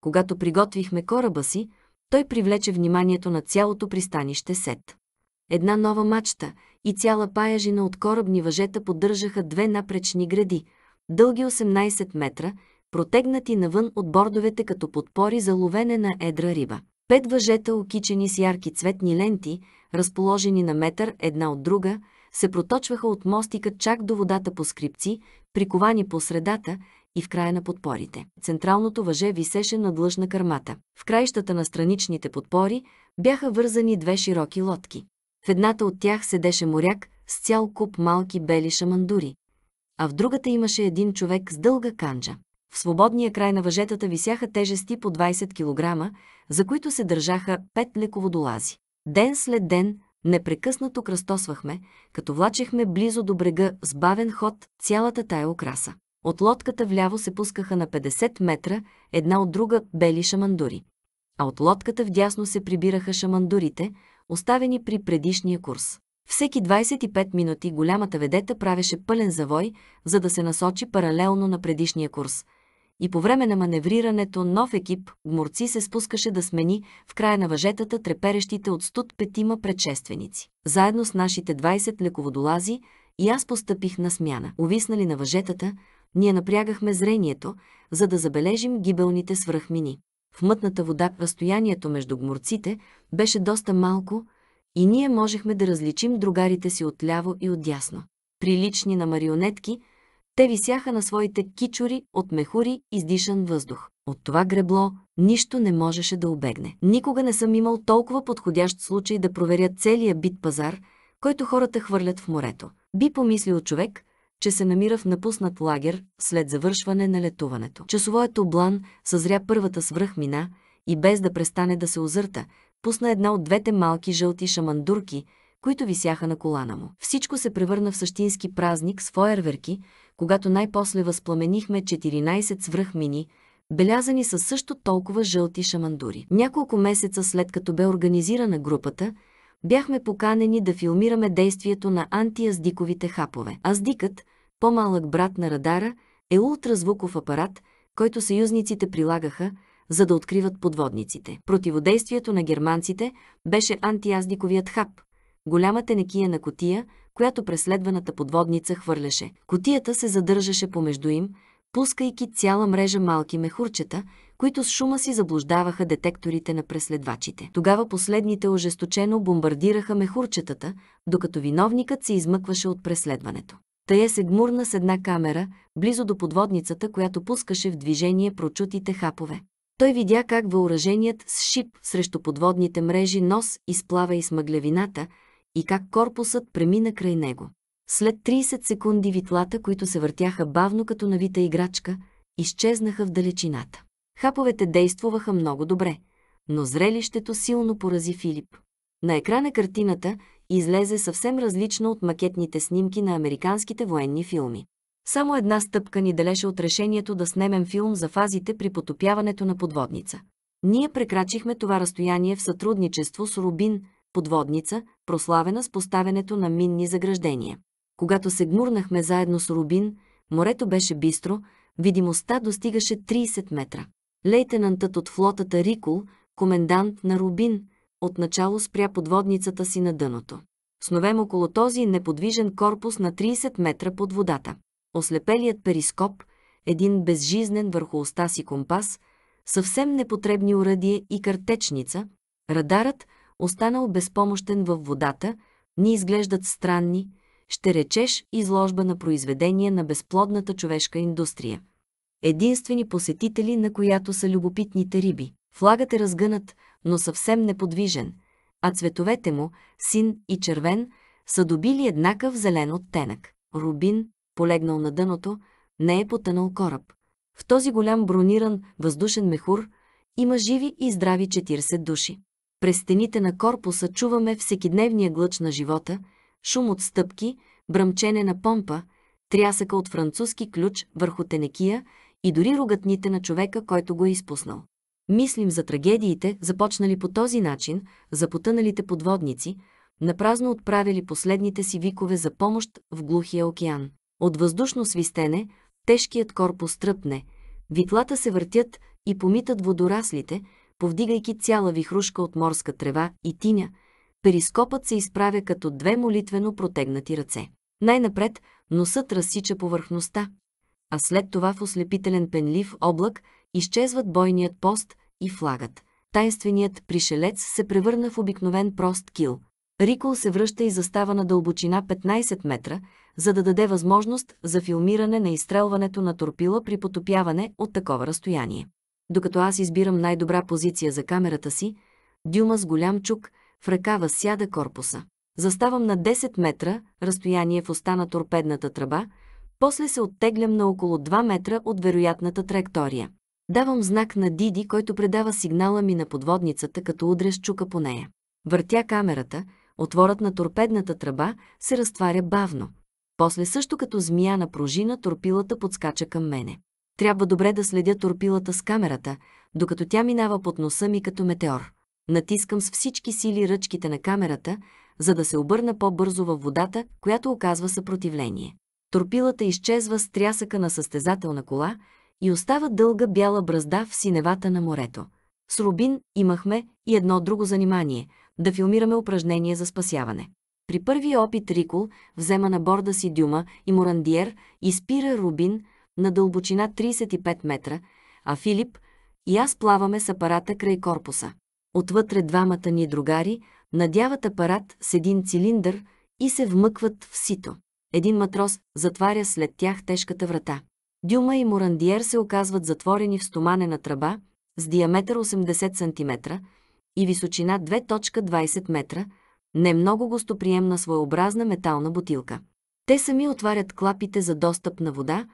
Когато приготвихме кораба си, той привлече вниманието на цялото пристанище Сет. Една нова мачта и цяла паяжина от корабни въжета поддържаха две напречни гради, дълги 18 метра, протегнати навън от бордовете като подпори за ловене на едра риба. Пет въжета, окичени с ярки цветни ленти, разположени на метър една от друга, се проточваха от мостика чак до водата по скрипци, приковани по средата, и в края на подпорите. Централното въже висеше на длъжна кърмата. В краищата на страничните подпори бяха вързани две широки лодки. В едната от тях седеше моряк с цял куп малки бели шамандури, а в другата имаше един човек с дълга канджа. В свободния край на въжетата висяха тежести по 20 кг, за които се държаха пет леководолази. Ден след ден непрекъснато кръстосвахме, като влачехме близо до брега с бавен ход цялата тая окраса. От лодката вляво се пускаха на 50 метра, една от друга бели шамандури. А от лодката вдясно се прибираха шамандурите, оставени при предишния курс. Всеки 25 минути голямата ведета правеше пълен завой, за да се насочи паралелно на предишния курс. И по време на маневрирането нов екип гморци се спускаше да смени в края на въжетата треперещите от студ петима предшественици. Заедно с нашите 20 леководолази и аз постъпих на смяна. Увиснали на въжетата, ние напрягахме зрението, за да забележим гибелните свръхмини. В мътната вода разстоянието между гморците беше доста малко и ние можехме да различим другарите си отляво и отдясно. Прилични на марионетки, те висяха на своите кичури от мехури издишан въздух. От това гребло нищо не можеше да обегне. Никога не съм имал толкова подходящ случай да проверя целия бит пазар, който хората хвърлят в морето. Би помислил човек – че се намира в напуснат лагер след завършване на летуването. Часовоят облан съзря първата свръхмина и без да престане да се озърта, пусна една от двете малки жълти шамандурки, които висяха на колана му. Всичко се превърна в същински празник с фойерверки, когато най-после възпламенихме 14 свръхмини, белязани със също толкова жълти шамандури. Няколко месеца след като бе организирана групата, бяхме поканени да филмираме действието на антиаздиковите хапове. Аздикът, по-малък брат на радара, е ултразвуков апарат, който съюзниците прилагаха, за да откриват подводниците. Противодействието на германците беше антиаздиковият хаб, голямата на котия, която преследваната подводница хвърляше. Котията се задържаше помежду им, пускайки цяла мрежа малки мехурчета, които с шума си заблуждаваха детекторите на преследвачите. Тогава последните ожесточено бомбардираха мехурчетата, докато виновникът се измъкваше от преследването. Тая се гмурна с една камера, близо до подводницата, която пускаше в движение прочутите хапове. Той видя как въоръженият с шип срещу подводните мрежи нос изплава и смъглявината и как корпусът премина край него. След 30 секунди витлата, които се въртяха бавно като навита играчка, изчезнаха в далечината. Хаповете действуваха много добре, но зрелището силно порази Филип. На екрана картината излезе съвсем различна от макетните снимки на американските военни филми. Само една стъпка ни делеше от решението да снемем филм за фазите при потопяването на подводница. Ние прекрачихме това разстояние в сътрудничество с Рубин, подводница, прославена с поставянето на минни заграждения. Когато се гмурнахме заедно с Рубин, морето беше бистро, видимостта достигаше 30 метра. Лейтенантът от флотата Рикул, комендант на Рубин, отначало спря подводницата си на дъното. Сновем около този неподвижен корпус на 30 метра под водата. Ослепелият перископ, един безжизнен върху уста си компас, съвсем непотребни урадие и картечница, радарът, останал безпомощен във водата, ни изглеждат странни, ще речеш изложба на произведения на безплодната човешка индустрия. Единствени посетители, на която са любопитните риби флагът е разгънат, но съвсем неподвижен, а цветовете му, син и червен, са добили еднакъв зелен оттенък. Рубин, полегнал на дъното, не е потънал кораб. В този голям брониран въздушен мехур има живи и здрави 40 души. През стените на корпуса чуваме всекидневния глъч на живота, шум от стъпки, бръмчене на помпа, трясъка от французки ключ върху тенекия и дори ругатните на човека, който го е изпуснал. Мислим за трагедиите, започнали по този начин, за потъналите подводници, напразно отправили последните си викове за помощ в глухия океан. От въздушно свистене, тежкият корпус тръпне, витлата се въртят и помитат водораслите, повдигайки цяла вихрушка от морска трева и тиня, перископът се изправя като две молитвено протегнати ръце. Най-напред носът разсича повърхността, а след това в ослепителен пенлив облак изчезват бойният пост, и флагът. Тайнственият пришелец се превърна в обикновен прост кил. Рикол се връща и застава на дълбочина 15 метра, за да даде възможност за филмиране на изстрелването на торпила при потопяване от такова разстояние. Докато аз избирам най-добра позиция за камерата си, Дюма с голям чук в ръка възсяда корпуса. Заставам на 10 метра, разстояние в оста на торпедната тръба, после се оттеглям на около 2 метра от вероятната траектория. Давам знак на Диди, който предава сигнала ми на подводницата, като удря чука по нея. Въртя камерата, отворът на торпедната тръба се разтваря бавно. После също като змия на пружина торпилата подскача към мене. Трябва добре да следя торпилата с камерата, докато тя минава под носа ми като метеор. Натискам с всички сили ръчките на камерата, за да се обърна по-бързо във водата, която оказва съпротивление. Торпилата изчезва с трясъка на състезателна кола, и остава дълга бяла бразда в синевата на морето. С Рубин имахме и едно друго занимание – да филмираме упражнение за спасяване. При първия опит Рикол взема на борда си дюма и морандиер и спира Рубин на дълбочина 35 метра, а Филип и аз плаваме с апарата край корпуса. Отвътре двамата ни другари надяват апарат с един цилиндър и се вмъкват в сито. Един матрос затваря след тях тежката врата. Дюма и мурандиер се оказват затворени в стоманена тръба с диаметър 80 см и височина 2.20 метра, не много гостоприемна своеобразна метална бутилка. Те сами отварят клапите за достъп на вода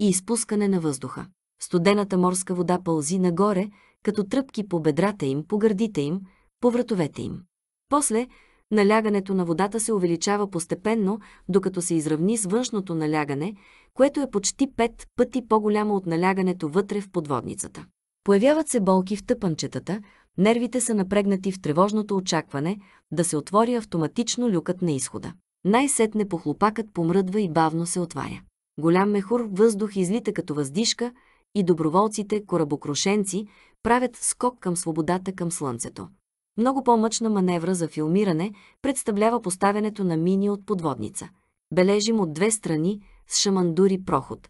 и изпускане на въздуха. Студената морска вода пълзи нагоре, като тръпки по бедрата им, по гърдите им, по вратовете им. После Налягането на водата се увеличава постепенно, докато се изравни с външното налягане, което е почти 5 пъти по-голямо от налягането вътре в подводницата. Появяват се болки в тъпанчетата, нервите са напрегнати в тревожното очакване да се отвори автоматично люкът на изхода. Най-сетне похлопакът помръдва и бавно се отваря. Голям мехур въздух излита като въздишка и доброволците, корабокрушенци, правят скок към свободата към слънцето. Много по-мъчна маневра за филмиране представлява поставянето на мини от подводница. Бележим от две страни с шамандури проход.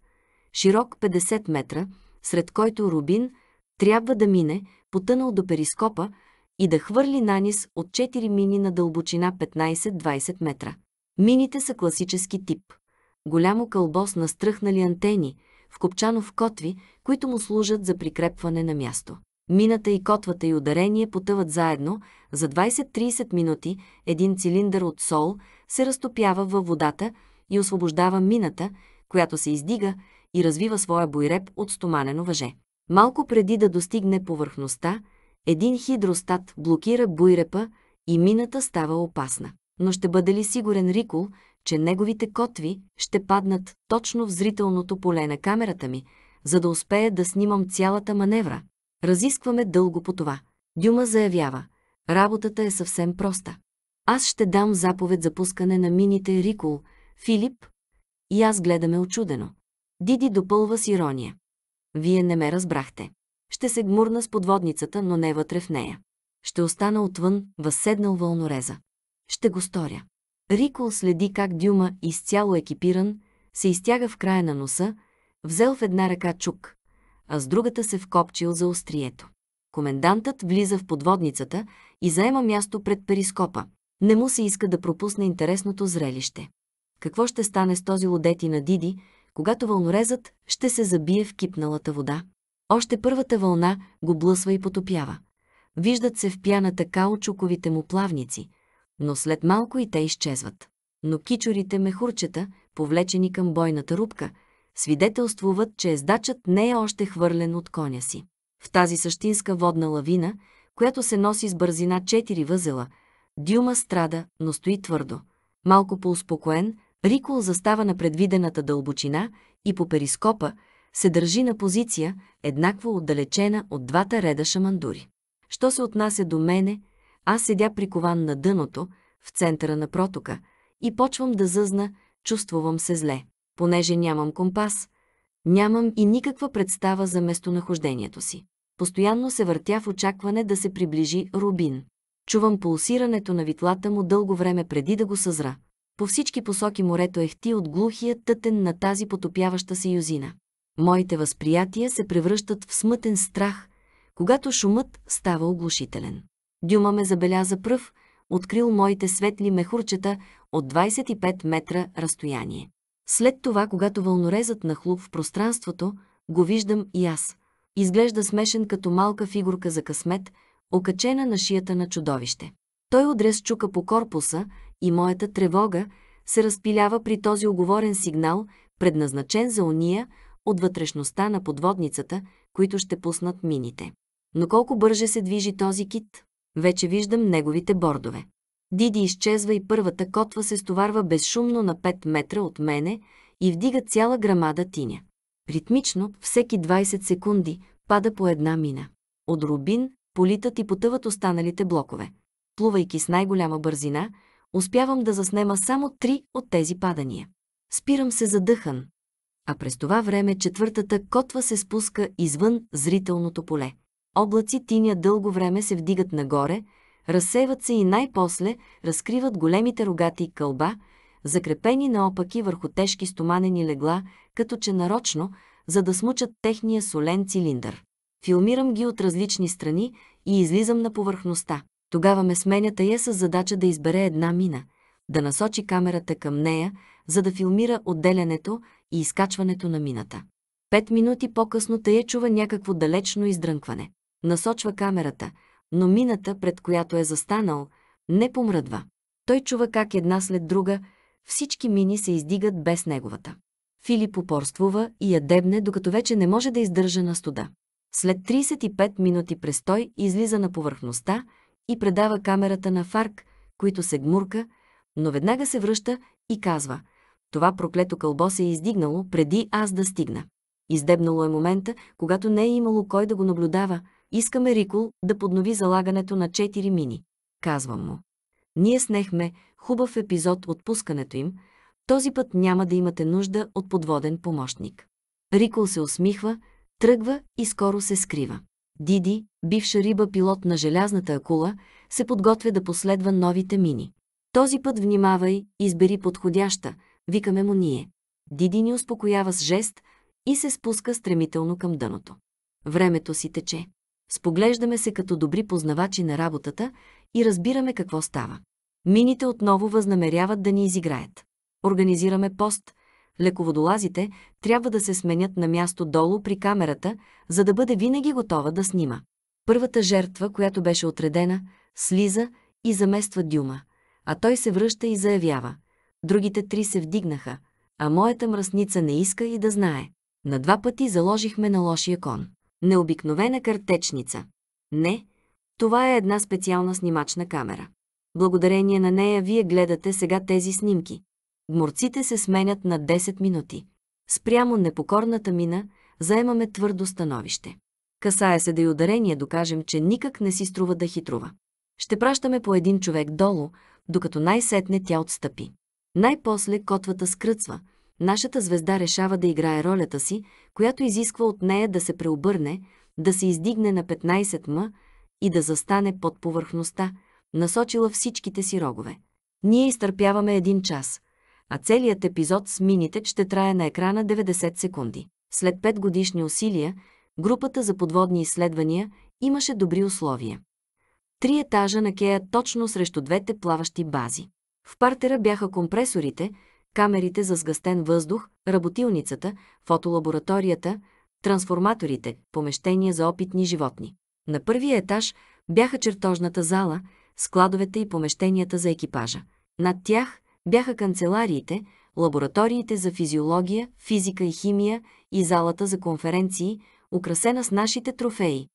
Широк 50 метра, сред който Рубин трябва да мине, потънал до перископа и да хвърли нанис от 4 мини на дълбочина 15-20 метра. Мините са класически тип. Голямо кълбо с настръхнали антени, вкопчано в котви, които му служат за прикрепване на място. Мината и котвата и ударение потъват заедно, за 20-30 минути един цилиндър от сол се разтопява във водата и освобождава мината, която се издига и развива своя бойреп от стоманено въже. Малко преди да достигне повърхността, един хидростат блокира буйрепа и мината става опасна. Но ще бъде ли сигурен Рикол, че неговите котви ще паднат точно в зрителното поле на камерата ми, за да успея да снимам цялата маневра? Разискваме дълго по това. Дюма заявява. Работата е съвсем проста. Аз ще дам заповед за пускане на мините Рикол, Филип и аз гледаме очудено. Диди допълва с ирония. Вие не ме разбрахте. Ще се гмурна с подводницата, но не вътре в нея. Ще остана отвън, възседнал вълнореза. Ще го сторя. Рикол следи как Дюма, изцяло екипиран, се изтяга в края на носа, взел в една ръка чук, а с другата се вкопчил за острието. Комендантът влиза в подводницата и заема място пред перископа. Не му се иска да пропусне интересното зрелище. Какво ще стане с този лодети на Диди, когато вълнорезът ще се забие в кипналата вода? Още първата вълна го блъсва и потопява. Виждат се в пяната каучуковите му плавници, но след малко и те изчезват. Но кичорите мехурчета, повлечени към бойната рубка – свидетелствуват, че ездачът не е още хвърлен от коня си. В тази същинска водна лавина, която се носи с бързина 4 възела, Дюма страда, но стои твърдо. Малко по-успокоен, Рикол застава на предвидената дълбочина и по перископа се държи на позиция, еднакво отдалечена от двата реда шамандури. Що се отнася до мене, аз седя прикован на дъното, в центъра на протока, и почвам да зъзна, чувствувам се зле понеже нямам компас, нямам и никаква представа за местонахождението си. Постоянно се въртя в очакване да се приближи Рубин. Чувам пулсирането на витлата му дълго време преди да го съзра. По всички посоки морето ехти от глухия тътен на тази потопяваща се юзина. Моите възприятия се превръщат в смътен страх, когато шумът става оглушителен. Дюма ме забеляза пръв, открил моите светли мехурчета от 25 метра разстояние. След това, когато вълнорезът нахлуп в пространството, го виждам и аз. Изглежда смешен като малка фигурка за късмет, окачена на шията на чудовище. Той отрез чука по корпуса и моята тревога се разпилява при този оговорен сигнал, предназначен за уния от вътрешността на подводницата, които ще пуснат мините. Но колко бърже се движи този кит? Вече виждам неговите бордове. Диди изчезва и първата котва се стоварва безшумно на 5 метра от мене и вдига цяла грамада тиня. Ритмично, всеки 20 секунди, пада по една мина. От рубин политат и потъват останалите блокове. Плувайки с най-голяма бързина, успявам да заснема само три от тези падания. Спирам се задъхан, а през това време четвъртата котва се спуска извън зрителното поле. Облаци тиня дълго време се вдигат нагоре, разсеват се и най-после разкриват големите рогати кълба, закрепени наопаки върху тежки стоманени легла, като че нарочно, за да смучат техния солен цилиндър. Филмирам ги от различни страни и излизам на повърхността. Тогава ме сменята я с задача да избере една мина, да насочи камерата към нея, за да филмира отделянето и изкачването на мината. Пет минути по-късно тая чува някакво далечно издрънкване. Насочва камерата, но мината, пред която е застанал, не помръдва. Той чува как една след друга всички мини се издигат без неговата. Филип упорствува и я дебне, докато вече не може да издържа на студа. След 35 минути престой излиза на повърхността и предава камерата на Фарк, които се гмурка, но веднага се връща и казва «Това проклето кълбо се е издигнало преди аз да стигна». Издебнало е момента, когато не е имало кой да го наблюдава – Искаме Рикол да поднови залагането на 4 мини. Казвам му. Ние снехме хубав епизод от пускането им. Този път няма да имате нужда от подводен помощник. Рикол се усмихва, тръгва и скоро се скрива. Диди, бивша риба пилот на желязната акула, се подготвя да последва новите мини. Този път внимавай, избери подходяща, викаме му ние. Диди ни успокоява с жест и се спуска стремително към дъното. Времето си тече споглеждаме се като добри познавачи на работата и разбираме какво става. Мините отново възнамеряват да ни изиграят. Организираме пост. Леководолазите трябва да се сменят на място долу при камерата, за да бъде винаги готова да снима. Първата жертва, която беше отредена, слиза и замества Дюма, а той се връща и заявява. Другите три се вдигнаха, а моята мръсница не иска и да знае. На два пъти заложихме на лошия кон. Необикновена картечница. Не, това е една специална снимачна камера. Благодарение на нея вие гледате сега тези снимки. Гморците се сменят на 10 минути. Спрямо непокорната мина заемаме твърдо становище. Касае се да и ударение докажем, че никак не си струва да хитрува. Ще пращаме по един човек долу, докато най-сетне тя отстъпи. Най-после котвата скръцва – нашата звезда решава да играе ролята си, която изисква от нея да се преобърне, да се издигне на 15 ма и да застане под повърхността, насочила всичките си рогове. Ние изтърпяваме един час, а целият епизод с мините ще трае на екрана 90 секунди. След 5 годишни усилия, групата за подводни изследвания имаше добри условия. Три етажа на кея точно срещу двете плаващи бази. В партера бяха компресорите, камерите за сгъстен въздух, работилницата, фотолабораторията, трансформаторите, помещения за опитни животни. На първия етаж бяха чертожната зала, складовете и помещенията за екипажа. Над тях бяха канцелариите, лабораториите за физиология, физика и химия и залата за конференции, украсена с нашите трофеи.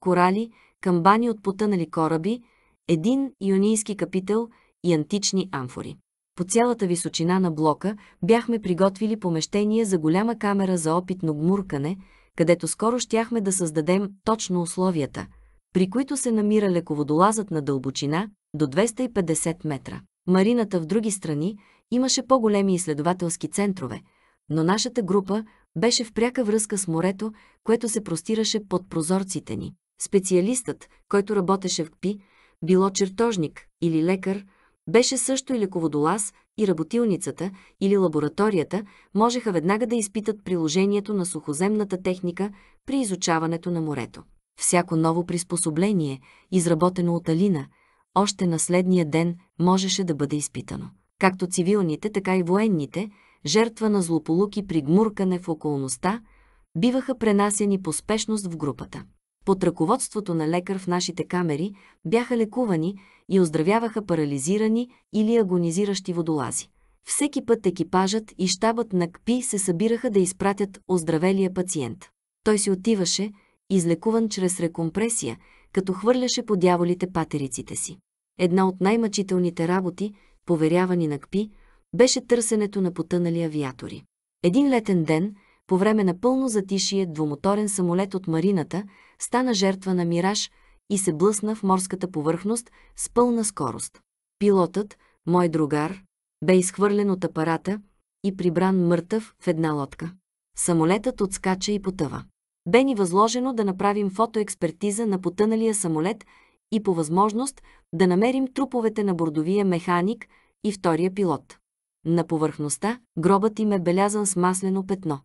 Корали, камбани от потънали кораби, един юнийски капител и антични амфори. По цялата височина на блока бяхме приготвили помещение за голяма камера за опитно гмуркане, където скоро щяхме да създадем точно условията, при които се намира леководолазът на дълбочина до 250 метра. Марината в други страни имаше по-големи изследователски центрове, но нашата група беше в пряка връзка с морето, което се простираше под прозорците ни. Специалистът, който работеше в КПИ, било чертожник или лекар – беше също и леководолаз, и работилницата или лабораторията можеха веднага да изпитат приложението на сухоземната техника при изучаването на морето. Всяко ново приспособление, изработено от Алина, още на следния ден можеше да бъде изпитано. Както цивилните, така и военните, жертва на злополуки при гмуркане в околността, биваха пренасени по спешност в групата. Под ръководството на лекар в нашите камери бяха лекувани и оздравяваха парализирани или агонизиращи водолази. Всеки път екипажът и щабът на КПИ се събираха да изпратят оздравелия пациент. Той си отиваше, излекуван чрез рекомпресия, като хвърляше по дяволите патериците си. Една от най-мъчителните работи, поверявани на КПИ, беше търсенето на потънали авиатори. Един летен ден, по време на пълно затишие, двумоторен самолет от марината – стана жертва на мираж и се блъсна в морската повърхност с пълна скорост. Пилотът, мой другар, бе изхвърлен от апарата и прибран мъртъв в една лодка. Самолетът отскача и потъва. Бе ни възложено да направим фотоекспертиза на потъналия самолет и по възможност да намерим труповете на бордовия механик и втория пилот. На повърхността гробът им е белязан с маслено петно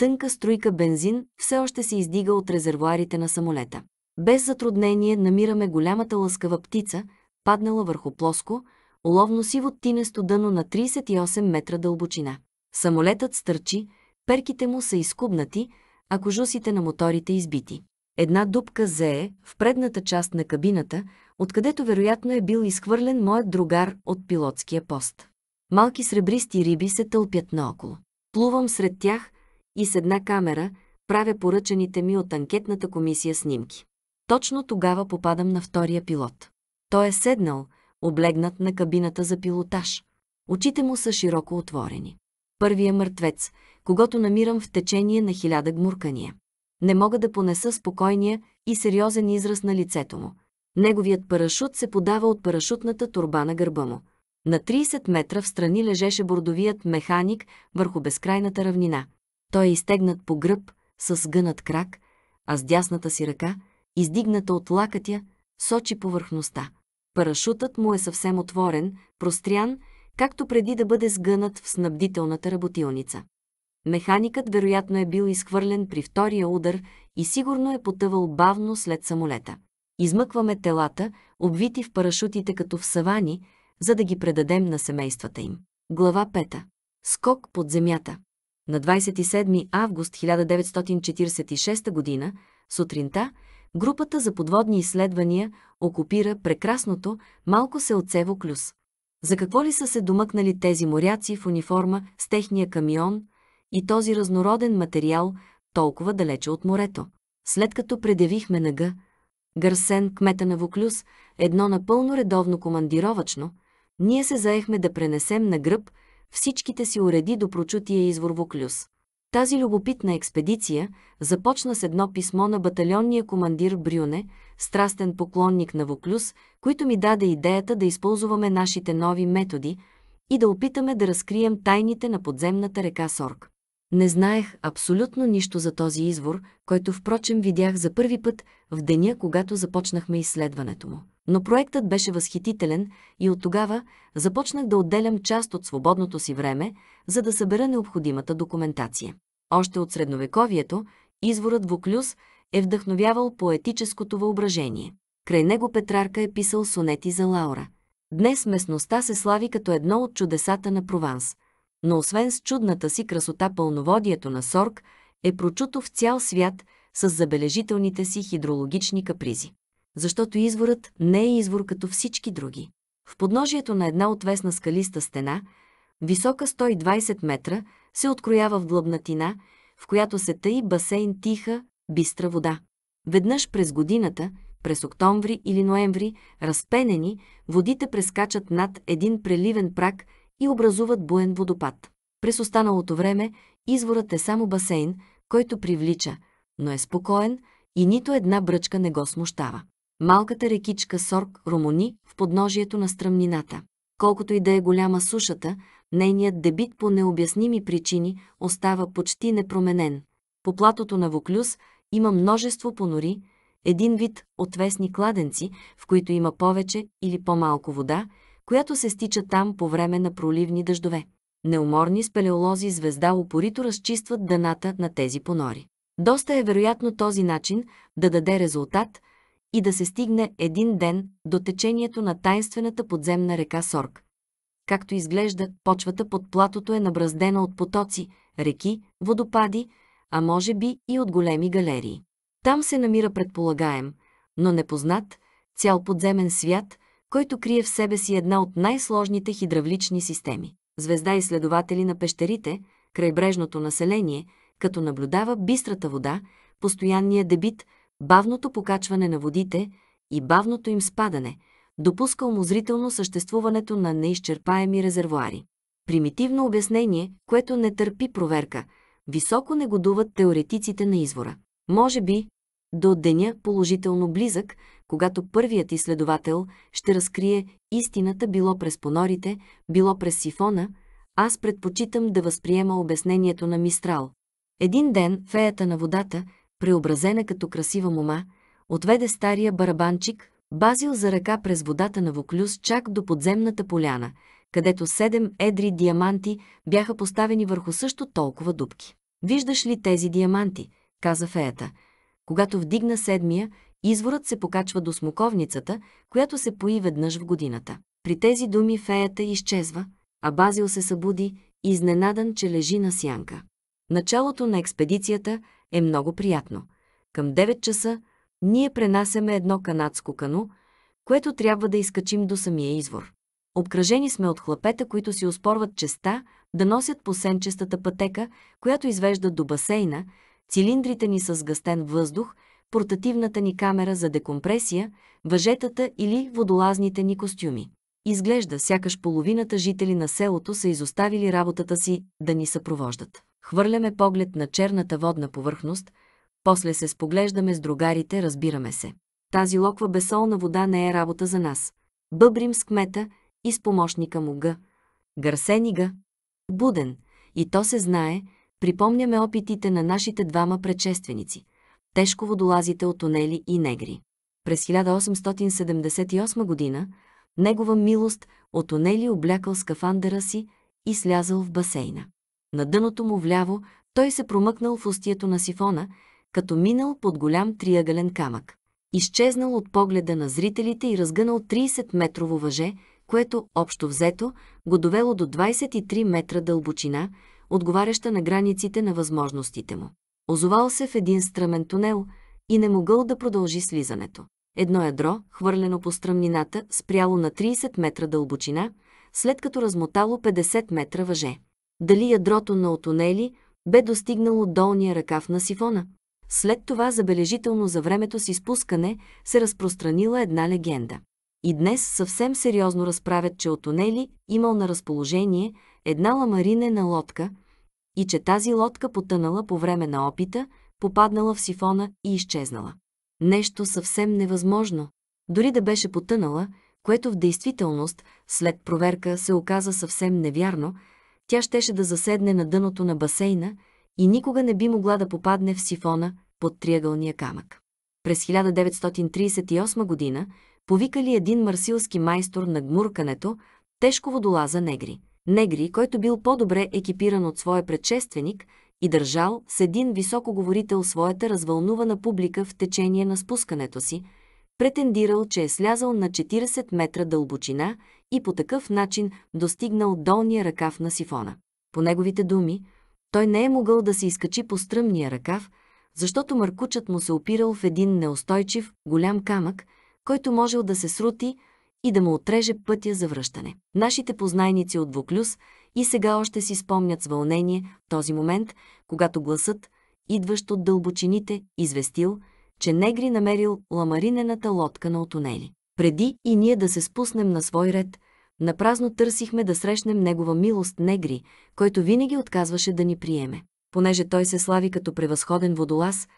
тънка струйка бензин все още се издига от резервуарите на самолета. Без затруднение намираме голямата лъскава птица, паднала върху плоско, уловно сиво тинесто дъно на 38 метра дълбочина. Самолетът стърчи, перките му са изкубнати, а кожусите на моторите избити. Една дупка зее в предната част на кабината, откъдето вероятно е бил изхвърлен моят другар от пилотския пост. Малки сребристи риби се тълпят наоколо. Плувам сред тях – и с една камера правя поръчаните ми от анкетната комисия снимки. Точно тогава попадам на втория пилот. Той е седнал, облегнат на кабината за пилотаж. Очите му са широко отворени. Първия мъртвец, когато намирам в течение на хиляда гмуркания. Не мога да понеса спокойния и сериозен израз на лицето му. Неговият парашут се подава от парашутната турба на гърба му. На 30 метра в страни лежеше бордовият механик върху безкрайната равнина. Той е изтегнат по гръб, с сгънат крак, а с дясната си ръка, издигната от лакътя, сочи повърхността. Парашутът му е съвсем отворен, прострян, както преди да бъде сгънат в снабдителната работилница. Механикът вероятно е бил изхвърлен при втория удар и сигурно е потъвал бавно след самолета. Измъкваме телата, обвити в парашутите като в савани, за да ги предадем на семействата им. Глава 5. Скок под земята. На 27 август 1946 г. сутринта групата за подводни изследвания окупира прекрасното малко селцево клюс. За какво ли са се домъкнали тези моряци в униформа с техния камион и този разнороден материал толкова далече от морето? След като предявихме нъга, Гърсен, кмета на Воклюс, едно напълно редовно командировачно, ние се заехме да пренесем на гръб всичките си уреди до прочутия извор Воклюс. Тази любопитна експедиция започна с едно писмо на батальонния командир Брюне, страстен поклонник на Воклюс, който ми даде идеята да използваме нашите нови методи и да опитаме да разкрием тайните на подземната река Сорг. Не знаех абсолютно нищо за този извор, който впрочем видях за първи път в деня, когато започнахме изследването му но проектът беше възхитителен и от тогава започнах да отделям част от свободното си време, за да събера необходимата документация. Още от средновековието изворът Воклюс е вдъхновявал поетическото въображение. Край него Петрарка е писал сонети за Лаура. Днес местността се слави като едно от чудесата на Прованс. Но освен с чудната си красота пълноводието на Сорг е прочуто в цял свят с забележителните си хидрологични капризи защото изворът не е извор като всички други. В подножието на една отвесна скалиста стена, висока 120 метра, се откроява в глъбнатина, в която се таи басейн тиха, бистра вода. Веднъж през годината, през октомври или ноември, разпенени, водите прескачат над един преливен прак и образуват буен водопад. През останалото време изворът е само басейн, който привлича, но е спокоен и нито една бръчка не го смущава. Малката рекичка Сорк румуни в подножието на стръмнината. Колкото и да е голяма сушата, нейният дебит по необясними причини остава почти непроменен. По платото на Воклюс има множество понори, един вид отвесни кладенци, в които има повече или по-малко вода, която се стича там по време на проливни дъждове. Неуморни спелеолози звезда упорито разчистват дъната на тези понори. Доста е вероятно този начин да даде резултат – и да се стигне един ден до течението на тайнствената подземна река Сорг. Както изглежда, почвата под платото е набраздена от потоци, реки, водопади, а може би и от големи галерии. Там се намира предполагаем, но непознат, цял подземен свят, който крие в себе си една от най-сложните хидравлични системи. Звезда изследователи на пещерите, крайбрежното население, като наблюдава бистрата вода, постоянния дебит – бавното покачване на водите и бавното им спадане, допуска умозрително съществуването на неизчерпаеми резервуари. Примитивно обяснение, което не търпи проверка, високо негодуват теоретиците на извора. Може би, до деня положително близък, когато първият изследовател ще разкрие истината било през понорите, било през сифона, аз предпочитам да възприема обяснението на Мистрал. Един ден феята на водата – преобразена като красива мома, отведе стария барабанчик, базил за ръка през водата на Воклюс чак до подземната поляна, където седем едри диаманти бяха поставени върху също толкова дубки. «Виждаш ли тези диаманти?» каза феята. Когато вдигна седмия, изворът се покачва до смоковницата, която се пои веднъж в годината. При тези думи феята изчезва, а Базил се събуди, изненадан, че лежи на сянка. Началото на експедицията – е много приятно. Към 9 часа ние пренасяме едно канадско кано, което трябва да изкачим до самия извор. Обкръжени сме от хлапета, които си успорват честа да носят по сенчестата пътека, която извежда до басейна, цилиндрите ни с гъстен въздух, портативната ни камера за декомпресия, въжетата или водолазните ни костюми. Изглежда, сякаш половината жители на селото са изоставили работата си да ни съпровождат. Хвърляме поглед на черната водна повърхност, после се споглеждаме с другарите, разбираме се. Тази локва безсолна вода не е работа за нас. Бъбрим с кмета и с помощника му Г. Гърсенига. Буден. И то се знае, припомняме опитите на нашите двама предшественици. Тежко водолазите от тунели и негри. През 1878 година негова милост от тунели облякал скафандъра си и слязал в басейна. На дъното му вляво той се промъкнал в устието на сифона, като минал под голям триъгълен камък. Изчезнал от погледа на зрителите и разгънал 30-метрово въже, което, общо взето, го довело до 23 метра дълбочина, отговаряща на границите на възможностите му. Озовал се в един стръмен тунел и не могъл да продължи слизането. Едно ядро, хвърлено по стръмнината, спряло на 30 метра дълбочина, след като размотало 50 метра въже дали ядрото на отонели бе достигнало долния ръкав на сифона. След това, забележително за времето си спускане, се разпространила една легенда. И днес съвсем сериозно разправят, че отонели имал на разположение една ламаринена лодка и че тази лодка потънала по време на опита, попаднала в сифона и изчезнала. Нещо съвсем невъзможно. Дори да беше потънала, което в действителност, след проверка, се оказа съвсем невярно – тя щеше да заседне на дъното на басейна и никога не би могла да попадне в сифона под триъгълния камък. През 1938 година повикали един марсилски майстор на гмуркането, тежко водолаза Негри. Негри, който бил по-добре екипиран от своя предшественик и държал с един високоговорител своята развълнувана публика в течение на спускането си, претендирал, че е слязал на 40 метра дълбочина и по такъв начин достигнал долния ръкав на сифона. По неговите думи, той не е могъл да се изкачи по стръмния ръкав, защото мъркучът му се опирал в един неустойчив, голям камък, който можел да се срути и да му отреже пътя за връщане. Нашите познайници от Воклюс и сега още си спомнят с вълнение този момент, когато гласът, идващ от дълбочините, известил, че Негри намерил ламаринената лодка на отунели. Преди и ние да се спуснем на свой ред, напразно търсихме да срещнем Негова милост Негри, който винаги отказваше да ни приеме. Понеже той се слави като превъзходен водолаз,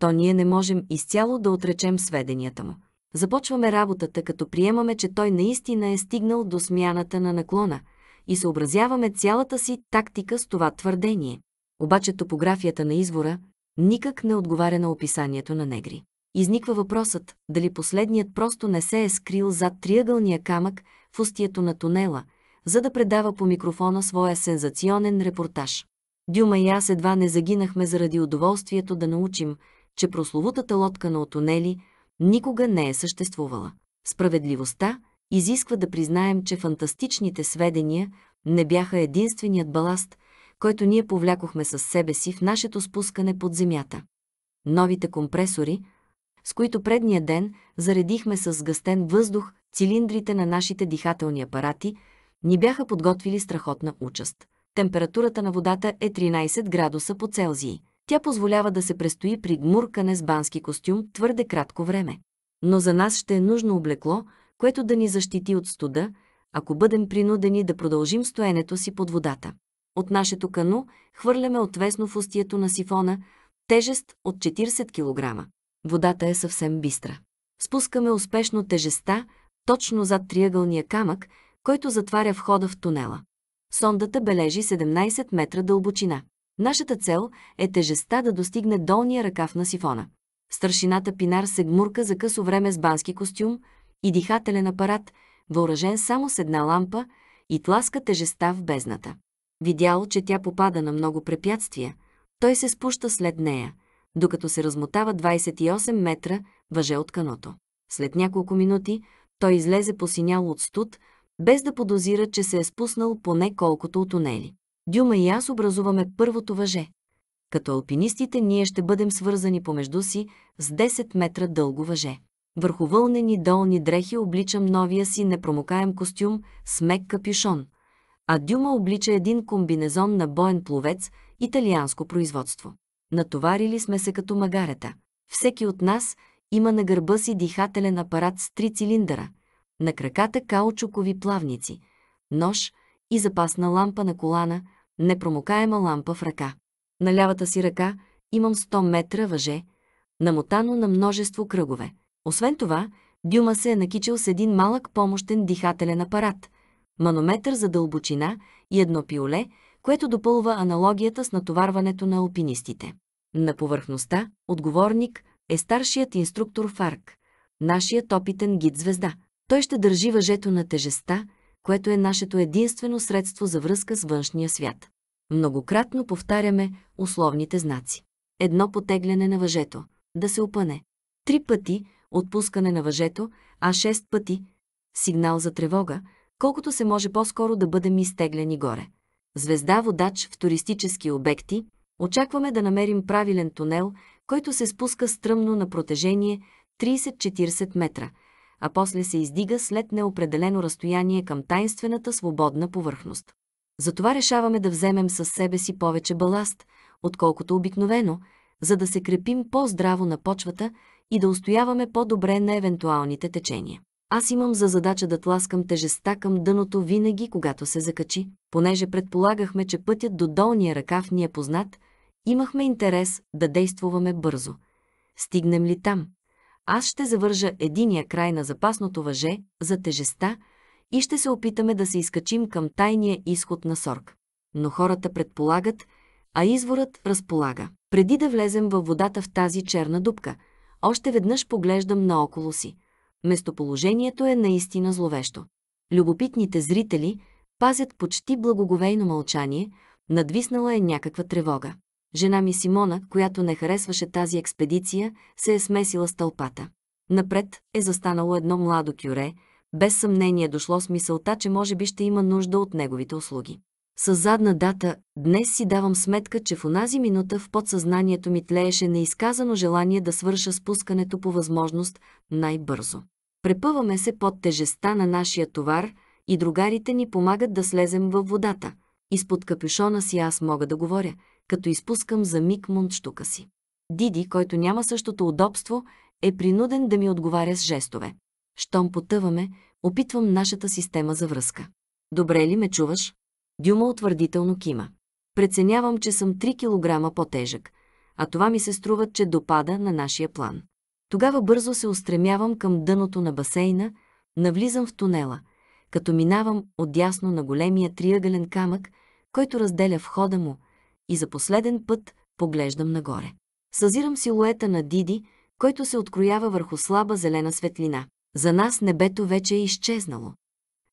то ние не можем изцяло да отречем сведенията му. Започваме работата, като приемаме, че той наистина е стигнал до смяната на наклона и съобразяваме цялата си тактика с това твърдение. Обаче топографията на извора никак не отговаря на описанието на негри изниква въпросът, дали последният просто не се е скрил зад триъгълния камък в устието на тунела, за да предава по микрофона своя сензационен репортаж. Дюма и аз едва не загинахме заради удоволствието да научим, че прословутата лодка на отунели никога не е съществувала. Справедливостта изисква да признаем, че фантастичните сведения не бяха единственият баласт, който ние повлякохме със себе си в нашето спускане под земята. Новите компресори – с които предния ден заредихме с сгъстен въздух цилиндрите на нашите дихателни апарати, ни бяха подготвили страхотна участ. Температурата на водата е 13 градуса по Целзии. Тя позволява да се престои при гмуркане с бански костюм твърде кратко време. Но за нас ще е нужно облекло, което да ни защити от студа, ако бъдем принудени да продължим стоенето си под водата. От нашето кано хвърляме отвесно в устието на сифона, тежест от 40 кг. Водата е съвсем бистра. Спускаме успешно тежеста, точно зад триъгълния камък, който затваря входа в тунела. Сондата бележи 17 метра дълбочина. Нашата цел е тежеста да достигне долния ръкав на сифона. Старшината Пинар се гмурка за късо време с бански костюм и дихателен апарат, въоръжен само с една лампа и тласка тежеста в бездната. Видял, че тя попада на много препятствия, той се спуща след нея, докато се размотава 28 метра въже от каното. След няколко минути той излезе посинял от студ, без да подозира, че се е спуснал поне колкото от тунели. Дюма и аз образуваме първото въже. Като алпинистите ние ще бъдем свързани помежду си с 10 метра дълго въже. Върху вълнени долни дрехи обличам новия си непромокаем костюм с мек капюшон, а Дюма облича един комбинезон на боен пловец, италианско производство натоварили сме се като магарета. Всеки от нас има на гърба си дихателен апарат с три цилиндъра, на краката каучукови плавници, нож и запасна лампа на колана, непромокаема лампа в ръка. На лявата си ръка имам 100 метра въже, намотано на множество кръгове. Освен това, Дюма се е накичал с един малък помощен дихателен апарат, манометър за дълбочина и едно пиоле, което допълва аналогията с натоварването на алпинистите. На повърхността, отговорник е старшият инструктор Фарк, нашият опитен гид-звезда. Той ще държи въжето на тежеста, което е нашето единствено средство за връзка с външния свят. Многократно повтаряме условните знаци. Едно потегляне на въжето, да се опъне. Три пъти отпускане на въжето, а шест пъти сигнал за тревога, колкото се може по-скоро да бъдем изтегляни горе звезда-водач в туристически обекти, очакваме да намерим правилен тунел, който се спуска стръмно на протежение 30-40 метра, а после се издига след неопределено разстояние към тайнствената свободна повърхност. Затова решаваме да вземем със себе си повече баласт, отколкото обикновено, за да се крепим по-здраво на почвата и да устояваме по-добре на евентуалните течения. Аз имам за задача да тласкам тежестта към дъното винаги, когато се закачи, понеже предполагахме, че пътят до долния ръкав ни е познат, имахме интерес да действуваме бързо. Стигнем ли там? Аз ще завържа единия край на запасното въже за тежестта и ще се опитаме да се изкачим към тайния изход на сорг. Но хората предполагат, а изворът разполага. Преди да влезем във водата в тази черна дупка, още веднъж поглеждам наоколо си – Местоположението е наистина зловещо. Любопитните зрители пазят почти благоговейно мълчание, надвиснала е някаква тревога. Жена ми Симона, която не харесваше тази експедиция, се е смесила с тълпата. Напред е застанало едно младо кюре, без съмнение дошло с мисълта, че може би ще има нужда от неговите услуги. С задна дата, днес си давам сметка, че в онази минута в подсъзнанието ми тлееше неизказано желание да свърша спускането по възможност най-бързо. Препъваме се под тежестта на нашия товар и другарите ни помагат да слезем във водата. Изпод капюшона си аз мога да говоря, като изпускам за миг мундштука си. Диди, който няма същото удобство, е принуден да ми отговаря с жестове. Щом потъваме, опитвам нашата система за връзка. Добре ли ме чуваш? Дюма утвърдително кима. Преценявам, че съм 3 кг по-тежък, а това ми се струва, че допада на нашия план. Тогава бързо се устремявам към дъното на басейна, навлизам в тунела, като минавам отдясно на големия триъгълен камък, който разделя входа му, и за последен път поглеждам нагоре. Съзирам силуета на Диди, който се откроява върху слаба зелена светлина. За нас небето вече е изчезнало.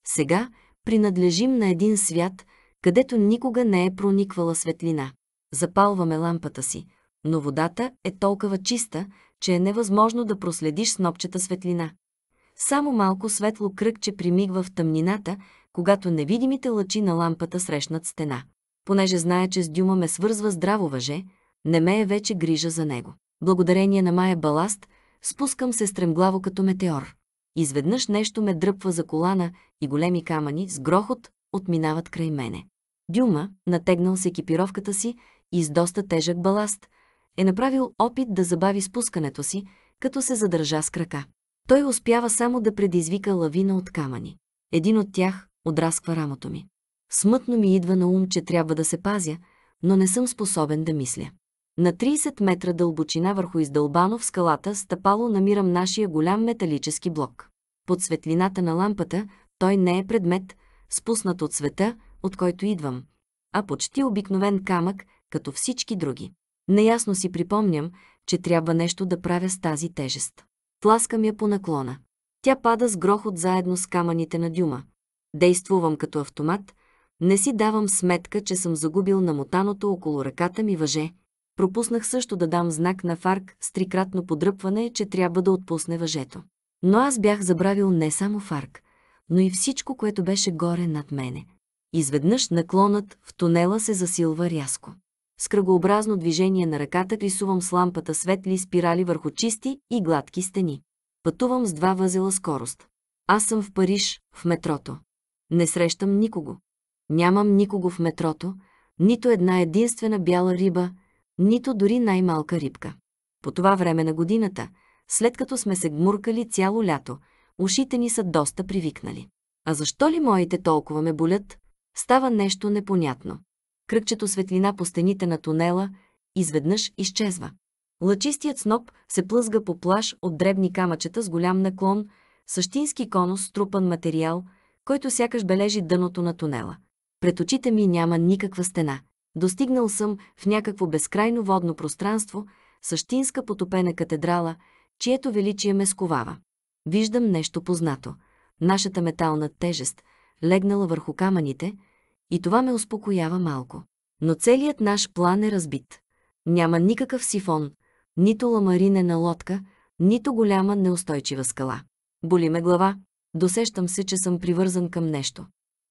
Сега принадлежим на един свят, където никога не е прониквала светлина. Запалваме лампата си, но водата е толкова чиста, че е невъзможно да проследиш снопчета светлина. Само малко светло кръгче примигва в тъмнината, когато невидимите лъчи на лампата срещнат стена. Понеже знае, че с Дюма ме свързва здраво въже, не ме е вече грижа за него. Благодарение на Майя Баласт, спускам се стремглаво като метеор. Изведнъж нещо ме дръпва за колана и големи камъни с грохот отминават край мене. Дюма, натегнал с екипировката си и с доста тежък баласт, е направил опит да забави спускането си, като се задържа с крака. Той успява само да предизвика лавина от камъни. Един от тях отрасква рамото ми. Смътно ми идва на ум, че трябва да се пазя, но не съм способен да мисля. На 30 метра дълбочина върху издълбано в скалата стъпало намирам нашия голям металически блок. Под светлината на лампата той не е предмет, спуснат от света, от който идвам, а почти обикновен камък, като всички други. Неясно си припомням, че трябва нещо да правя с тази тежест. Тласкам я е по наклона. Тя пада с грохот заедно с камъните на дюма. Действувам като автомат, не си давам сметка, че съм загубил намотаното около ръката ми въже. Пропуснах също да дам знак на Фарк с трикратно подръпване, че трябва да отпусне въжето. Но аз бях забравил не само Фарк, но и всичко, което беше горе над мене. Изведнъж наклонът в тунела се засилва рязко с кръгообразно движение на ръката рисувам с лампата светли спирали върху чисти и гладки стени. Пътувам с два възела скорост. Аз съм в Париж, в метрото. Не срещам никого. Нямам никого в метрото, нито една единствена бяла риба, нито дори най-малка рибка. По това време на годината, след като сме се гмуркали цяло лято, ушите ни са доста привикнали. А защо ли моите толкова ме болят? Става нещо непонятно кръгчето светлина по стените на тунела, изведнъж изчезва. Лъчистият сноп се плъзга по плаш от дребни камъчета с голям наклон, същински конус трупан материал, който сякаш бележи дъното на тунела. Пред очите ми няма никаква стена. Достигнал съм в някакво безкрайно водно пространство, същинска потопена катедрала, чието величие ме сковава. Виждам нещо познато. Нашата метална тежест, легнала върху камъните – и това ме успокоява малко. Но целият наш план е разбит. Няма никакъв сифон, нито ламаринена лодка, нито голяма неустойчива скала. Боли ме глава. Досещам се, че съм привързан към нещо.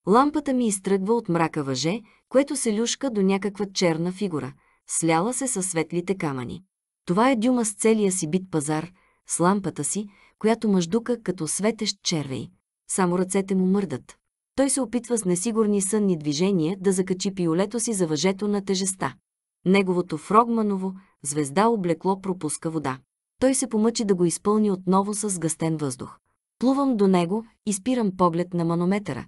Лампата ми изтръгва от мрака въже, което се люшка до някаква черна фигура, сляла се със светлите камъни. Това е дюма с целия си бит пазар, с лампата си, която мъждука като светещ червей. Само ръцете му мърдат. Той се опитва с несигурни сънни движения да закачи пиолето си за въжето на тежеста. Неговото фрогманово звезда облекло пропуска вода. Той се помъчи да го изпълни отново с гъстен въздух. Плувам до него и спирам поглед на манометъра.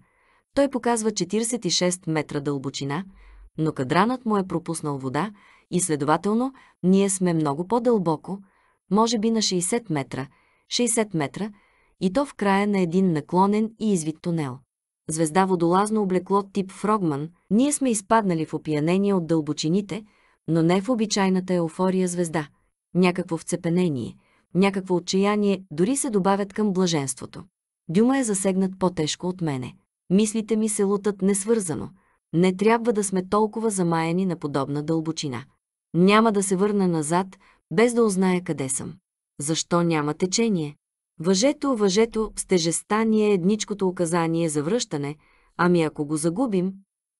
Той показва 46 метра дълбочина, но кадранът му е пропуснал вода и следователно ние сме много по-дълбоко, може би на 60 метра, 60 метра, и то в края на един наклонен и извит тунел звезда водолазно облекло тип Фрогман, ние сме изпаднали в опиянение от дълбочините, но не в обичайната еуфория звезда. Някакво вцепенение, някакво отчаяние дори се добавят към блаженството. Дюма е засегнат по-тежко от мене. Мислите ми се лутат несвързано. Не трябва да сме толкова замаяни на подобна дълбочина. Няма да се върна назад, без да узная къде съм. Защо няма течение? Въжето, въжето, с тежестта ни е едничкото указание за връщане, ами ако го загубим,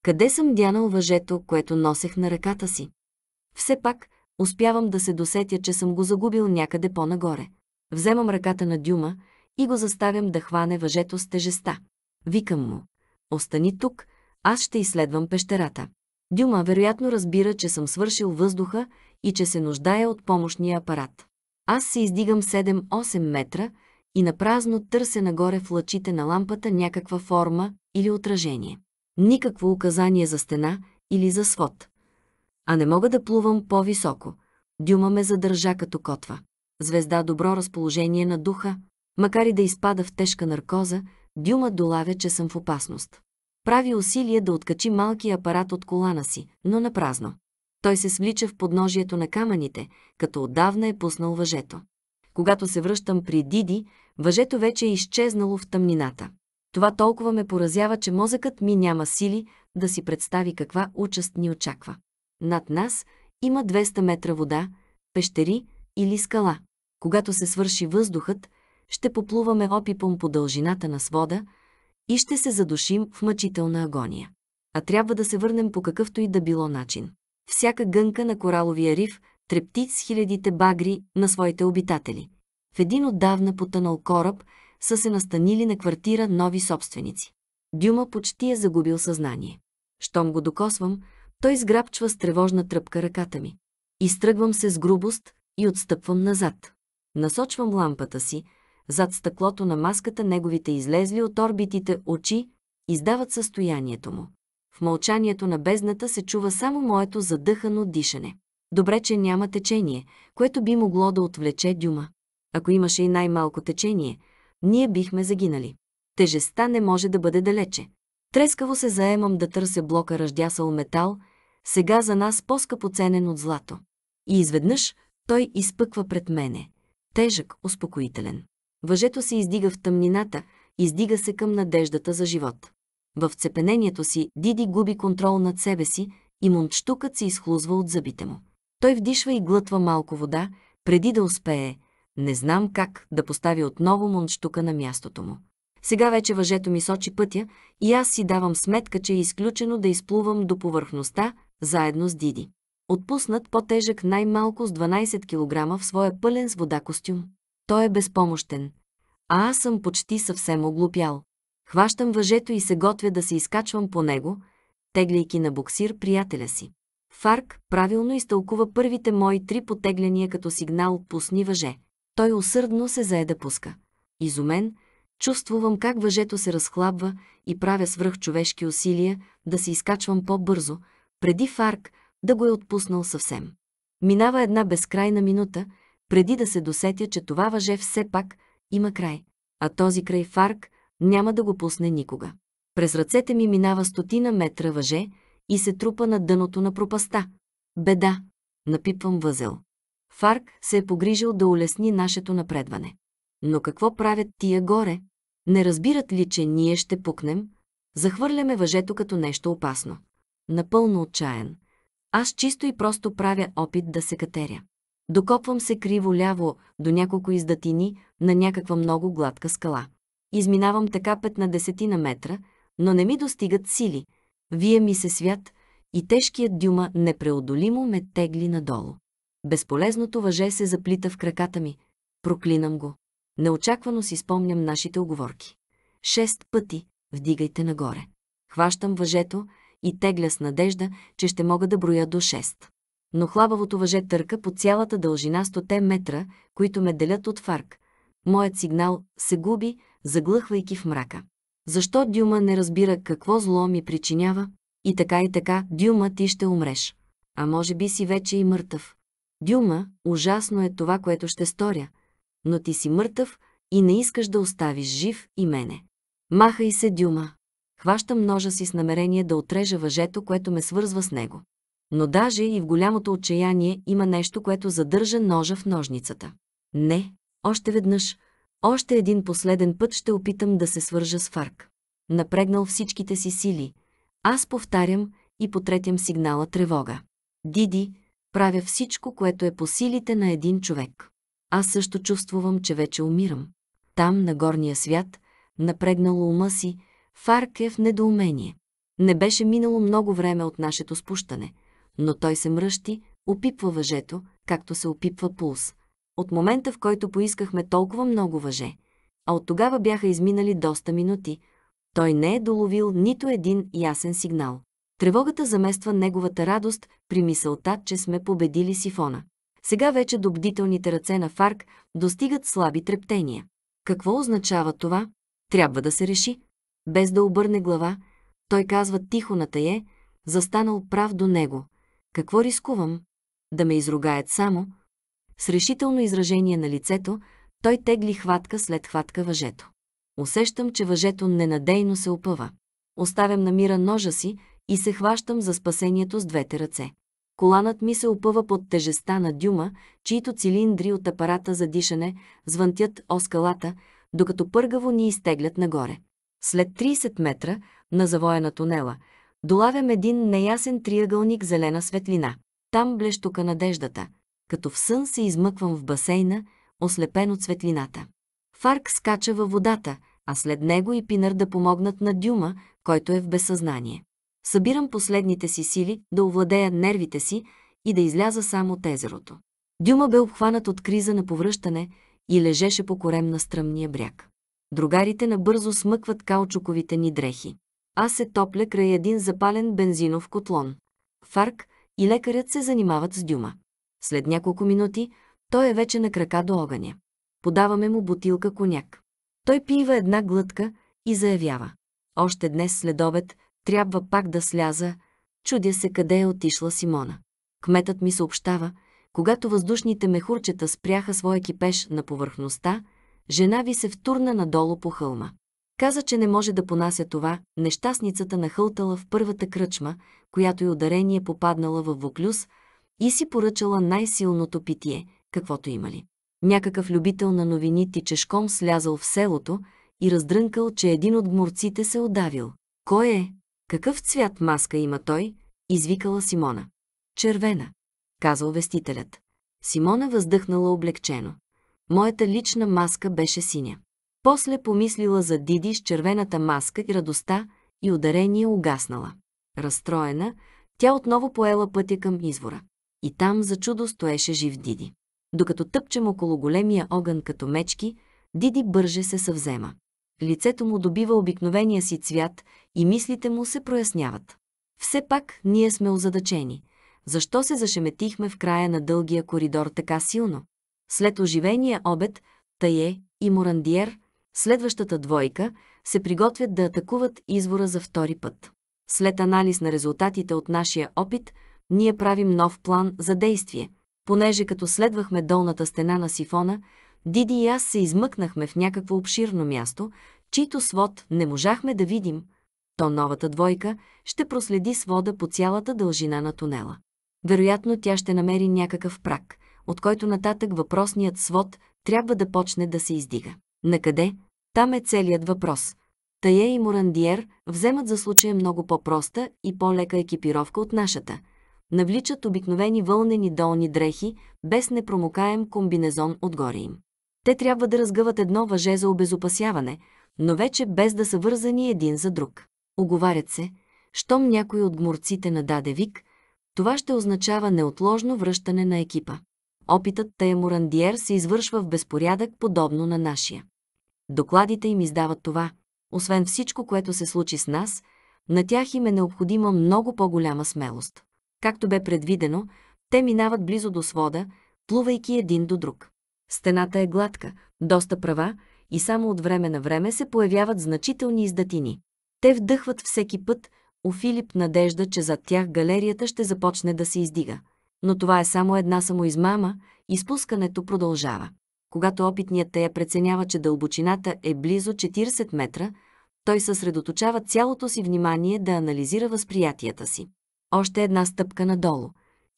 къде съм дянал въжето, което носех на ръката си? Все пак, успявам да се досетя, че съм го загубил някъде по-нагоре. Вземам ръката на Дюма и го заставям да хване въжето с тежеста. Викам му, остани тук, аз ще изследвам пещерата. Дюма вероятно разбира, че съм свършил въздуха и че се нуждая от помощния апарат. Аз се издигам 7-8 метра – и напразно търся нагоре в лъчите на лампата някаква форма или отражение. Никакво указание за стена или за свод. А не мога да плувам по-високо. Дюма ме задържа като котва. Звезда добро разположение на духа, макар и да изпада в тежка наркоза, Дюма долавя, че съм в опасност. Прави усилие да откачи малкия апарат от колана си, но напразно. Той се свлича в подножието на камъните, като отдавна е пуснал въжето когато се връщам при Диди, въжето вече е изчезнало в тъмнината. Това толкова ме поразява, че мозъкът ми няма сили да си представи каква участ ни очаква. Над нас има 200 метра вода, пещери или скала. Когато се свърши въздухът, ще поплуваме опипом по дължината на свода и ще се задушим в мъчителна агония. А трябва да се върнем по какъвто и да било начин. Всяка гънка на кораловия риф трепти с хилядите багри на своите обитатели. В един отдавна потънал кораб са се настанили на квартира нови собственици. Дюма почти е загубил съзнание. Щом го докосвам, той сграбчва с тревожна тръпка ръката ми. Изтръгвам се с грубост и отстъпвам назад. Насочвам лампата си, зад стъклото на маската неговите излезли от орбитите очи издават състоянието му. В мълчанието на бездната се чува само моето задъхано дишане. Добре, че няма течение, което би могло да отвлече дюма. Ако имаше и най-малко течение, ние бихме загинали. Тежестта не може да бъде далече. Трескаво се заемам да търся блока ръждясал метал, сега за нас по-скъпоценен от злато. И изведнъж той изпъква пред мене. Тежък, успокоителен. Въжето се издига в тъмнината, издига се към надеждата за живот. В цепенението си Диди губи контрол над себе си и момчтукът се изхлузва от зъбите му. Той вдишва и глътва малко вода, преди да успее, не знам как, да постави отново мунштука на мястото му. Сега вече въжето ми сочи пътя и аз си давам сметка, че е изключено да изплувам до повърхността, заедно с Диди. Отпуснат по-тежък най-малко с 12 кг в своя пълен с вода костюм. Той е безпомощен. А аз съм почти съвсем оглупял. Хващам въжето и се готвя да се изкачвам по него, теглейки на буксир приятеля си. Фарк правилно изтълкува първите мои три потегляния като сигнал «пусни въже». Той усърдно се зае да пуска. Изумен, чувствувам как въжето се разхлабва и правя свръхчовешки усилия да се изкачвам по-бързо, преди Фарк да го е отпуснал съвсем. Минава една безкрайна минута, преди да се досетя, че това въже все пак има край, а този край Фарк няма да го пусне никога. През ръцете ми минава стотина метра въже, и се трупа на дъното на пропаста. Беда! Напипвам възел. Фарк се е погрижил да улесни нашето напредване. Но какво правят тия горе? Не разбират ли, че ние ще пукнем? Захвърляме въжето като нещо опасно. Напълно отчаян. Аз чисто и просто правя опит да се катеря. Докопвам се криво-ляво до няколко издатини на някаква много гладка скала. Изминавам така 15 на метра, но не ми достигат сили – вие ми се свят и тежкият дюма непреодолимо ме тегли надолу. Безполезното въже се заплита в краката ми. Проклинам го. Неочаквано си спомням нашите оговорки. Шест пъти вдигайте нагоре. Хващам въжето и тегля с надежда, че ще мога да броя до шест. Но хлабавото въже търка по цялата дължина стоте метра, които ме делят от фарк. Моят сигнал се губи, заглъхвайки в мрака. Защо Дюма не разбира какво зло ми причинява? И така и така, Дюма, ти ще умреш. А може би си вече и мъртъв. Дюма, ужасно е това, което ще сторя. Но ти си мъртъв и не искаш да оставиш жив и мене. Махай се, Дюма. Хващам ножа си с намерение да отрежа въжето, което ме свързва с него. Но даже и в голямото отчаяние има нещо, което задържа ножа в ножницата. Не, още веднъж – още един последен път ще опитам да се свържа с Фарк. Напрегнал всичките си сили. Аз повтарям и потретям сигнала тревога. Диди, правя всичко, което е по силите на един човек. Аз също чувствувам, че вече умирам. Там, на горния свят, напрегнало ума си, Фарк е в недоумение. Не беше минало много време от нашето спущане, но той се мръщи, опипва въжето, както се опипва пулс от момента в който поискахме толкова много въже. А от тогава бяха изминали доста минути. Той не е доловил нито един ясен сигнал. Тревогата замества неговата радост при мисълта, че сме победили сифона. Сега вече до бдителните ръце на Фарк достигат слаби трептения. Какво означава това? Трябва да се реши. Без да обърне глава, той казва тихо на тъе, застанал прав до него. Какво рискувам? Да ме изругаят само – с решително изражение на лицето, той тегли хватка след хватка въжето. Усещам, че въжето ненадейно се опъва. Оставям на мира ножа си и се хващам за спасението с двете ръце. Коланът ми се опъва под тежеста на дюма, чието цилиндри от апарата за дишане звънтят о скалата, докато пъргаво ни изтеглят нагоре. След 30 метра, на завоя на тунела, долавям един неясен триъгълник зелена светлина. Там блещука надеждата – като в сън се измъквам в басейна, ослепен от светлината. Фарк скача във водата, а след него и Пинър да помогнат на Дюма, който е в безсъзнание. Събирам последните си сили да овладея нервите си и да изляза само от езерото. Дюма бе обхванат от криза на повръщане и лежеше по корем на стръмния бряг. Другарите набързо смъкват каучуковите ни дрехи. Аз се топля край един запален бензинов котлон. Фарк и лекарят се занимават с Дюма. След няколко минути той е вече на крака до огъня. Подаваме му бутилка коняк. Той пива една глътка и заявява. Още днес след обед трябва пак да сляза, чудя се къде е отишла Симона. Кметът ми съобщава, когато въздушните мехурчета спряха своя кипеж на повърхността, жена ви се втурна надолу по хълма. Каза, че не може да понася това, нещастницата нахълтала в първата кръчма, която и ударение попаднала в воклюз, и си поръчала най-силното питие, каквото имали. Някакъв любител на новини тичешком слязал в селото и раздрънкал, че един от гмурците се удавил. Кой е? Какъв цвят маска има той? Извикала Симона. Червена, казал вестителят. Симона въздъхнала облегчено. Моята лична маска беше синя. После помислила за Диди с червената маска и радостта и ударение угаснала. Разстроена, тя отново поела пътя към извора и там за чудо стоеше жив Диди. Докато тъпчем около големия огън като мечки, Диди бърже се съвзема. Лицето му добива обикновения си цвят и мислите му се проясняват. Все пак ние сме озадачени. Защо се зашеметихме в края на дългия коридор така силно? След оживения обед, Тае и Морандиер, следващата двойка, се приготвят да атакуват извора за втори път. След анализ на резултатите от нашия опит – ние правим нов план за действие, понеже като следвахме долната стена на сифона, Диди и аз се измъкнахме в някакво обширно място, чийто свод не можахме да видим, то новата двойка ще проследи свода по цялата дължина на тунела. Вероятно тя ще намери някакъв прак, от който нататък въпросният свод трябва да почне да се издига. Накъде? Там е целият въпрос. Тая и Морандиер вземат за случая много по-проста и по-лека екипировка от нашата – навличат обикновени вълнени долни дрехи, без непромокаем комбинезон отгоре им. Те трябва да разгъват едно въже за обезопасяване, но вече без да са вързани един за друг. Оговарят се, щом някой от гмурците нададе вик, това ще означава неотложно връщане на екипа. Опитът Таймурандиер се извършва в безпорядък, подобно на нашия. Докладите им издават това. Освен всичко, което се случи с нас, на тях им е необходима много по-голяма смелост. Както бе предвидено, те минават близо до свода, плувайки един до друг. Стената е гладка, доста права и само от време на време се появяват значителни издатини. Те вдъхват всеки път, у Филип надежда, че зад тях галерията ще започне да се издига. Но това е само една самоизмама и спускането продължава. Когато опитният я преценява, че дълбочината е близо 40 метра, той съсредоточава цялото си внимание да анализира възприятията си още една стъпка надолу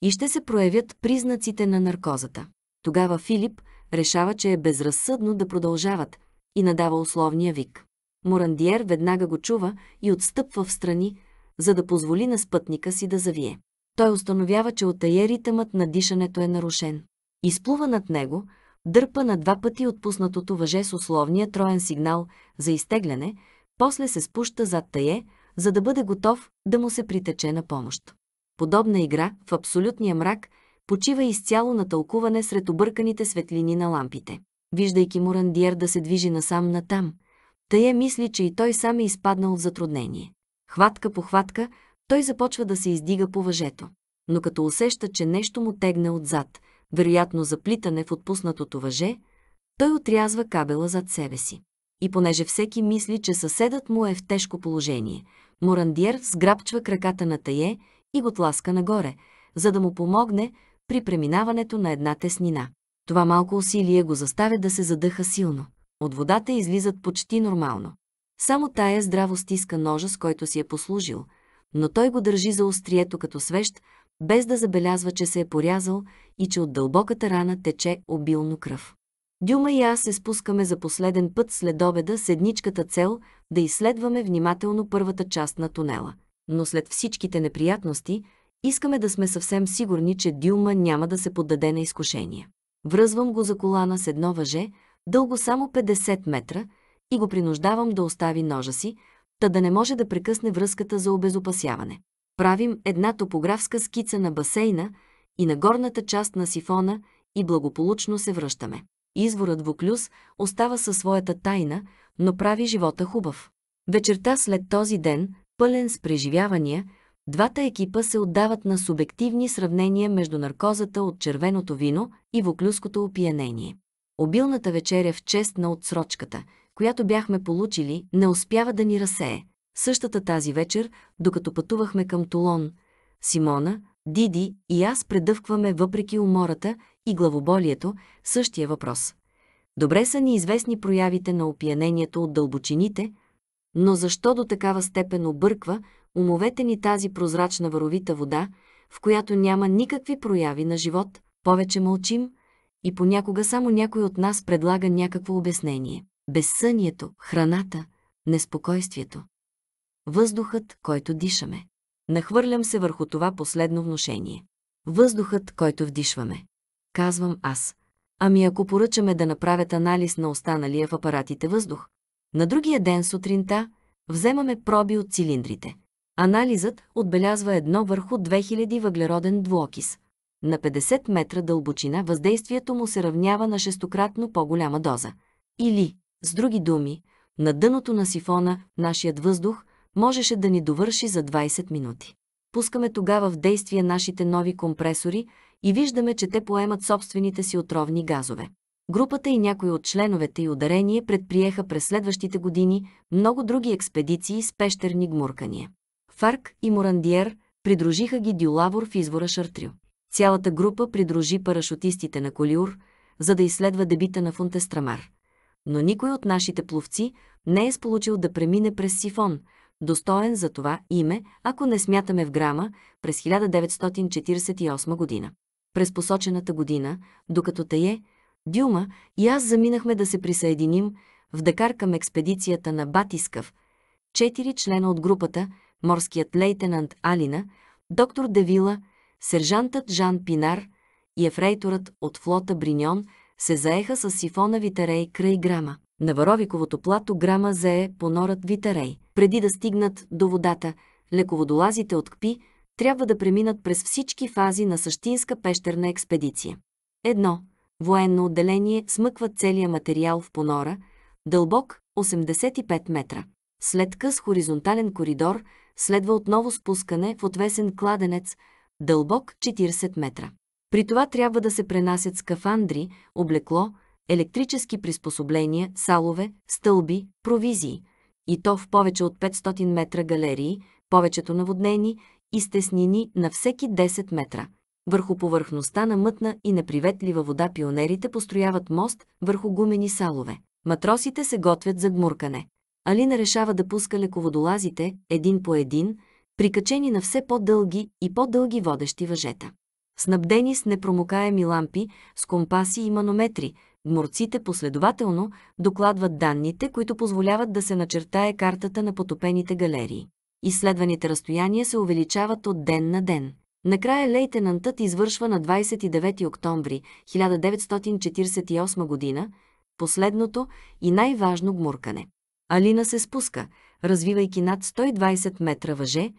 и ще се проявят признаците на наркозата. Тогава Филип решава, че е безразсъдно да продължават и надава условния вик. Морандиер веднага го чува и отстъпва в страни, за да позволи на спътника си да завие. Той установява, че от аеритъмът ритъмът на дишането е нарушен. Изплува над него, дърпа на два пъти отпуснатото въже с условния троен сигнал за изтегляне, после се спуща зад тае, за да бъде готов да му се притече на помощ. Подобна игра в абсолютния мрак почива изцяло на тълкуване сред обърканите светлини на лампите. Виждайки Мурандиер да се движи насам-натам, тая мисли, че и той сам е изпаднал в затруднение. Хватка по хватка, той започва да се издига по въжето. Но като усеща, че нещо му тегне отзад, вероятно заплитане в отпуснатото въже, той отрязва кабела зад себе си. И понеже всеки мисли, че съседът му е в тежко положение – Морандиер сграбчва краката на Тае и го тласка нагоре, за да му помогне при преминаването на една теснина. Това малко усилие го заставя да се задъха силно. От водата излизат почти нормално. Само тая здраво стиска ножа, с който си е послужил, но той го държи за острието като свещ, без да забелязва, че се е порязал и че от дълбоката рана тече обилно кръв. Дюма и аз се спускаме за последен път след обеда с едничката цел да изследваме внимателно първата част на тунела. Но след всичките неприятности, искаме да сме съвсем сигурни, че Дюма няма да се поддаде на изкушение. Връзвам го за колана с едно въже, дълго само 50 метра, и го принуждавам да остави ножа си, та да не може да прекъсне връзката за обезопасяване. Правим една топографска скица на басейна и на горната част на сифона и благополучно се връщаме. Изворът Воклюс остава със своята тайна, но прави живота хубав. Вечерта след този ден, пълен с преживявания, двата екипа се отдават на субективни сравнения между наркозата от червеното вино и воклюското опиянение. Обилната вечеря в чест на отсрочката, която бяхме получили, не успява да ни разсее. Същата тази вечер, докато пътувахме към Тулон, Симона, Диди и аз предъвкваме въпреки умората и главоболието – същия въпрос. Добре са ни известни проявите на опиянението от дълбочините, но защо до такава степен обърква умовете ни тази прозрачна варовита вода, в която няма никакви прояви на живот, повече мълчим и понякога само някой от нас предлага някакво обяснение. Безсънието, храната, неспокойствието. Въздухът, който дишаме. Нахвърлям се върху това последно вношение. Въздухът, който вдишваме казвам аз. Ами ако поръчаме да направят анализ на останалия в апаратите въздух. На другия ден сутринта вземаме проби от цилиндрите. Анализът отбелязва едно върху 2000 въглероден двуокис. На 50 метра дълбочина въздействието му се равнява на шестократно по-голяма доза. Или, с други думи, на дъното на сифона нашият въздух можеше да ни довърши за 20 минути. Пускаме тогава в действие нашите нови компресори и виждаме, че те поемат собствените си отровни газове. Групата и някои от членовете и ударение предприеха през следващите години много други експедиции с пещерни гмуркания. Фарк и Морандиер придружиха ги Дюлавор в извора Шартрю. Цялата група придружи парашутистите на Колиур, за да изследва дебита на Фунтестрамар. Но никой от нашите пловци не е сполучил да премине през Сифон, достоен за това име, ако не смятаме в грама, през 1948 година през посочената година, докато е, Дюма и аз заминахме да се присъединим в Дакар към експедицията на Батискав, четири члена от групата, морският лейтенант Алина, доктор Девила, сержантът Жан Пинар и ефрейторът от флота Бриньон се заеха с сифона Витарей край Грама. На Варовиковото плато Грама зае понорът Витарей. Преди да стигнат до водата, леководолазите от Кпи – трябва да преминат през всички фази на същинска пещерна експедиция. Едно. Военно отделение смъква целия материал в понора, дълбок 85 метра. След къс хоризонтален коридор следва отново спускане в отвесен кладенец, дълбок 40 метра. При това трябва да се пренасят скафандри, облекло, електрически приспособления, салове, стълби, провизии. И то в повече от 500 метра галерии, повечето наводнени, и стеснини на всеки 10 метра. Върху повърхността на мътна и неприветлива вода пионерите построяват мост върху гумени салове. Матросите се готвят за гмуркане. Алина решава да пуска леководолазите, един по един, прикачени на все по-дълги и по-дълги водещи въжета. Снабдени с непромокаеми лампи, с компаси и манометри, гмурците последователно докладват данните, които позволяват да се начертае картата на потопените галерии. Изследваните разстояния се увеличават от ден на ден. Накрая лейтенантът извършва на 29 октомври 1948 година последното и най-важно гмуркане. Алина се спуска, развивайки над 120 метра въже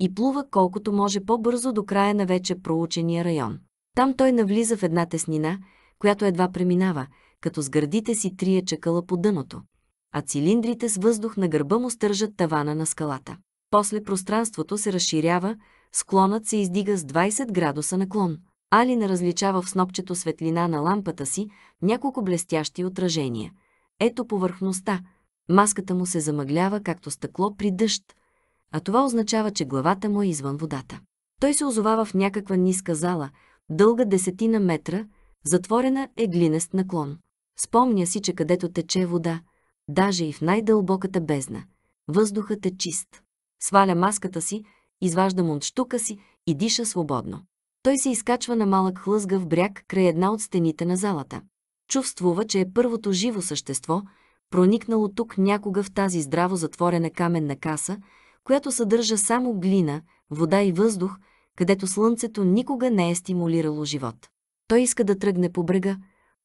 и плува колкото може по-бързо до края на вече проучения район. Там той навлиза в една теснина, която едва преминава, като с гърдите си трие чакала по дъното, а цилиндрите с въздух на гърба му стържат тавана на скалата. После пространството се разширява, склонът се издига с 20 градуса наклон. Алина различава в снопчето светлина на лампата си няколко блестящи отражения. Ето повърхността. Маската му се замъглява както стъкло при дъжд, а това означава, че главата му е извън водата. Той се озовава в някаква ниска зала, дълга десетина метра, затворена е глинест наклон. Спомня си, че където тече вода, даже и в най-дълбоката бездна, въздухът е чист. Сваля маската си, изважда мундштука си и диша свободно. Той се изкачва на малък хлъзгав бряг край една от стените на залата. Чувствува, че е първото живо същество, проникнало тук някога в тази здраво затворена каменна каса, която съдържа само глина, вода и въздух, където слънцето никога не е стимулирало живот. Той иска да тръгне по брега,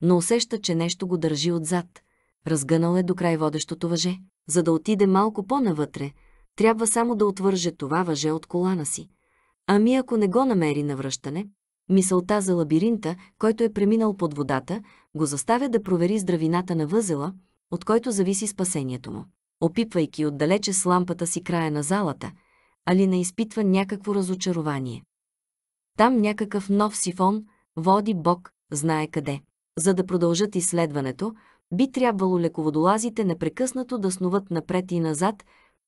но усеща, че нещо го държи отзад. Разгънал е до край водещото въже, за да отиде малко по-навътре, трябва само да отвърже това въже от колана си. Ами ако не го намери на връщане, мисълта за лабиринта, който е преминал под водата, го заставя да провери здравината на възела, от който зависи спасението му. Опипвайки отдалече с лампата си края на залата, Алина изпитва някакво разочарование. Там някакъв нов сифон води Бог, знае къде. За да продължат изследването, би трябвало леководолазите непрекъснато да снуват напред и назад,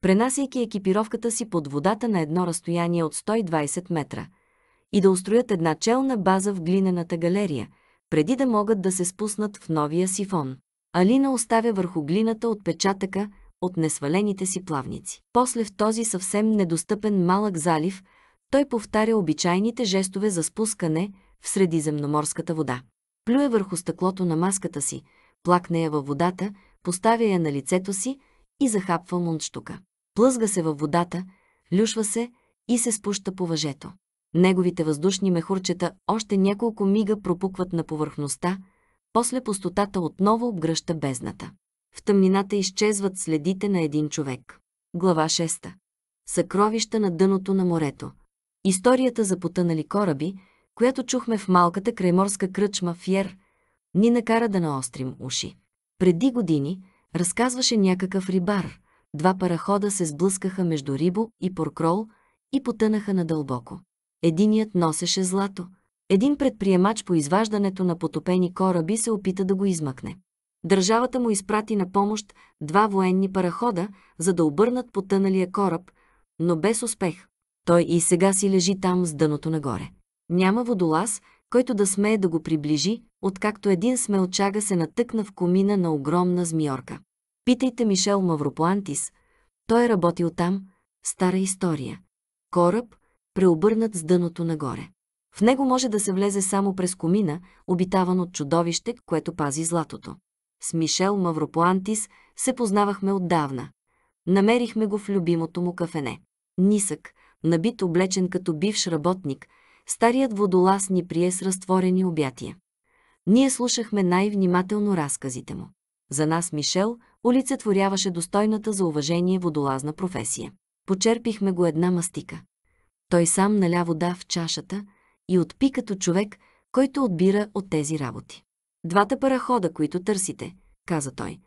пренасяйки екипировката си под водата на едно разстояние от 120 метра, и да устроят една челна база в глинената галерия, преди да могат да се спуснат в новия сифон. Алина оставя върху глината отпечатъка от несвалените си плавници. После в този съвсем недостъпен малък залив, той повтаря обичайните жестове за спускане в средиземноморската вода. Плюе върху стъклото на маската си, плакне я във водата, поставя я на лицето си и захапва мундштука. Плъзга се във водата, люшва се и се спуща по въжето. Неговите въздушни мехурчета още няколко мига пропукват на повърхността, после пустотата отново обгръща бездната. В тъмнината изчезват следите на един човек. Глава 6. Съкровища на дъното на морето. Историята за потънали кораби, която чухме в малката крайморска кръчма Фьер, ни накара да наострим уши. Преди години разказваше някакъв рибар, Два парахода се сблъскаха между Рибо и Поркрол и потънаха надълбоко. Единият носеше злато. Един предприемач по изваждането на потопени кораби се опита да го измъкне. Държавата му изпрати на помощ два военни парахода, за да обърнат потъналия кораб, но без успех. Той и сега си лежи там с дъното нагоре. Няма водолаз, който да смее да го приближи, откакто един смелчага се натъкна в комина на огромна змиорка. Питайте Мишел Мавропоантис. Той е работил там. Стара история. Кораб, преобърнат с дъното нагоре. В него може да се влезе само през комина, обитаван от чудовище, което пази златото. С Мишел Мавроплантис се познавахме отдавна. Намерихме го в любимото му кафене. Нисък, набит облечен като бивш работник, старият водолаз ни прие с разтворени обятия. Ние слушахме най-внимателно разказите му. За нас Мишел олицетворяваше достойната за уважение водолазна професия. Почерпихме го една мастика. Той сам наля вода в чашата и отпи като човек, който отбира от тези работи. Двата парахода, които търсите, каза той,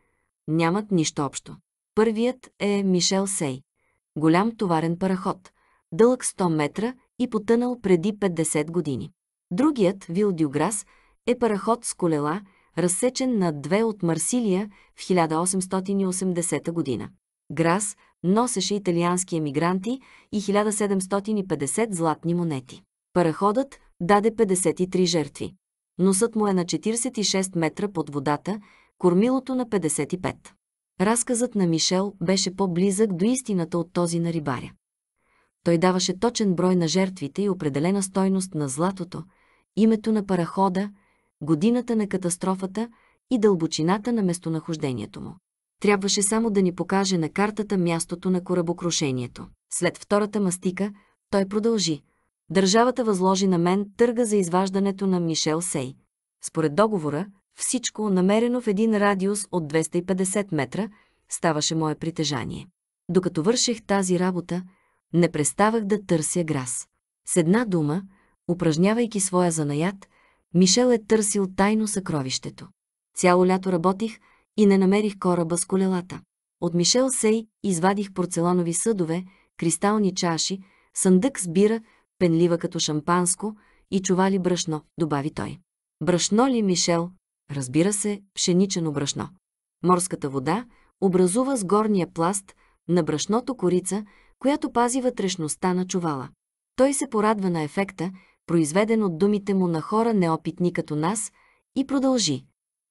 нямат нищо общо. Първият е Мишел Сей. Голям товарен параход, дълъг 100 метра и потънал преди 50 години. Другият, Вил Дюграс, е параход с колела – разсечен на две от Марсилия в 1880 година. Грас носеше италиански емигранти и 1750 златни монети. Параходът даде 53 жертви. Носът му е на 46 метра под водата, кормилото на 55. Разказът на Мишел беше по-близък до истината от този на рибаря. Той даваше точен брой на жертвите и определена стойност на златото, името на парахода, годината на катастрофата и дълбочината на местонахождението му. Трябваше само да ни покаже на картата мястото на корабокрушението. След втората мастика той продължи. Държавата възложи на мен търга за изваждането на Мишел Сей. Според договора, всичко намерено в един радиус от 250 метра ставаше мое притежание. Докато върших тази работа, не преставах да търся грас. С една дума, упражнявайки своя занаят, Мишел е търсил тайно съкровището. Цяло лято работих и не намерих кораба с колелата. От Мишел Сей извадих порцеланови съдове, кристални чаши, съндък с бира, пенлива като шампанско и чували брашно, добави той. Брашно ли, Мишел? Разбира се, пшеничено брашно. Морската вода образува с горния пласт на брашното корица, която пази вътрешността на чувала. Той се порадва на ефекта произведен от думите му на хора неопитни като нас, и продължи.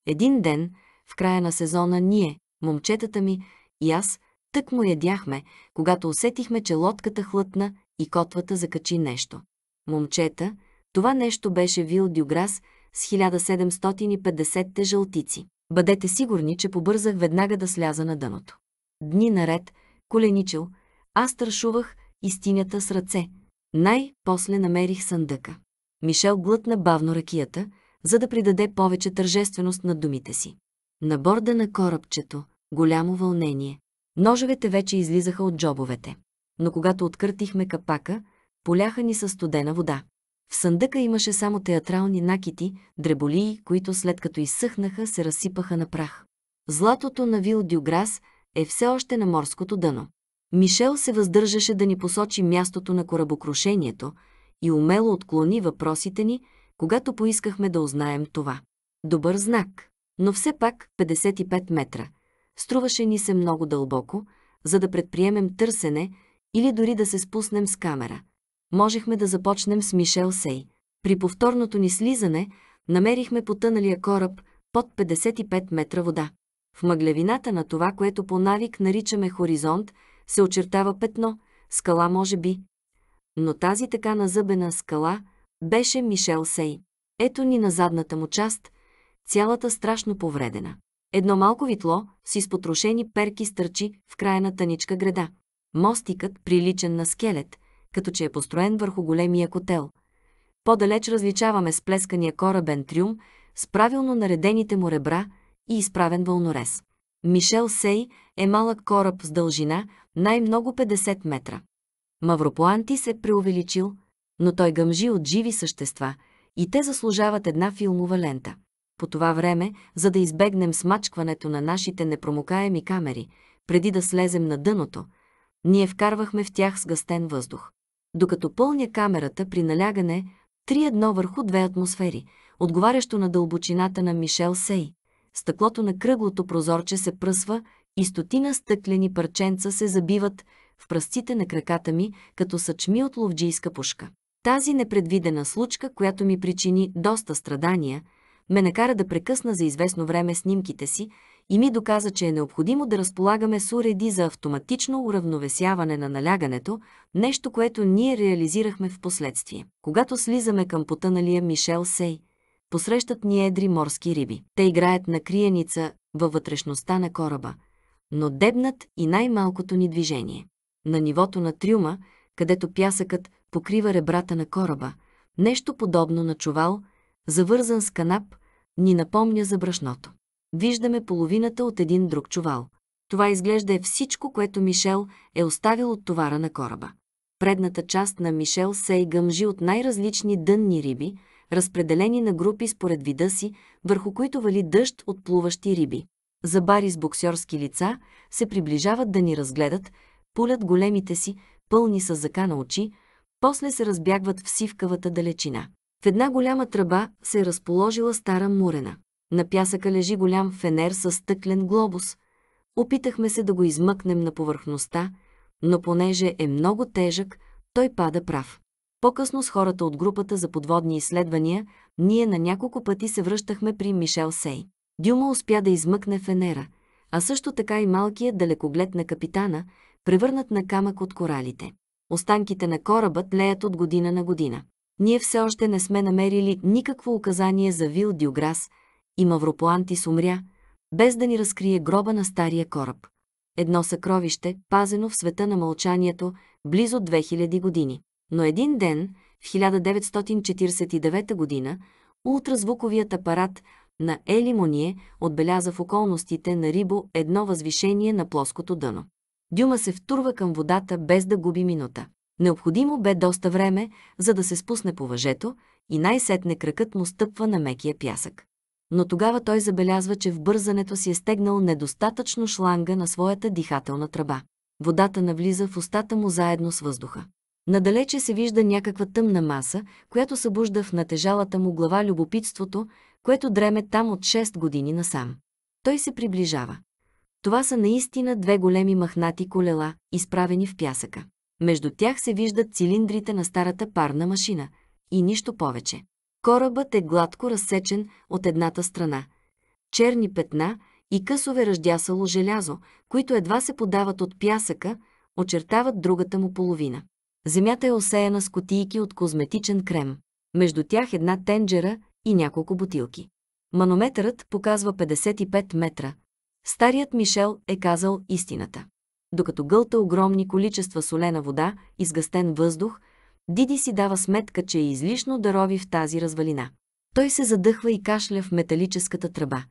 Един ден, в края на сезона, ние, момчетата ми и аз, тък му ядяхме, когато усетихме, че лодката хлътна и котвата закачи нещо. Момчета, това нещо беше Вил Дюграс с 1750-те жълтици. Бъдете сигурни, че побързах веднага да сляза на дъното. Дни наред, коленичил, аз тършувах истинята с ръце, най-после намерих съндъка. Мишел глътна бавно ракията, за да придаде повече тържественост на думите си. На борда на корабчето голямо вълнение. Ножовете вече излизаха от джобовете. Но когато откъртихме капака, поляха ни със студена вода. В съндъка имаше само театрални накити, дреболии, които след като изсъхнаха, се разсипаха на прах. Златото на Вил Дюграс е все още на морското дъно. Мишел се въздържаше да ни посочи мястото на корабокрушението и умело отклони въпросите ни, когато поискахме да узнаем това. Добър знак, но все пак 55 метра. Струваше ни се много дълбоко, за да предприемем търсене или дори да се спуснем с камера. Можехме да започнем с Мишел Сей. При повторното ни слизане намерихме потъналия кораб под 55 метра вода. В мъглевината на това, което по навик наричаме хоризонт – се очертава петно, скала може би. Но тази така назъбена скала беше Мишел Сей. Ето ни на задната му част, цялата страшно повредена. Едно малко витло с изпотрошени перки стърчи в края на тъничка града. Мостикът, приличен на скелет, като че е построен върху големия котел. По-далеч различаваме сплескания корабен трюм с правилно наредените му ребра и изправен вълнорез. Мишел Сей е малък кораб с дължина най-много 50 метра. Мавропоанти се преувеличил, но той гъмжи от живи същества и те заслужават една филмова лента. По това време, за да избегнем смачкването на нашите непромокаеми камери, преди да слезем на дъното, ние вкарвахме в тях сгъстен въздух. Докато пълня камерата при налягане 3-1 върху две атмосфери, отговарящо на дълбочината на Мишел Сей, стъклото на кръглото прозорче се пръсва и стотина стъклени парченца се забиват в пръстите на краката ми, като съчми от ловджийска пушка. Тази непредвидена случка, която ми причини доста страдания, ме накара да прекъсна за известно време снимките си и ми доказа, че е необходимо да разполагаме с уреди за автоматично уравновесяване на налягането, нещо, което ние реализирахме в последствие. Когато слизаме към потъналия Мишел Сей, посрещат ни едри морски риби. Те играят на криеница във вътрешността на кораба – но дебнат и най-малкото ни движение. На нивото на трюма, където пясъкът покрива ребрата на кораба, нещо подобно на чувал, завързан с канап, ни напомня за брашното. Виждаме половината от един друг чувал. Това изглежда е всичко, което Мишел е оставил от товара на кораба. Предната част на Мишел се и е гъмжи от най-различни дънни риби, разпределени на групи според вида си, върху които вали дъжд от плуващи риби. Забари с боксерски лица се приближават да ни разгледат, пулят големите си, пълни с на очи, после се разбягват в сивкавата далечина. В една голяма тръба се е разположила стара мурена. На пясъка лежи голям фенер с стъклен глобус. Опитахме се да го измъкнем на повърхността, но понеже е много тежък, той пада прав. По-късно с хората от групата за подводни изследвания, ние на няколко пъти се връщахме при Мишел Сей. Дюма успя да измъкне Фенера, а също така и малкият далекоглед на капитана, превърнат на камък от коралите. Останките на корабът леят от година на година. Ние все още не сме намерили никакво указание за Вил Дюграс и Мавропоантис умря, без да ни разкрие гроба на стария кораб. Едно съкровище, пазено в света на мълчанието, близо 2000 години. Но един ден, в 1949 година, ултразвуковият апарат на Елимоние отбеляза в околностите на Рибо едно възвишение на плоското дъно. Дюма се втурва към водата без да губи минута. Необходимо бе доста време, за да се спусне по въжето и най-сетне кракът му стъпва на мекия пясък. Но тогава той забелязва, че в бързането си е стегнал недостатъчно шланга на своята дихателна тръба. Водата навлиза в устата му заедно с въздуха. Надалече се вижда някаква тъмна маса, която събужда в натежалата му глава любопитството което дреме там от 6 години насам. Той се приближава. Това са наистина две големи махнати колела, изправени в пясъка. Между тях се виждат цилиндрите на старата парна машина и нищо повече. Корабът е гладко разсечен от едната страна. Черни петна и късове ръждясало желязо, които едва се подават от пясъка, очертават другата му половина. Земята е осеяна с котийки от козметичен крем. Между тях една тенджера и няколко бутилки. Манометърът показва 55 метра. Старият Мишел е казал истината. Докато гълта огромни количества солена вода, изгъстен въздух, Диди си дава сметка, че е излишно да рови в тази развалина. Той се задъхва и кашля в металическата тръба,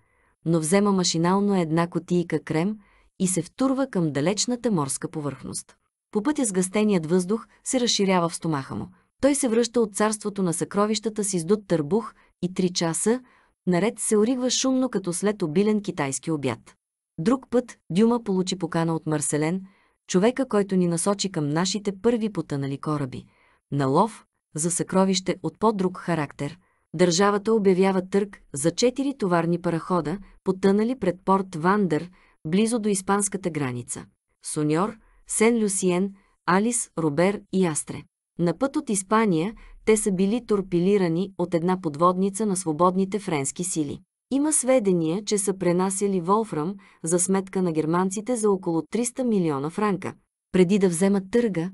но взема машинално една котийка крем и се втурва към далечната морска повърхност. По пътя сгъстеният въздух се разширява в стомаха му. Той се връща от царството на съкровищата си с дуд търбух и 3 часа, наред се оригва шумно като след обилен китайски обяд. Друг път Дюма получи покана от Марселен, човека, който ни насочи към нашите първи потънали кораби, на лов за съкровище от по-друг характер. Държавата обявява търг за четири товарни парахода, потънали пред порт Вандър, близо до испанската граница. Суньор, Сен-Люсиен, Алис, Робер и Астре. На път от Испания те са били торпилирани от една подводница на свободните френски сили. Има сведения, че са пренасяли Волфрам за сметка на германците за около 300 милиона франка. Преди да вземат търга,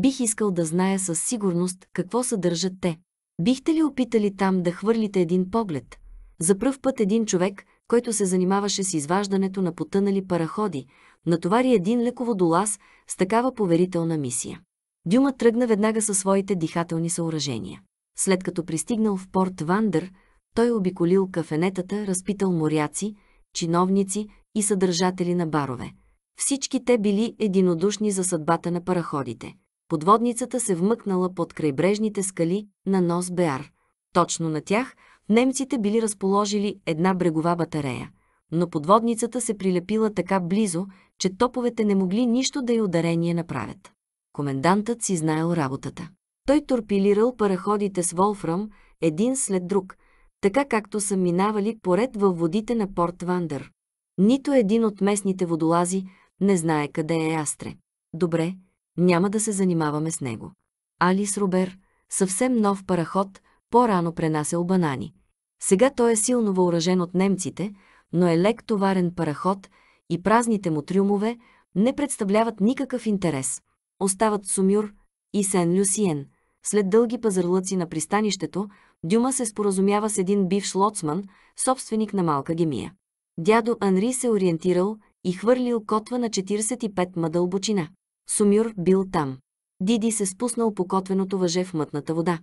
бих искал да зная със сигурност какво съдържат те. Бихте ли опитали там да хвърлите един поглед? За пръв път един човек, който се занимаваше с изваждането на потънали параходи, натовари един леководолаз с такава поверителна мисия. Дюма тръгна веднага със своите дихателни съоръжения. След като пристигнал в порт Вандър, той обиколил кафенетата, разпитал моряци, чиновници и съдържатели на барове. Всички те били единодушни за съдбата на параходите. Подводницата се вмъкнала под крайбрежните скали на Нос Беар. Точно на тях немците били разположили една брегова батарея, но подводницата се прилепила така близо, че топовете не могли нищо да й ударение направят комендантът си знаел работата. Той торпилирал параходите с Волфрам един след друг, така както са минавали поред във водите на Порт Вандър. Нито един от местните водолази не знае къде е Астре. Добре, няма да се занимаваме с него. Алис Робер, съвсем нов параход, по-рано пренасел банани. Сега той е силно въоръжен от немците, но е лек товарен параход и празните му трюмове не представляват никакъв интерес. Остават Сумюр и Сен-Люсиен. След дълги пазарлъци на пристанището, Дюма се споразумява с един бивш лоцман, собственик на малка гемия. Дядо Анри се ориентирал и хвърлил котва на 45 ма дълбочина. Сумюр бил там. Диди се спуснал по котвеното въже в мътната вода.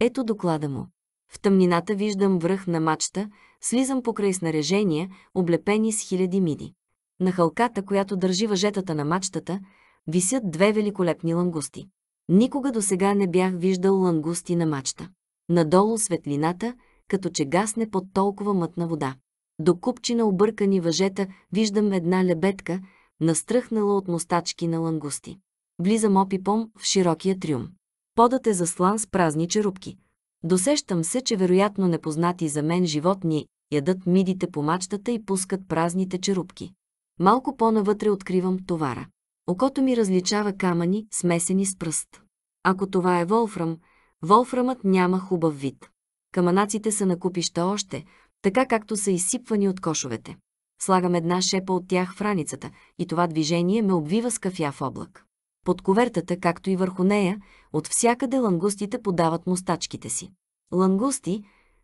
Ето доклада му. В тъмнината виждам връх на мачта, слизам покрай снарежения, облепени с хиляди миди. На халката, която държи въжетата на мачтата, висят две великолепни лангусти. Никога до сега не бях виждал лангусти на мачта. Надолу светлината, като че гасне под толкова мътна вода. До купчина объркани въжета виждам една лебедка, настръхнала от мостачки на лангусти. Влизам опипом в широкия трюм. Подът е заслан с празни черупки. Досещам се, че вероятно непознати за мен животни ядат мидите по мачтата и пускат празните черупки. Малко по-навътре откривам товара. Окото ми различава камъни, смесени с пръст. Ако това е волфрам, волфрамът няма хубав вид. Камънаците са на купища още, така както са изсипвани от кошовете. Слагам една шепа от тях в раницата и това движение ме обвива с кафя в облак. Под ковертата, както и върху нея, от всякъде лангустите подават мустачките си. Лангусти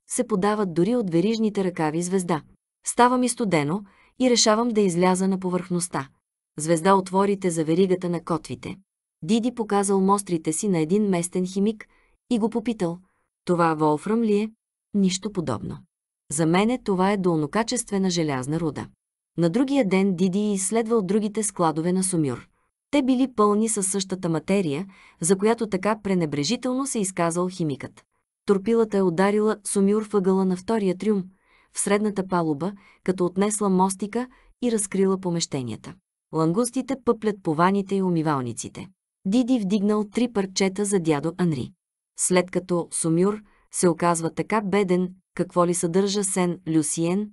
се подават дори от верижните ръкави звезда. Става ми студено и решавам да изляза на повърхността. Звезда отворите за веригата на котвите. Диди показал мострите си на един местен химик и го попитал, това Волфрам ли е? Нищо подобно. За мене това е долнокачествена желязна руда. На другия ден Диди е изследвал другите складове на Сумюр. Те били пълни със същата материя, за която така пренебрежително се изказал химикът. Торпилата е ударила Сумюр въгъла на втория трюм, в средната палуба, като отнесла мостика и разкрила помещенията лангустите пъплят пованите и умивалниците. Диди вдигнал три парчета за дядо Анри. След като Сумюр се оказва така беден, какво ли съдържа Сен Люсиен,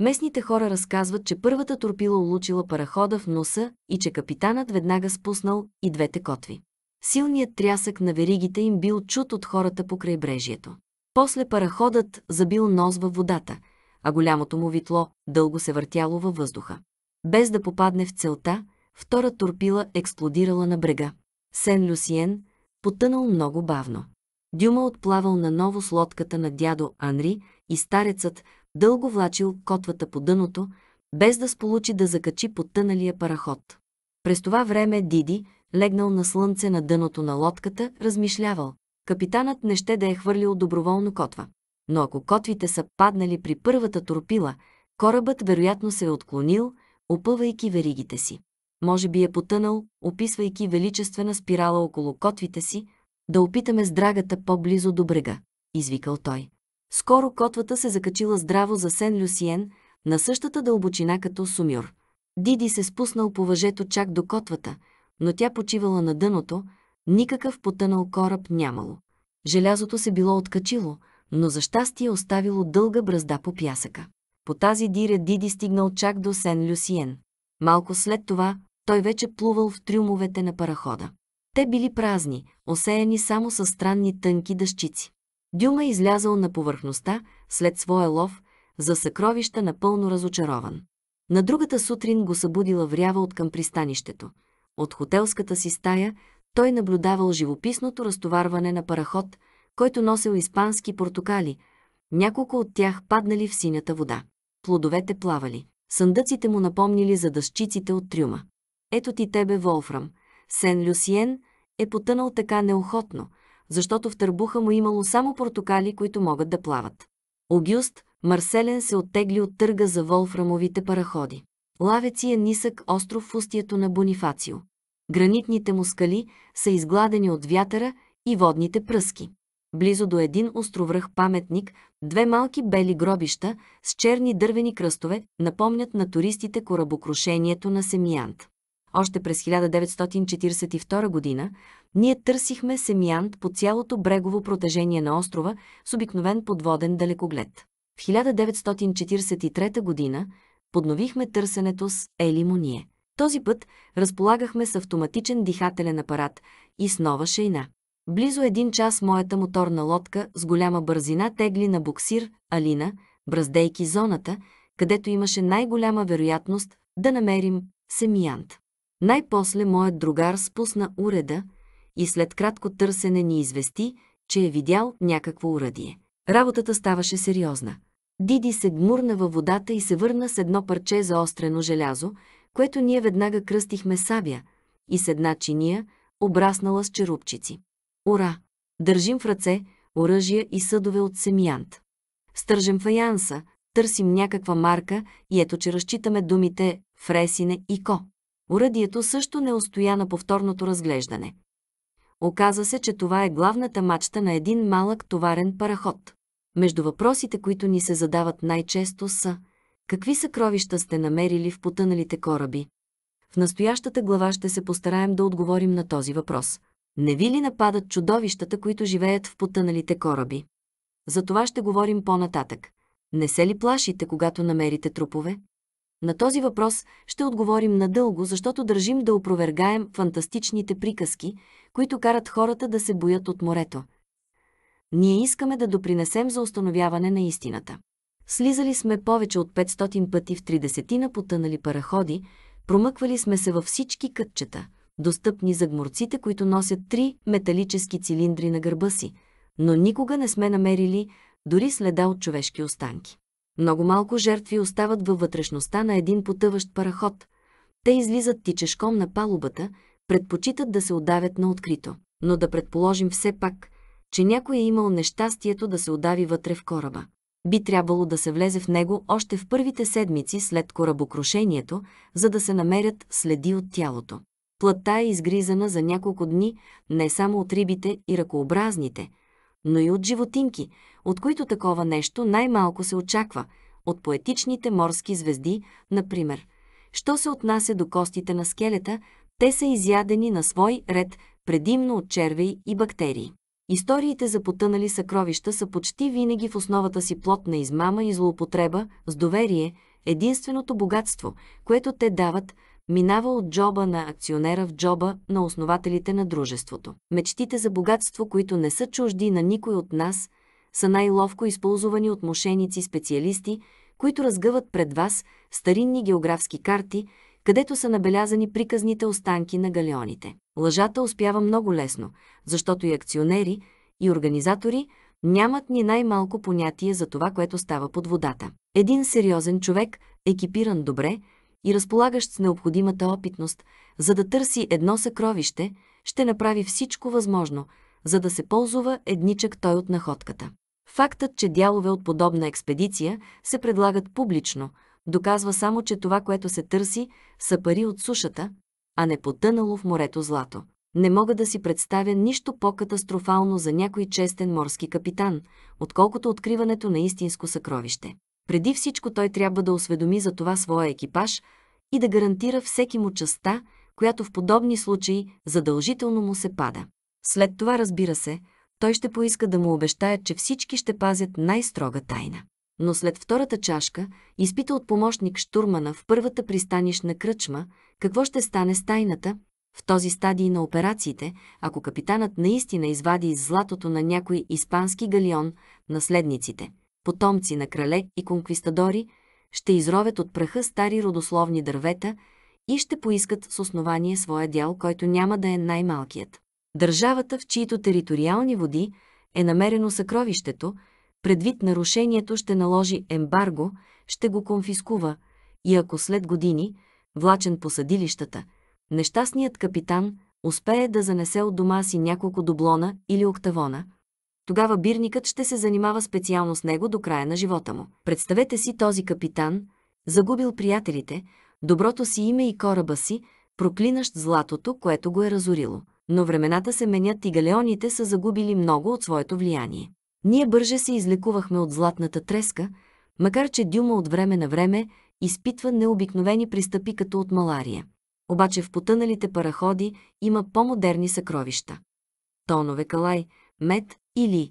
местните хора разказват, че първата турпила улучила парахода в носа и че капитанът веднага спуснал и двете котви. Силният трясък на веригите им бил чут от хората по крайбрежието. После параходът забил нос във водата, а голямото му витло дълго се въртяло във въздуха. Без да попадне в целта, втора турпила експлодирала на брега. Сен-Люсиен потънал много бавно. Дюма отплавал наново с лодката на дядо Анри и старецът дълго влачил котвата по дъното, без да сполучи да закачи потъналия параход. През това време Диди, легнал на слънце на дъното на лодката, размишлявал. Капитанът не ще да е хвърлил доброволно котва. Но ако котвите са паднали при първата турпила, корабът вероятно се е отклонил, опъвайки веригите си. Може би е потънал, описвайки величествена спирала около котвите си, да опитаме здрагата по-близо до брега, извикал той. Скоро котвата се закачила здраво за Сен-Люсиен, на същата дълбочина като Сумюр. Диди се спуснал по въжето чак до котвата, но тя почивала на дъното, никакъв потънал кораб нямало. Желязото се било откачило, но за щастие оставило дълга бръзда по пясъка. По тази дире Диди стигнал чак до Сен-Люсиен. Малко след това той вече плувал в трюмовете на парахода. Те били празни, осеяни само с странни тънки дъщици. Дюма излязал на повърхността след своя лов, за съкровища напълно разочарован. На другата сутрин го събудила врява от към пристанището. От хотелската си стая той наблюдавал живописното разтоварване на параход, който носил испански портокали, няколко от тях паднали в синята вода плодовете плавали. Съндъците му напомнили за дъщиците от трюма. Ето ти тебе, Волфрам. Сен Люсиен е потънал така неохотно, защото в търбуха му имало само портокали, които могат да плават. Огюст, Марселен се оттегли от търга за волфрамовите параходи. Лавеци е нисък остров в устието на Бонифацио. Гранитните му скали са изгладени от вятъра и водните пръски близо до един островръх паметник, две малки бели гробища с черни дървени кръстове напомнят на туристите корабокрушението на Семиянт. Още през 1942 година ние търсихме Семиянт по цялото брегово протежение на острова с обикновен подводен далекоглед. В 1943 година подновихме търсенето с Ели Моние. Този път разполагахме с автоматичен дихателен апарат и с нова шейна. Близо един час моята моторна лодка с голяма бързина тегли на буксир Алина, браздейки зоната, където имаше най-голяма вероятност да намерим семиянт. Най-после моят другар спусна уреда и след кратко търсене ни извести, че е видял някакво урадие. Работата ставаше сериозна. Диди се гмурна във водата и се върна с едно парче заострено желязо, което ние веднага кръстихме сабя, и с една чиния, обраснала с черупчици. Ура! Държим в ръце оръжия и съдове от семиянт. Стържем фаянса, търсим някаква марка и ето че разчитаме думите «фресине» и «ко». Оръдието също не устоя на повторното разглеждане. Оказа се, че това е главната мачта на един малък товарен параход. Между въпросите, които ни се задават най-често са Какви съкровища сте намерили в потъналите кораби? В настоящата глава ще се постараем да отговорим на този въпрос – не ви ли нападат чудовищата, които живеят в потъналите кораби? За това ще говорим по-нататък. Не се ли плашите, когато намерите трупове? На този въпрос ще отговорим надълго, защото държим да опровергаем фантастичните приказки, които карат хората да се боят от морето. Ние искаме да допринесем за установяване на истината. Слизали сме повече от 500 пъти в 30 на потънали параходи, промъквали сме се във всички кътчета – достъпни за гморците, които носят три металически цилиндри на гърба си, но никога не сме намерили дори следа от човешки останки. Много малко жертви остават във вътрешността на един потъващ параход. Те излизат тичешком на палубата, предпочитат да се удавят на открито. Но да предположим все пак, че някой е имал нещастието да се удави вътре в кораба. Би трябвало да се влезе в него още в първите седмици след корабокрушението, за да се намерят следи от тялото. Плътта е изгризана за няколко дни не само от рибите и ръкообразните, но и от животинки, от които такова нещо най-малко се очаква, от поетичните морски звезди, например. Що се отнася до костите на скелета, те са изядени на свой ред, предимно от червей и бактерии. Историите за потънали съкровища са почти винаги в основата си плод на измама и злоупотреба с доверие, единственото богатство, което те дават – минава от джоба на акционера в джоба на основателите на дружеството. Мечтите за богатство, които не са чужди на никой от нас, са най-ловко използвани от мошеници специалисти, които разгъват пред вас старинни географски карти, където са набелязани приказните останки на галеоните. Лъжата успява много лесно, защото и акционери, и организатори нямат ни най-малко понятие за това, което става под водата. Един сериозен човек, екипиран добре, и разполагащ с необходимата опитност, за да търси едно съкровище, ще направи всичко възможно, за да се ползва едничък той от находката. Фактът, че дялове от подобна експедиция се предлагат публично, доказва само, че това, което се търси, са пари от сушата, а не потънало в морето злато. Не мога да си представя нищо по-катастрофално за някой честен морски капитан, отколкото откриването на истинско съкровище. Преди всичко той трябва да осведоми за това своя екипаж и да гарантира всеки му частта, която в подобни случаи задължително му се пада. След това, разбира се, той ще поиска да му обещаят, че всички ще пазят най-строга тайна. Но след втората чашка изпита от помощник Штурмана в първата пристанищна кръчма какво ще стане с тайната, в този стадий на операциите, ако капитанът наистина извади из златото на някой испански галион наследниците – потомци на крале и конквистадори, ще изровят от праха стари родословни дървета и ще поискат с основание своя дял, който няма да е най-малкият. Държавата, в чието териториални води е намерено съкровището, предвид нарушението ще наложи ембарго, ще го конфискува и ако след години, влачен по съдилищата, нещастният капитан успее да занесе от дома си няколко доблона или октавона – тогава бирникът ще се занимава специално с него до края на живота му. Представете си този капитан, загубил приятелите, доброто си име и кораба си, проклинащ златото, което го е разорило. Но времената се менят и галеоните са загубили много от своето влияние. Ние бърже се излекувахме от златната треска, макар че Дюма от време на време изпитва необикновени пристъпи като от малария. Обаче в потъналите параходи има по-модерни съкровища. Тонове калай – мед или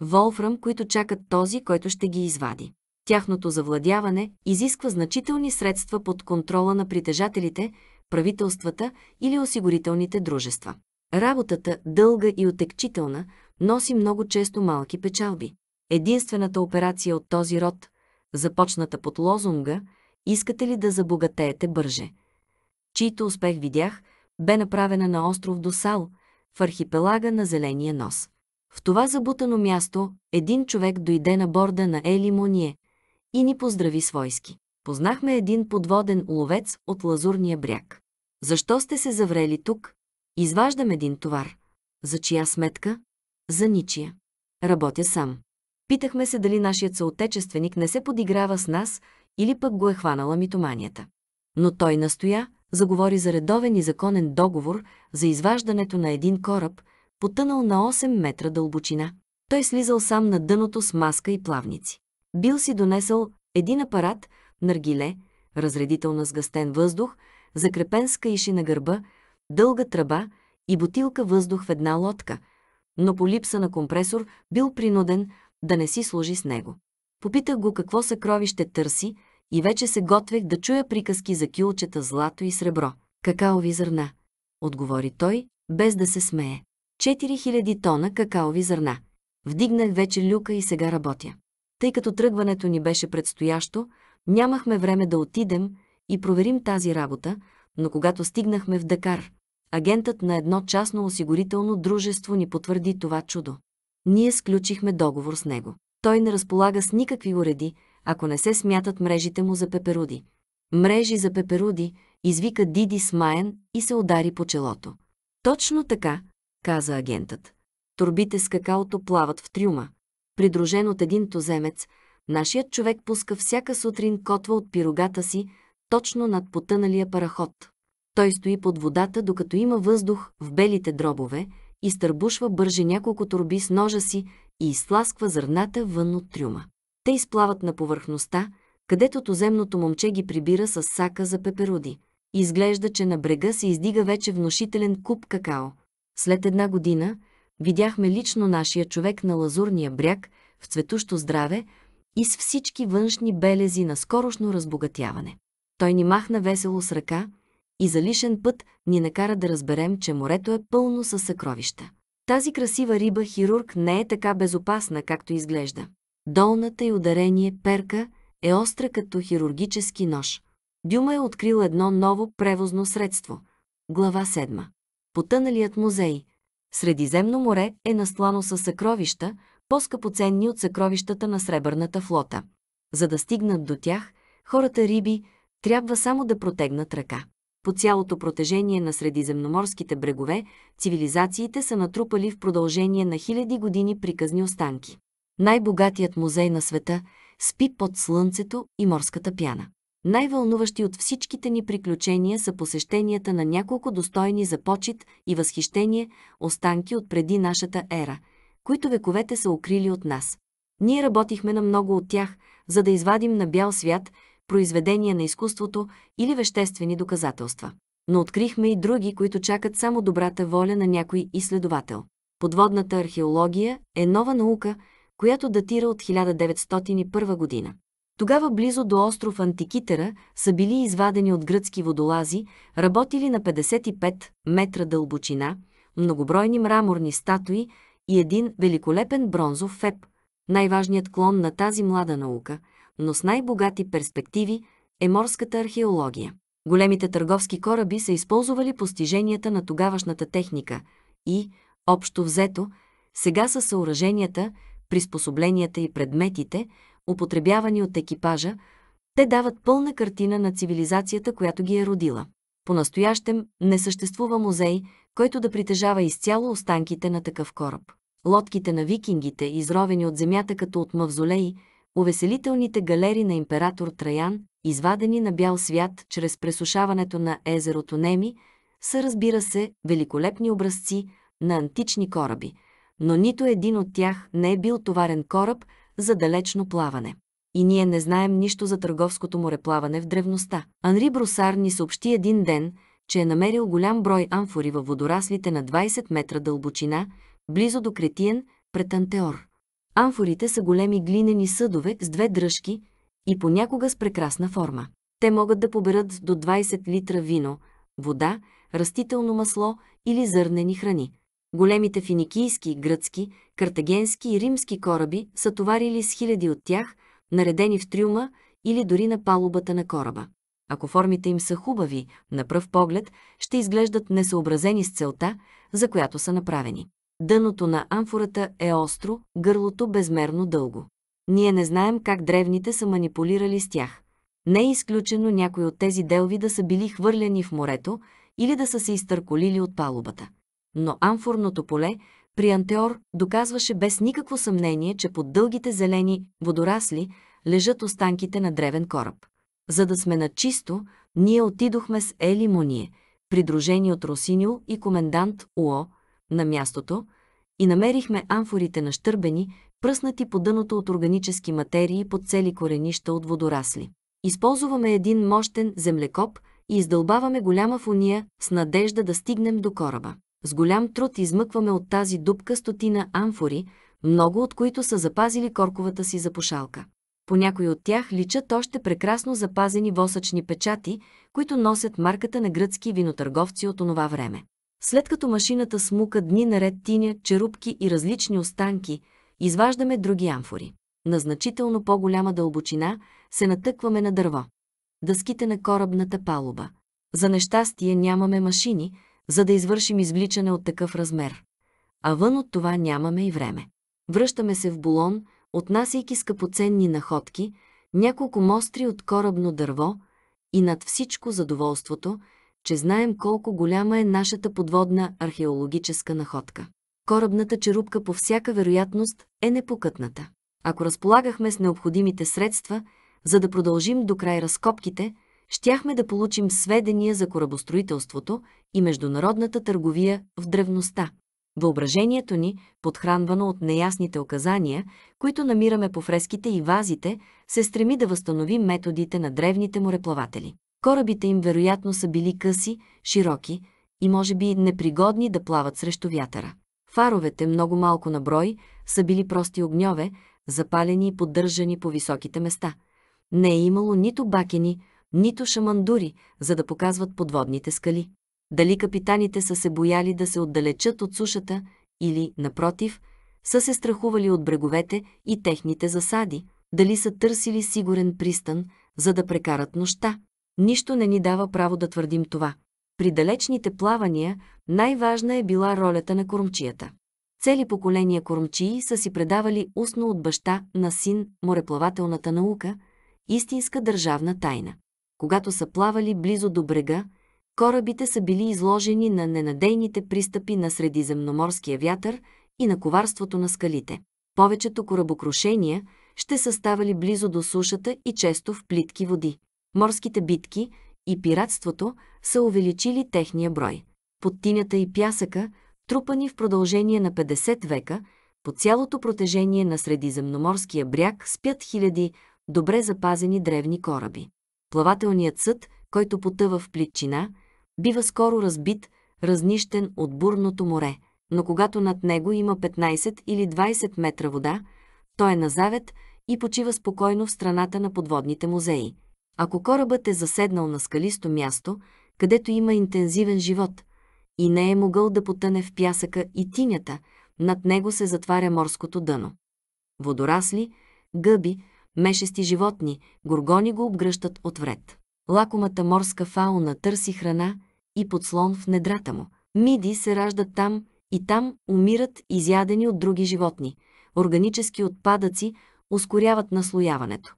волфрам, които чакат този, който ще ги извади. Тяхното завладяване изисква значителни средства под контрола на притежателите, правителствата или осигурителните дружества. Работата, дълга и отекчителна, носи много често малки печалби. Единствената операция от този род, започната под лозунга «Искате ли да забогатеете бърже?», чийто успех видях, бе направена на остров Досал – в архипелага на Зеления нос. В това забутано място един човек дойде на борда на Ели Моние и ни поздрави свойски. Познахме един подводен ловец от Лазурния бряг. Защо сте се заврели тук? Изваждам един товар. За чия сметка? За ничия. Работя сам. Питахме се дали нашият съотечественик не се подиграва с нас или пък го е хванала митоманията. Но той настоя, заговори за редовен и законен договор за изваждането на един кораб, потънал на 8 метра дълбочина. Той слизал сам на дъното с маска и плавници. Бил си донесъл един апарат, наргиле, разредител на сгъстен въздух, закрепен с каиши на гърба, дълга тръба и бутилка въздух в една лодка, но по липса на компресор бил принуден да не си служи с него. Попитах го какво съкровище търси и вече се готвех да чуя приказки за кюлчета злато и сребро, какаови зърна. Отговори той, без да се смее. 4000 тона какаови зърна. Вдигнах вече люка и сега работя. Тъй като тръгването ни беше предстоящо, нямахме време да отидем и проверим тази работа, но когато стигнахме в Дакар, агентът на едно частно осигурително дружество ни потвърди това чудо. Ние сключихме договор с него. Той не разполага с никакви уреди, ако не се смятат мрежите му за пеперуди. Мрежи за пеперуди, извика Диди смаян и се удари по челото. Точно така, каза агентът. Турбите с какаото плават в трюма. Придружен от един тоземец, нашият човек пуска всяка сутрин котва от пирогата си, точно над потъналия параход. Той стои под водата, докато има въздух в белите дробове, изтърбушва бърже няколко турби с ножа си и изтласква зърната вън от трюма. Те изплават на повърхността, където тоземното момче ги прибира с сака за пеперуди. Изглежда, че на брега се издига вече внушителен куп какао. След една година видяхме лично нашия човек на лазурния бряг, в цветущо здраве и с всички външни белези на скорошно разбогатяване. Той ни махна весело с ръка и за лишен път ни накара да разберем, че морето е пълно със съкровища. Тази красива риба хирург не е така безопасна, както изглежда. Долната и ударение перка е остра като хирургически нож. Дюма е открил едно ново превозно средство. Глава 7. Потъналият музей. Средиземно море е настлано със съкровища, по-скъпоценни от съкровищата на Сребърната флота. За да стигнат до тях, хората риби трябва само да протегнат ръка. По цялото протежение на средиземноморските брегове, цивилизациите са натрупали в продължение на хиляди години приказни останки. Най-богатият музей на света спи под слънцето и морската пяна. Най-вълнуващи от всичките ни приключения са посещенията на няколко достойни за почет и възхищение останки от преди нашата ера, които вековете са укрили от нас. Ние работихме на много от тях, за да извадим на бял свят произведения на изкуството или веществени доказателства. Но открихме и други, които чакат само добрата воля на някой изследовател. Подводната археология е нова наука – която датира от 1901 година. Тогава близо до остров Антикитера са били извадени от гръцки водолази, работили на 55 метра дълбочина, многобройни мраморни статуи и един великолепен бронзов феб, най-важният клон на тази млада наука, но с най-богати перспективи е морската археология. Големите търговски кораби са използвали постиженията на тогавашната техника и, общо взето, сега са съоръженията, приспособленията и предметите, употребявани от екипажа, те дават пълна картина на цивилизацията, която ги е родила. По-настоящем не съществува музей, който да притежава изцяло останките на такъв кораб. Лодките на викингите, изровени от земята като от мавзолеи, увеселителните галери на император Траян, извадени на бял свят чрез пресушаването на езерото Неми, са, разбира се, великолепни образци на антични кораби – но нито един от тях не е бил товарен кораб за далечно плаване. И ние не знаем нищо за търговското мореплаване в древността. Анри Бросар ни съобщи един ден, че е намерил голям брой амфори във водораслите на 20 метра дълбочина, близо до Кретиен, пред Антеор. Амфорите са големи глинени съдове с две дръжки и понякога с прекрасна форма. Те могат да поберат до 20 литра вино, вода, растително масло или зърнени храни. Големите финикийски, гръцки, картагенски и римски кораби са товарили с хиляди от тях, наредени в трюма или дори на палубата на кораба. Ако формите им са хубави, на пръв поглед ще изглеждат несъобразени с целта, за която са направени. Дъното на амфората е остро, гърлото безмерно дълго. Ние не знаем как древните са манипулирали с тях. Не е изключено някои от тези делви да са били хвърляни в морето или да са се изтърколили от палубата но амфорното поле при Антеор доказваше без никакво съмнение, че под дългите зелени водорасли лежат останките на древен кораб. За да сме на чисто, ние отидохме с Ели Моние, придружени от Росиньо и комендант Уо, на мястото и намерихме амфорите на щърбени, пръснати по дъното от органически материи под цели коренища от водорасли. Използваме един мощен землекоп и издълбаваме голяма фуния с надежда да стигнем до кораба. С голям труд измъкваме от тази дупка стотина амфори, много от които са запазили корковата си запушалка. По някои от тях личат още прекрасно запазени восъчни печати, които носят марката на гръцки винотърговци от онова време. След като машината смука дни наред тиня, черупки и различни останки, изваждаме други амфори. На значително по-голяма дълбочина се натъкваме на дърво. Дъските на корабната палуба. За нещастие нямаме машини, за да извършим извличане от такъв размер. А вън от това нямаме и време. Връщаме се в Булон, отнасяйки скъпоценни находки, няколко мостри от корабно дърво и над всичко задоволството, че знаем колко голяма е нашата подводна археологическа находка. Корабната черупка по всяка вероятност е непокътната. Ако разполагахме с необходимите средства, за да продължим до край разкопките – щяхме да получим сведения за корабостроителството и международната търговия в древността. Въображението ни, подхранвано от неясните указания, които намираме по фреските и вазите, се стреми да възстанови методите на древните мореплаватели. Корабите им вероятно са били къси, широки и може би непригодни да плават срещу вятъра. Фаровете, много малко на брой, са били прости огньове, запалени и поддържани по високите места. Не е имало нито бакени, нито шамандури, за да показват подводните скали. Дали капитаните са се бояли да се отдалечат от сушата или, напротив, са се страхували от бреговете и техните засади, дали са търсили сигурен пристан, за да прекарат нощта. Нищо не ни дава право да твърдим това. При далечните плавания най-важна е била ролята на кормчията. Цели поколения кормчии са си предавали устно от баща на син мореплавателната наука, истинска държавна тайна. Когато са плавали близо до брега, корабите са били изложени на ненадейните пристъпи на средиземноморския вятър и на коварството на скалите. Повечето корабокрушения ще са ставали близо до сушата и често в плитки води. Морските битки и пиратството са увеличили техния брой. Под тинята и пясъка, трупани в продължение на 50 века, по цялото протежение на Средиземноморския бряг спят хиляди добре запазени древни кораби. Плавателният съд, който потъва в плитчина, бива скоро разбит, разнищен от бурното море. Но когато над него има 15 или 20 метра вода, той е на завет и почива спокойно в страната на подводните музеи. Ако корабът е заседнал на скалисто място, където има интензивен живот и не е могъл да потъне в пясъка и тинята, над него се затваря морското дъно. Водорасли, гъби, мешести животни, горгони го обгръщат от вред. Лакомата морска фауна търси храна и подслон в недрата му. Миди се раждат там и там умират изядени от други животни. Органически отпадъци ускоряват наслояването.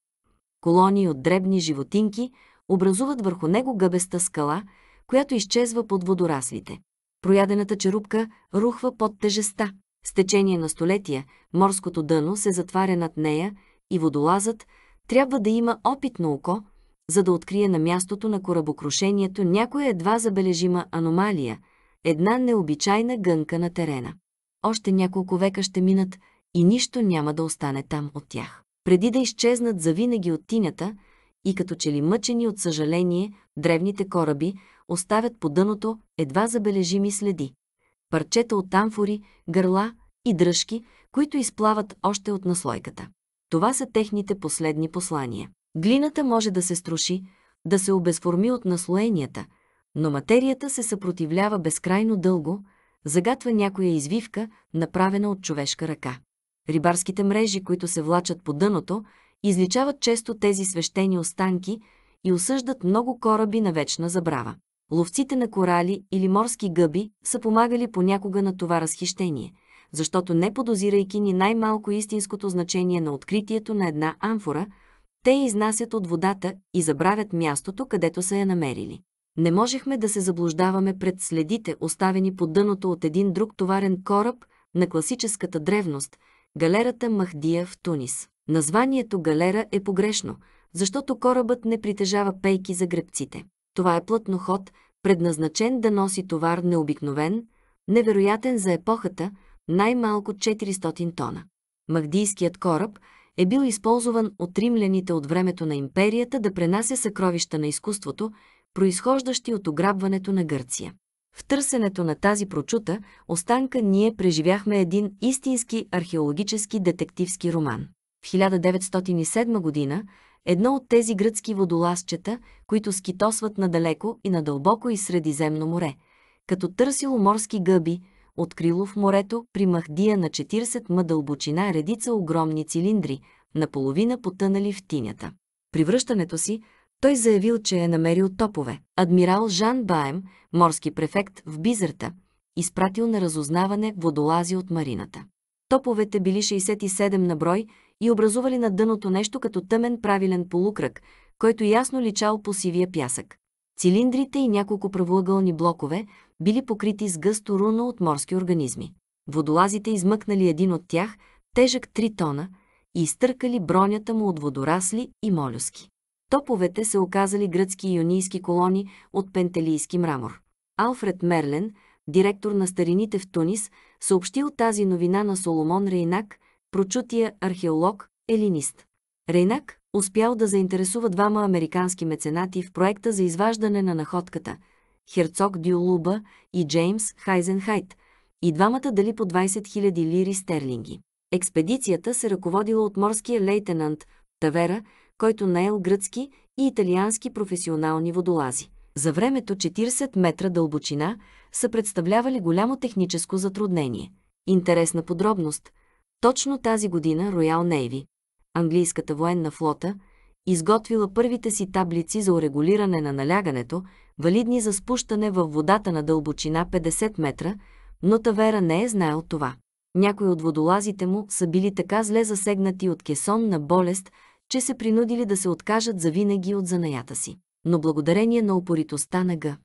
Колонии от дребни животинки образуват върху него гъбеста скала, която изчезва под водораслите. Проядената черупка рухва под тежеста. С течение на столетия морското дъно се затваря над нея и водолазът трябва да има опитно око, за да открие на мястото на корабокрушението някоя едва забележима аномалия, една необичайна гънка на терена. Още няколко века ще минат и нищо няма да остане там от тях. Преди да изчезнат завинаги от тинята и като че ли мъчени от съжаление, древните кораби оставят по дъното едва забележими следи. Парчета от амфори, гърла и дръжки, които изплават още от наслойката. Това са техните последни послания. Глината може да се струши, да се обезформи от наслоенията, но материята се съпротивлява безкрайно дълго, загатва някоя извивка, направена от човешка ръка. Рибарските мрежи, които се влачат по дъното, изличават често тези свещени останки и осъждат много кораби на вечна забрава. Ловците на корали или морски гъби са помагали понякога на това разхищение – защото не подозирайки ни най-малко истинското значение на откритието на една амфора, те изнасят от водата и забравят мястото, където са я намерили. Не можехме да се заблуждаваме пред следите, оставени под дъното от един друг товарен кораб на класическата древност – галерата Махдия в Тунис. Названието галера е погрешно, защото корабът не притежава пейки за гребците. Това е плътноход, предназначен да носи товар необикновен, невероятен за епохата – най-малко 400 тона. Магдийският кораб е бил използван от римляните от времето на империята да пренася съкровища на изкуството, произхождащи от ограбването на Гърция. В търсенето на тази прочута останка ние преживяхме един истински археологически детективски роман. В 1907 година едно от тези гръцки водолазчета, които скитосват надалеко и надълбоко из Средиземно море, като търсило морски гъби – открило в морето при Махдия на 40 м дълбочина редица огромни цилиндри, наполовина потънали в тинята. При връщането си той заявил, че е намерил топове. Адмирал Жан Баем, морски префект в Бизърта, изпратил на разузнаване водолази от марината. Топовете били 67 на брой и образували на дъното нещо като тъмен правилен полукръг, който ясно личал по сивия пясък. Цилиндрите и няколко правоъгълни блокове, били покрити с гъсто руно от морски организми. Водолазите измъкнали един от тях, тежък 3 тона, и изтъркали бронята му от водорасли и молюски. Топовете се оказали гръцки и юнийски колони от пентелийски мрамор. Алфред Мерлен, директор на старините в Тунис, съобщил тази новина на Соломон Рейнак, прочутия археолог, елинист. Рейнак успял да заинтересува двама американски меценати в проекта за изваждане на находката – Херцог Дюлуба и Джеймс Хайзенхайт, и двамата дали по 20 000 лири стерлинги. Експедицията се ръководила от морския лейтенант Тавера, който наел гръцки и италиански професионални водолази. За времето 40 метра дълбочина са представлявали голямо техническо затруднение. Интересна подробност. Точно тази година Роял Нейви, английската военна флота, изготвила първите си таблици за урегулиране на налягането, валидни за спущане във водата на дълбочина 50 метра, но Тавера не е знаел това. Някои от водолазите му са били така зле засегнати от кесон на болест, че се принудили да се откажат завинаги от занаята си. Но благодарение на упоритостта на гъ,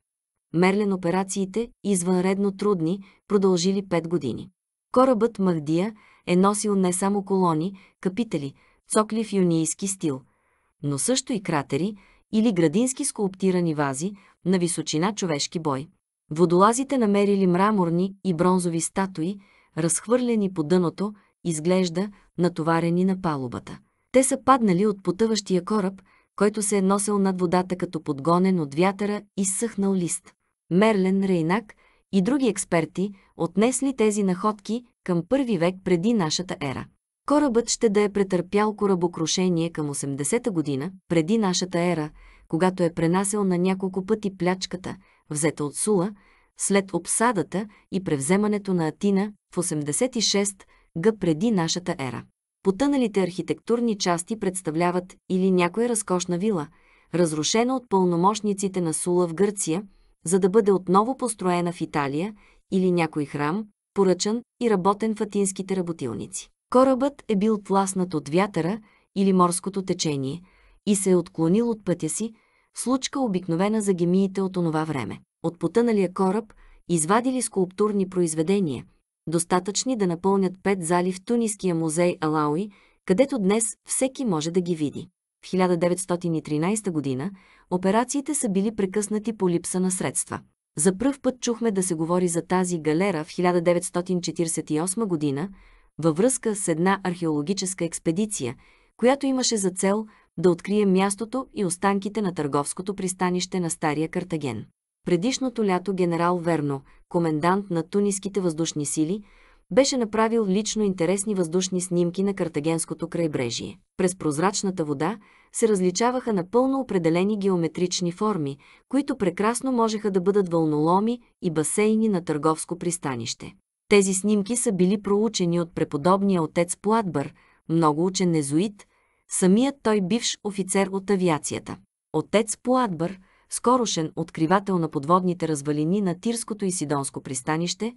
Мерлен операциите, извънредно трудни, продължили 5 години. Корабът Махдия е носил не само колони, капители, цокли в юнийски стил – но също и кратери или градински скулптирани вази на височина човешки бой. Водолазите намерили мраморни и бронзови статуи, разхвърлени по дъното, изглежда натоварени на палубата. Те са паднали от потъващия кораб, който се е носил над водата като подгонен от вятъра и съхнал лист. Мерлен Рейнак и други експерти отнесли тези находки към първи век преди нашата ера. Корабът ще да е претърпял корабокрушение към 80-та година, преди нашата ера, когато е пренасел на няколко пъти плячката, взета от Сула, след обсадата и превземането на Атина в 86 г. преди нашата ера. Потъналите архитектурни части представляват или някоя разкошна вила, разрушена от пълномощниците на Сула в Гърция, за да бъде отново построена в Италия, или някой храм, поръчан и работен в атинските работилници. Корабът е бил тласнат от вятъра или морското течение и се е отклонил от пътя си, случка обикновена за гемиите от онова време. От потъналия кораб извадили скулптурни произведения, достатъчни да напълнят пет зали в Туниския музей Алауи, където днес всеки може да ги види. В 1913 година операциите са били прекъснати по липса на средства. За пръв път чухме да се говори за тази галера в 1948 година, във връзка с една археологическа експедиция, която имаше за цел да открие мястото и останките на търговското пристанище на Стария Картаген. Предишното лято генерал Верно, комендант на туниските въздушни сили, беше направил лично интересни въздушни снимки на картагенското крайбрежие. През прозрачната вода се различаваха напълно определени геометрични форми, които прекрасно можеха да бъдат вълноломи и басейни на търговско пристанище. Тези снимки са били проучени от преподобния отец Платбър, много учен езуит, самият той бивш офицер от авиацията. Отец Платбър, скорошен откривател на подводните развалини на Тирското и Сидонско пристанище,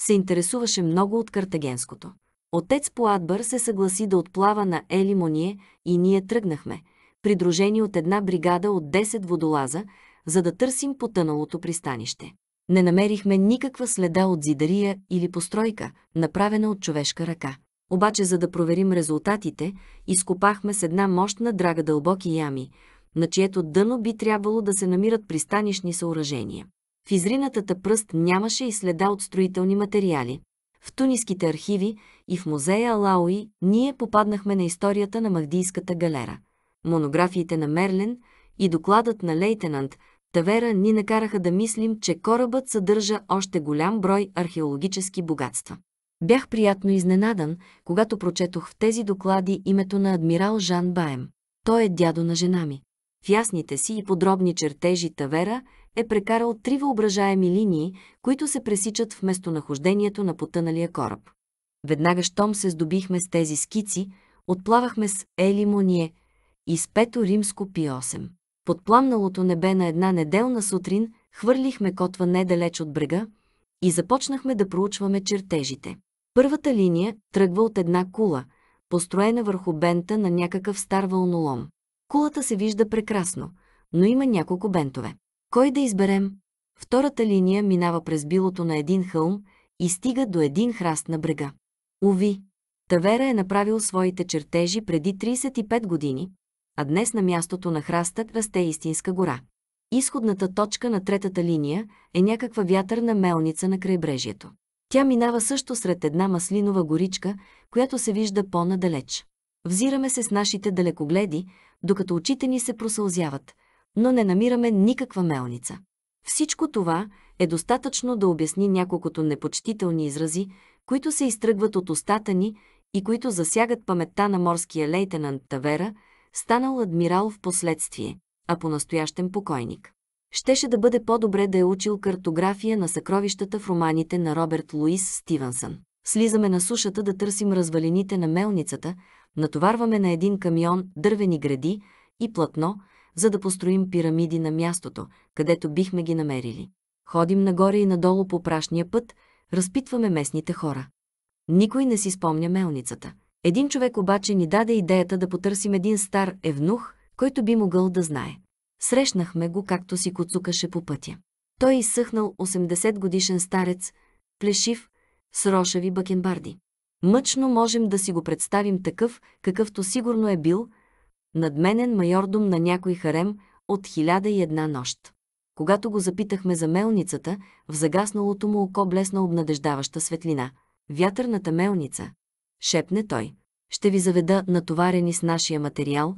се интересуваше много от Картагенското. Отец Платбър се съгласи да отплава на Елимоние, и ние тръгнахме, придружени от една бригада от 10 водолаза, за да търсим потъналото пристанище не намерихме никаква следа от зидария или постройка, направена от човешка ръка. Обаче, за да проверим резултатите, изкопахме с една мощна драга дълбоки ями, на чието дъно би трябвало да се намират пристанищни съоръжения. В изринатата пръст нямаше и следа от строителни материали. В туниските архиви и в музея Лауи ние попаднахме на историята на Магдийската галера. Монографиите на Мерлен и докладът на лейтенант Тавера ни накараха да мислим, че корабът съдържа още голям брой археологически богатства. Бях приятно изненадан, когато прочетох в тези доклади името на адмирал Жан Баем. Той е дядо на жена ми. В ясните си и подробни чертежи Тавера е прекарал три въображаеми линии, които се пресичат в местонахождението на потъналия кораб. Веднага щом се здобихме с тези скици, отплавахме с Ели Моние и с Пето Римско Пи под пламналото небе на една неделна сутрин хвърлихме котва недалеч от брега и започнахме да проучваме чертежите. Първата линия тръгва от една кула, построена върху бента на някакъв стар вълнолом. Кулата се вижда прекрасно, но има няколко бентове. Кой да изберем? Втората линия минава през билото на един хълм и стига до един храст на брега. Уви, Тавера е направил своите чертежи преди 35 години, а днес на мястото на храстът расте истинска гора. Изходната точка на третата линия е някаква вятърна мелница на крайбрежието. Тя минава също сред една маслинова горичка, която се вижда по-надалеч. Взираме се с нашите далекогледи, докато очите ни се просълзяват, но не намираме никаква мелница. Всичко това е достатъчно да обясни няколкото непочтителни изрази, които се изтръгват от устата ни и които засягат паметта на морския лейтенант Тавера – станал адмирал в последствие, а по-настоящен покойник. Щеше да бъде по-добре да е учил картография на съкровищата в романите на Роберт Луис Стивенсън. Слизаме на сушата да търсим развалините на мелницата, натоварваме на един камион дървени гради и платно, за да построим пирамиди на мястото, където бихме ги намерили. Ходим нагоре и надолу по прашния път, разпитваме местните хора. Никой не си спомня мелницата – един човек обаче ни даде идеята да потърсим един стар евнух, който би могъл да знае. Срещнахме го, както си коцукаше по пътя. Той изсъхнал 80 годишен старец, плешив, с рошеви бакенбарди. Мъчно можем да си го представим такъв, какъвто сигурно е бил, надменен майордом на някой харем от хиляда и една нощ. Когато го запитахме за мелницата, в загасналото му око блесна обнадеждаваща светлина. Вятърната мелница, шепне той. Ще ви заведа натоварени с нашия материал.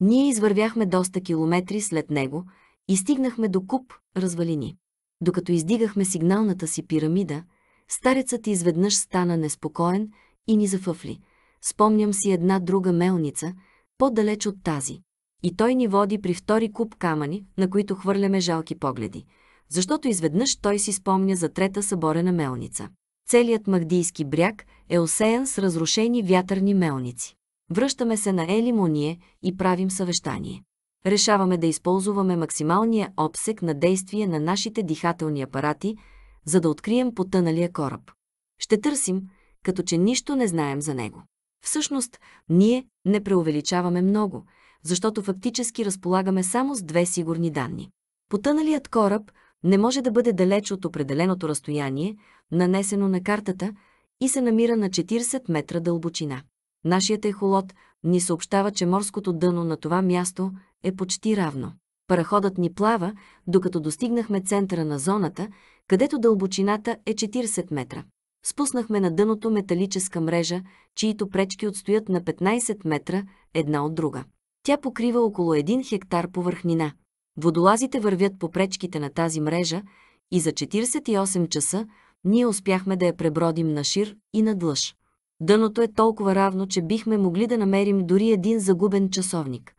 Ние извървяхме доста километри след него и стигнахме до куп развалини. Докато издигахме сигналната си пирамида, старецът изведнъж стана неспокоен и ни зафъфли. Спомням си една друга мелница, по-далеч от тази. И той ни води при втори куп камъни, на които хвърляме жалки погледи, защото изведнъж той си спомня за трета съборена мелница. Целият магдийски бряг – е осеян с разрушени вятърни мелници. Връщаме се на Елимоние и правим съвещание. Решаваме да използваме максималния обсек на действие на нашите дихателни апарати, за да открием потъналия кораб. Ще търсим, като че нищо не знаем за него. Всъщност, ние не преувеличаваме много, защото фактически разполагаме само с две сигурни данни. Потъналият кораб не може да бъде далеч от определеното разстояние, нанесено на картата, и се намира на 40 метра дълбочина. Нашият ехолот ни съобщава, че морското дъно на това място е почти равно. Параходът ни плава, докато достигнахме центъра на зоната, където дълбочината е 40 метра. Спуснахме на дъното металическа мрежа, чието пречки отстоят на 15 метра една от друга. Тя покрива около 1 хектар повърхнина. Водолазите вървят по пречките на тази мрежа и за 48 часа ние успяхме да я пребродим на шир и на длъж. Дъното е толкова равно, че бихме могли да намерим дори един загубен часовник.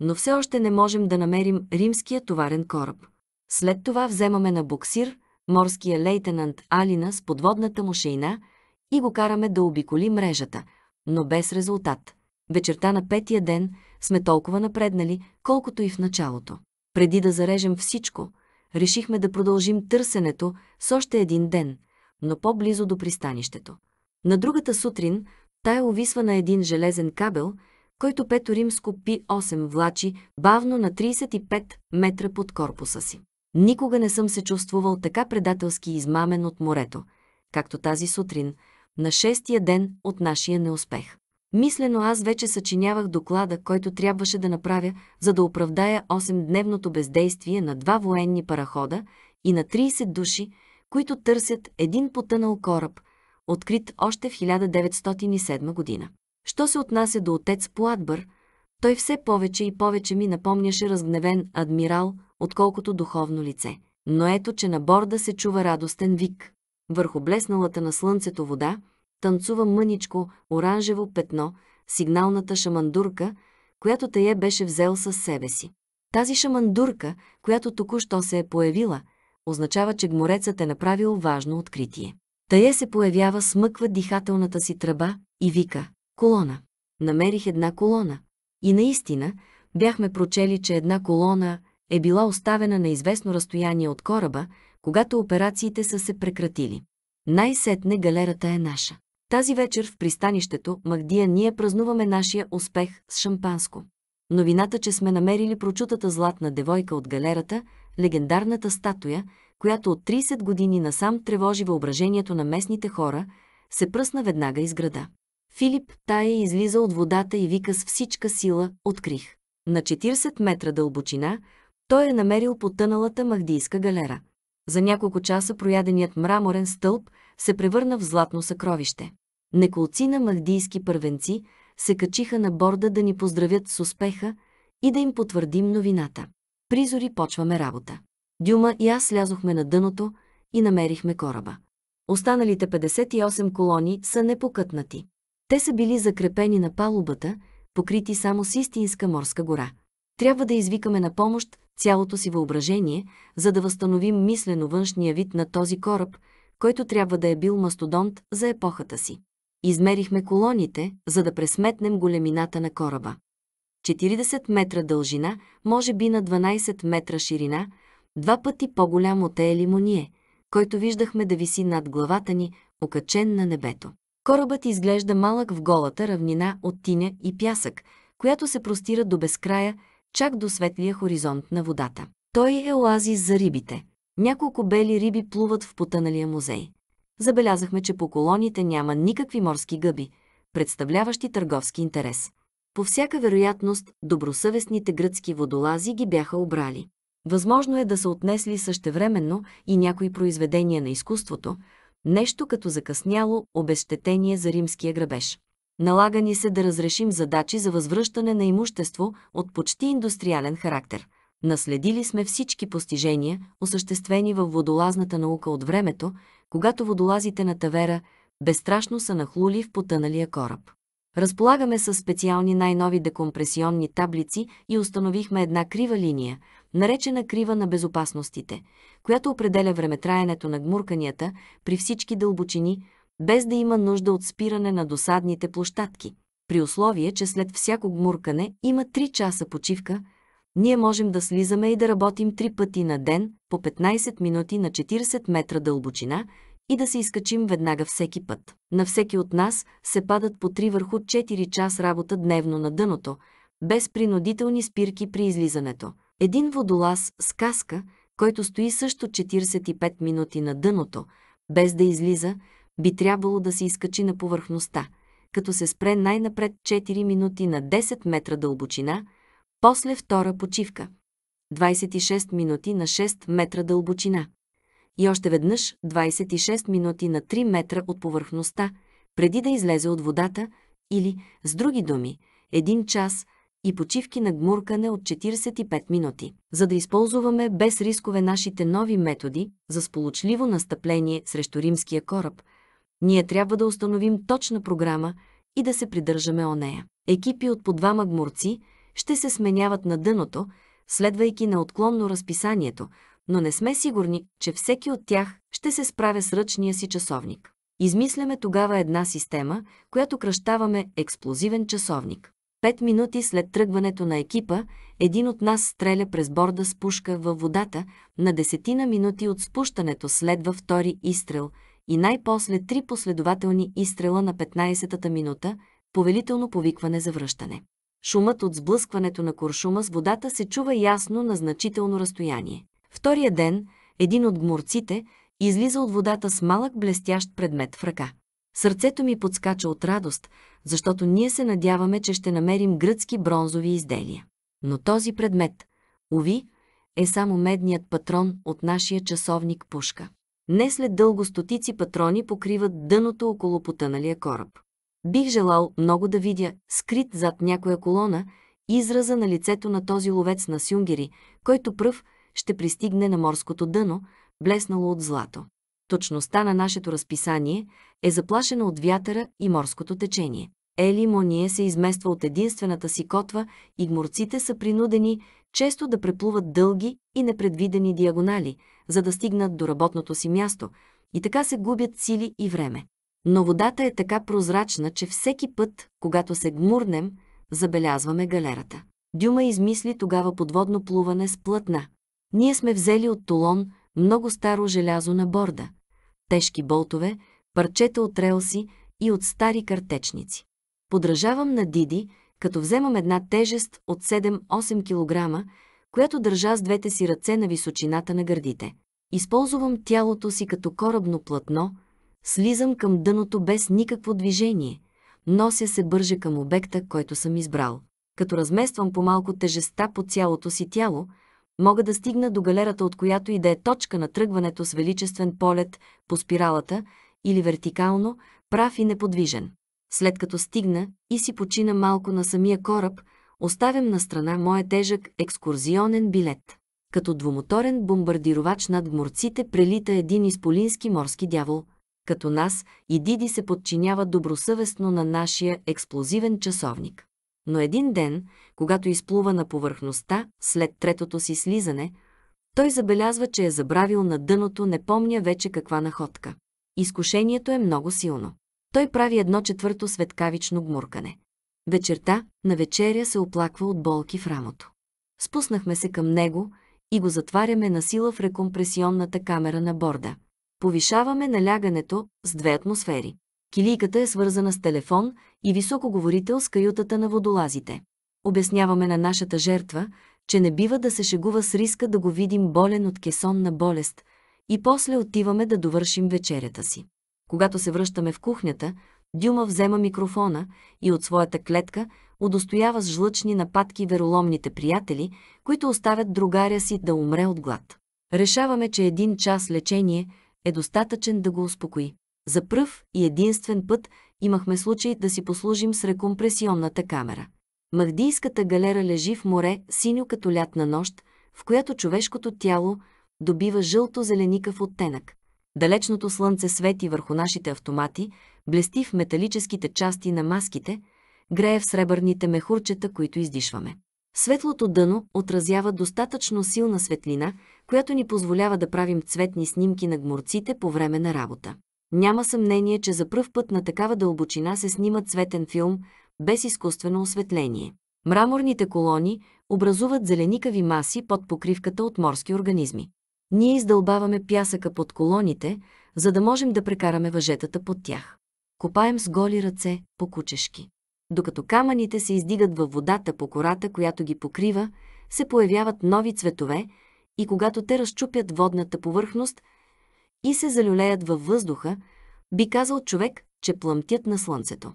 Но все още не можем да намерим римския товарен кораб. След това вземаме на буксир морския лейтенант Алина с подводната му шейна и го караме да обиколи мрежата, но без резултат. Вечерта на петия ден сме толкова напреднали, колкото и в началото. Преди да зарежем всичко – решихме да продължим търсенето с още един ден, но по-близо до пристанището. На другата сутрин тая увисва на един железен кабел, който Пето Римско пи 8 влачи бавно на 35 метра под корпуса си. Никога не съм се чувствувал така предателски измамен от морето, както тази сутрин, на шестия ден от нашия неуспех. Мислено аз вече съчинявах доклада, който трябваше да направя, за да оправдая 8-дневното бездействие на два военни парахода и на 30 души, които търсят един потънал кораб, открит още в 1907 година. Що се отнася до отец Платбър, той все повече и повече ми напомняше разгневен адмирал, отколкото духовно лице. Но ето, че на борда се чува радостен вик. Върху блесналата на слънцето вода – танцува мъничко, оранжево петно, сигналната шамандурка, която тъй беше взел със себе си. Тази шамандурка, която току-що се е появила, означава, че гморецът е направил важно откритие. Тае се появява, смъква дихателната си тръба и вика «Колона». Намерих една колона. И наистина, бяхме прочели, че една колона е била оставена на известно разстояние от кораба, когато операциите са се прекратили. Най-сетне галерата е наша. Тази вечер в пристанището Магдия ние празнуваме нашия успех с шампанско. Новината, че сме намерили прочутата златна девойка от галерата, легендарната статуя, която от 30 години насам тревожи въображението на местните хора, се пръсна веднага из града. Филип тая е излиза от водата и вика с всичка сила «Открих!». На 40 метра дълбочина той е намерил потъналата магдийска галера. За няколко часа прояденият мраморен стълб – се превърна в златно съкровище. Неколци на магдийски първенци се качиха на борда да ни поздравят с успеха и да им потвърдим новината. Призори почваме работа. Дюма и аз слязохме на дъното и намерихме кораба. Останалите 58 колони са непокътнати. Те са били закрепени на палубата, покрити само с истинска морска гора. Трябва да извикаме на помощ цялото си въображение, за да възстановим мислено външния вид на този кораб – който трябва да е бил мастодонт за епохата си. Измерихме колоните, за да пресметнем големината на кораба. 40 метра дължина, може би на 12 метра ширина, два пъти по-голям от е лимоние, който виждахме да виси над главата ни, окачен на небето. Корабът изглежда малък в голата равнина от тиня и пясък, която се простира до безкрая, чак до светлия хоризонт на водата. Той е оазис за рибите. Няколко бели риби плуват в потъналия музей. Забелязахме, че по колоните няма никакви морски гъби, представляващи търговски интерес. По всяка вероятност, добросъвестните гръцки водолази ги бяха обрали. Възможно е да са отнесли същевременно и някои произведения на изкуството, нещо като закъсняло обещетение за римския грабеж. Налагани се да разрешим задачи за възвръщане на имущество от почти индустриален характер. Наследили сме всички постижения, осъществени в водолазната наука от времето, когато водолазите на Тавера безстрашно са нахлули в потъналия кораб. Разполагаме с специални най-нови декомпресионни таблици и установихме една крива линия, наречена крива на безопасностите, която определя времетраенето на гмурканията при всички дълбочини, без да има нужда от спиране на досадните площадки, при условие, че след всяко гмуркане има 3 часа почивка – ние можем да слизаме и да работим три пъти на ден, по 15 минути на 40 метра дълбочина и да се изкачим веднага всеки път. На всеки от нас се падат по три върху 4 час работа дневно на дъното, без принудителни спирки при излизането. Един водолаз с каска, който стои също 45 минути на дъното, без да излиза, би трябвало да се изкачи на повърхността, като се спре най-напред 4 минути на 10 метра дълбочина – после втора почивка. 26 минути на 6 метра дълбочина. И още веднъж 26 минути на 3 метра от повърхността, преди да излезе от водата, или, с други думи, 1 час и почивки на гмуркане от 45 минути, за да използваме без рискове нашите нови методи за сполучливо настъпление срещу римския кораб. Ние трябва да установим точна програма и да се придържаме о нея. Екипи от по двама гмурци – ще се сменяват на дъното, следвайки неотклонно разписанието, но не сме сигурни, че всеки от тях ще се справя с ръчния си часовник. Измисляме тогава една система, която кръщаваме експлозивен часовник. Пет минути след тръгването на екипа, един от нас стреля през борда с пушка във водата, на десетина минути от спущането следва втори изстрел и най-после три последователни изстрела на 15-та минута, повелително повикване за връщане. Шумът от сблъскването на куршума с водата се чува ясно на значително разстояние. Втория ден, един от гмурците излиза от водата с малък блестящ предмет в ръка. Сърцето ми подскача от радост, защото ние се надяваме, че ще намерим гръцки бронзови изделия. Но този предмет, уви, е само медният патрон от нашия часовник пушка. Не след дълго стотици патрони покриват дъното около потъналия кораб. Бих желал много да видя, скрит зад някоя колона, израза на лицето на този ловец на сюнгери, който пръв ще пристигне на морското дъно, блеснало от злато. Точността на нашето разписание е заплашена от вятъра и морското течение. Ели Моние се измества от единствената си котва и гморците са принудени често да преплуват дълги и непредвидени диагонали, за да стигнат до работното си място, и така се губят сили и време но водата е така прозрачна, че всеки път, когато се гмурнем, забелязваме галерата. Дюма измисли тогава подводно плуване с плътна. Ние сме взели от Толон много старо желязо на борда, тежки болтове, парчета от релси и от стари картечници. Подражавам на Диди, като вземам една тежест от 7-8 кг, която държа с двете си ръце на височината на гърдите. Използвам тялото си като корабно платно – Слизам към дъното без никакво движение. Нося се бърже към обекта, който съм избрал. Като размествам по-малко тежеста по цялото си тяло, мога да стигна до галерата, от която и да е точка на тръгването с величествен полет по спиралата или вертикално, прав и неподвижен. След като стигна и си почина малко на самия кораб, оставям на страна моя тежък екскурзионен билет. Като двумоторен бомбардировач над гморците прелита един изполински морски дявол – като нас, и Диди се подчинява добросъвестно на нашия експлозивен часовник. Но един ден, когато изплува на повърхността, след третото си слизане, той забелязва, че е забравил на дъното не помня вече каква находка. Изкушението е много силно. Той прави едно четвърто светкавично гмуркане. Вечерта, на вечеря се оплаква от болки в рамото. Спуснахме се към него и го затваряме на сила в рекомпресионната камера на борда. Повишаваме налягането с две атмосфери. Килийката е свързана с телефон и високоговорител с каютата на водолазите. Обясняваме на нашата жертва, че не бива да се шегува с риска да го видим болен от кесонна болест и после отиваме да довършим вечерята си. Когато се връщаме в кухнята, Дюма взема микрофона и от своята клетка удостоява с жлъчни нападки вероломните приятели, които оставят другаря си да умре от глад. Решаваме, че един час лечение – е достатъчен да го успокои. За пръв и единствен път имахме случай да си послужим с рекомпресионната камера. Махдийската галера лежи в море, синьо като лятна нощ, в която човешкото тяло добива жълто-зеленикав оттенък. Далечното слънце свети върху нашите автомати, блести в металическите части на маските, грее в сребърните мехурчета, които издишваме. Светлото дъно отразява достатъчно силна светлина, която ни позволява да правим цветни снимки на гмурците по време на работа. Няма съмнение, че за пръв път на такава дълбочина се снима цветен филм без изкуствено осветление. Мраморните колони образуват зеленикави маси под покривката от морски организми. Ние издълбаваме пясъка под колоните, за да можем да прекараме въжетата под тях. Копаем с голи ръце, по кучешки докато камъните се издигат във водата по кората, която ги покрива, се появяват нови цветове и когато те разчупят водната повърхност и се залюлеят във въздуха, би казал човек, че плъмтят на слънцето.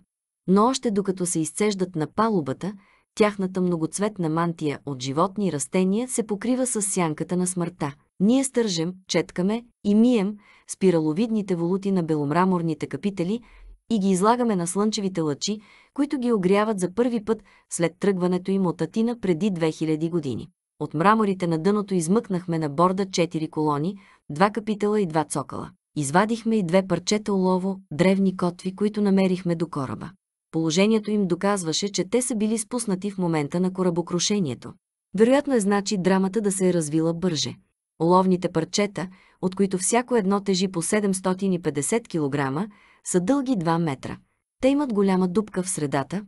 Но още докато се изцеждат на палубата, тяхната многоцветна мантия от животни растения се покрива с сянката на смъртта. Ние стържем, четкаме и мием спираловидните волути на беломраморните капители, и ги излагаме на слънчевите лъчи, които ги огряват за първи път след тръгването им от Атина преди 2000 години. От мраморите на дъното измъкнахме на борда четири колони, два капитала и два цокала. Извадихме и две парчета олово, древни котви, които намерихме до кораба. Положението им доказваше, че те са били спуснати в момента на корабокрушението. Вероятно е значи драмата да се е развила бърже. Оловните парчета, от които всяко едно тежи по 750 кг, са дълги 2 метра. Те имат голяма дупка в средата,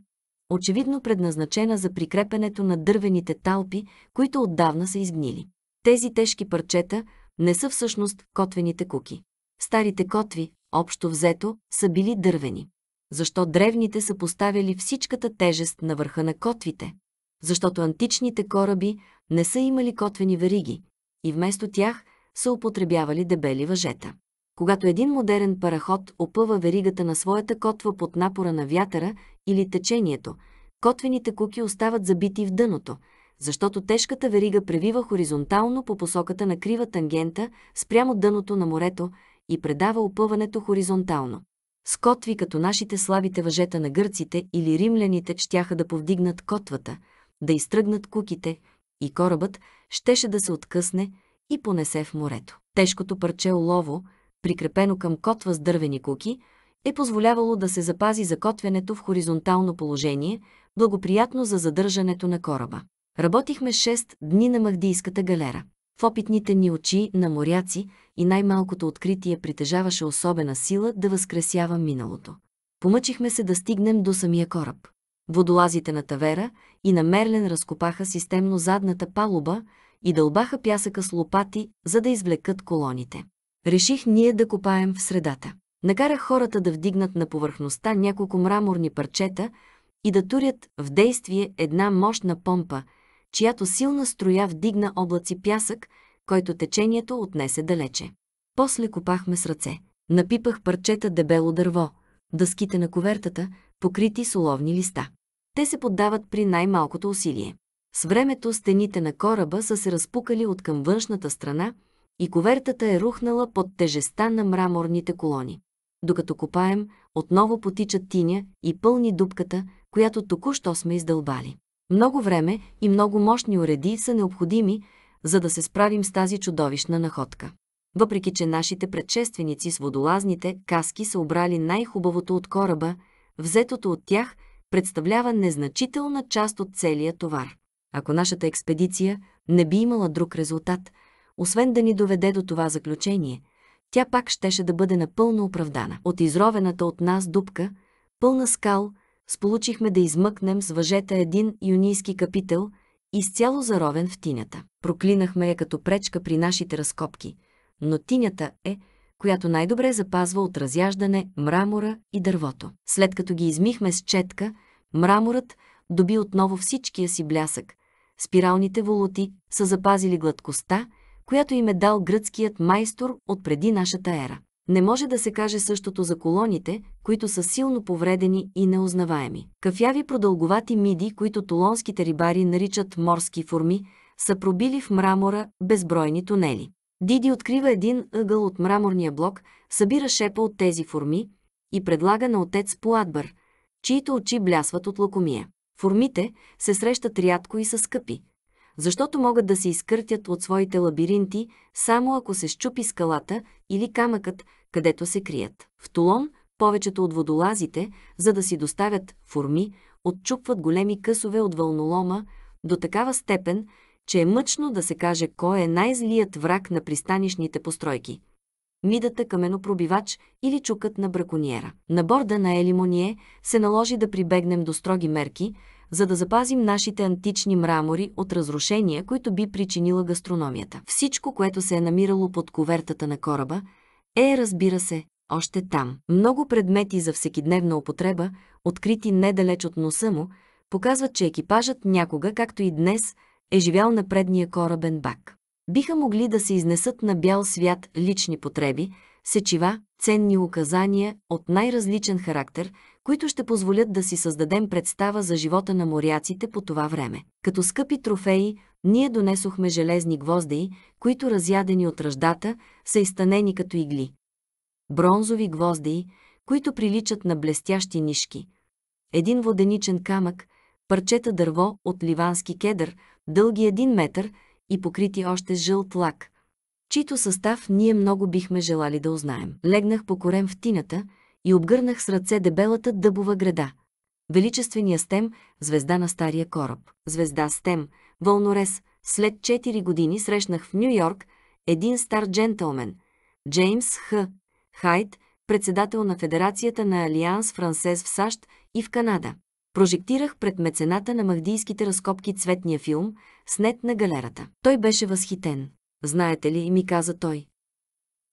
очевидно предназначена за прикрепенето на дървените талпи, които отдавна са изгнили. Тези тежки парчета не са всъщност котвените куки. Старите котви, общо взето, са били дървени. Защо древните са поставили всичката тежест на върха на котвите? Защото античните кораби не са имали котвени вериги и вместо тях са употребявали дебели въжета. Когато един модерен параход опъва веригата на своята котва под напора на вятъра или течението, котвените куки остават забити в дъното, защото тежката верига превива хоризонтално по посоката на крива тангента спрямо дъното на морето и предава опъването хоризонтално. С котви като нашите слабите въжета на гърците или римляните щяха да повдигнат котвата, да изтръгнат куките и корабът щеше да се откъсне и понесе в морето. Тежкото парче олово, прикрепено към котва с дървени куки, е позволявало да се запази закотвянето в хоризонтално положение, благоприятно за задържането на кораба. Работихме 6 дни на Махдийската галера. В опитните ни очи на моряци и най-малкото откритие притежаваше особена сила да възкресява миналото. Помъчихме се да стигнем до самия кораб. Водолазите на Тавера и на Мерлен разкопаха системно задната палуба и дълбаха пясъка с лопати, за да извлекат колоните. Реших ние да копаем в средата. Накарах хората да вдигнат на повърхността няколко мраморни парчета и да турят в действие една мощна помпа, чиято силна струя вдигна облаци пясък, който течението отнесе далече. После копахме с ръце. Напипах парчета дебело дърво, дъските на ковертата, покрити с уловни листа. Те се поддават при най-малкото усилие. С времето стените на кораба са се разпукали от към външната страна, и ковертата е рухнала под тежеста на мраморните колони. Докато копаем, отново потича тиня и пълни дупката, която току-що сме издълбали. Много време и много мощни уреди са необходими, за да се справим с тази чудовищна находка. Въпреки, че нашите предшественици с водолазните каски са обрали най-хубавото от кораба, взетото от тях представлява незначителна част от целия товар. Ако нашата експедиция не би имала друг резултат – освен да ни доведе до това заключение, тя пак щеше да бъде напълно оправдана. От изровената от нас дупка, пълна скал, сполучихме да измъкнем с въжета един юнийски капител, изцяло заровен в тинята. Проклинахме я като пречка при нашите разкопки, но тинята е, която най-добре запазва от разяждане мрамора и дървото. След като ги измихме с четка, мраморът доби отново всичкия си блясък. Спиралните волоти са запазили гладкостта която им е дал гръцкият майстор от преди нашата ера. Не може да се каже същото за колоните, които са силно повредени и неузнаваеми. Кафяви продълговати миди, които толонските рибари наричат морски форми, са пробили в мрамора безбройни тунели. Диди открива един ъгъл от мраморния блок, събира шепа от тези форми и предлага на отец Пуатбър, чието очи блясват от лакомия. Формите се срещат рядко и са скъпи, защото могат да се изкъртят от своите лабиринти, само ако се щупи скалата или камъкът, където се крият. В Тулон повечето от водолазите, за да си доставят форми, отчупват големи късове от вълнолома до такава степен, че е мъчно да се каже кой е най-злият враг на пристанишните постройки мидата каменопробивач или чукът на браконьера. На борда на Елимоние се наложи да прибегнем до строги мерки, за да запазим нашите антични мрамори от разрушения, които би причинила гастрономията. Всичко, което се е намирало под ковертата на кораба, е, разбира се, още там. Много предмети за всекидневна употреба, открити недалеч от носа му, показват, че екипажът някога, както и днес, е живял на предния корабен бак. Биха могли да се изнесат на бял свят лични потреби, сечива, ценни указания от най-различен характер – които ще позволят да си създадем представа за живота на моряците по това време. Като скъпи трофеи, ние донесохме железни гвоздеи, които разядени от ръждата, са изтънени като игли. Бронзови гвоздеи, които приличат на блестящи нишки. Един воденичен камък, парчета дърво от ливански кедър, дълги един метър и покрити още жълт лак, чийто състав ние много бихме желали да узнаем. Легнах по корем в тината – и обгърнах с ръце дебелата дъбова града. Величествения стем, звезда на стария кораб. Звезда стем, вълнорез. След 4 години срещнах в Нью-Йорк един стар джентълмен, Джеймс Х. Хайт, председател на Федерацията на Алианс Франсез в САЩ и в Канада. Прожектирах пред мецената на махдийските разкопки цветния филм, снет на галерата. Той беше възхитен. Знаете ли, ми каза той,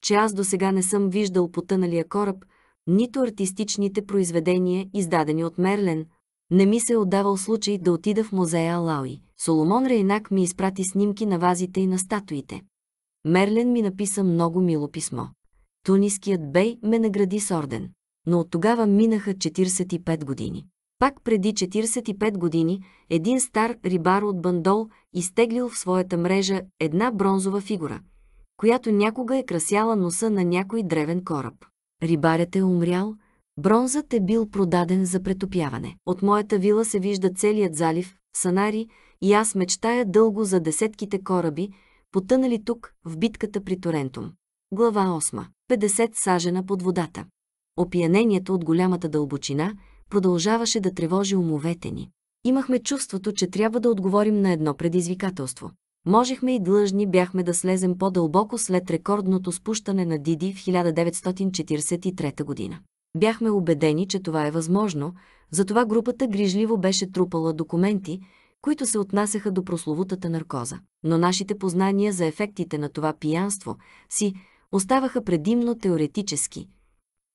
че аз до сега не съм виждал потъналия кораб, нито артистичните произведения, издадени от Мерлен. Не ми се е отдавал случай да отида в музея Лауи. Соломон Рейнак ми изпрати снимки на вазите и на статуите. Мерлен ми написа много мило писмо. Туниският бей ме награди с орден. Но от тогава минаха 45 години. Пак преди 45 години един стар рибар от Бандол изтеглил в своята мрежа една бронзова фигура, която някога е красяла носа на някой древен кораб. Рибарят е умрял, бронзът е бил продаден за претопяване. От моята вила се вижда целият залив, санари, и аз мечтая дълго за десетките кораби, потънали тук, в битката при Торентум. Глава 8. 50 сажена под водата. Опиянението от голямата дълбочина продължаваше да тревожи умовете ни. Имахме чувството, че трябва да отговорим на едно предизвикателство. Можехме и длъжни бяхме да слезем по-дълбоко след рекордното спущане на Диди в 1943 година. Бяхме убедени, че това е възможно, затова групата грижливо беше трупала документи, които се отнасяха до прословутата наркоза. Но нашите познания за ефектите на това пиянство си оставаха предимно теоретически.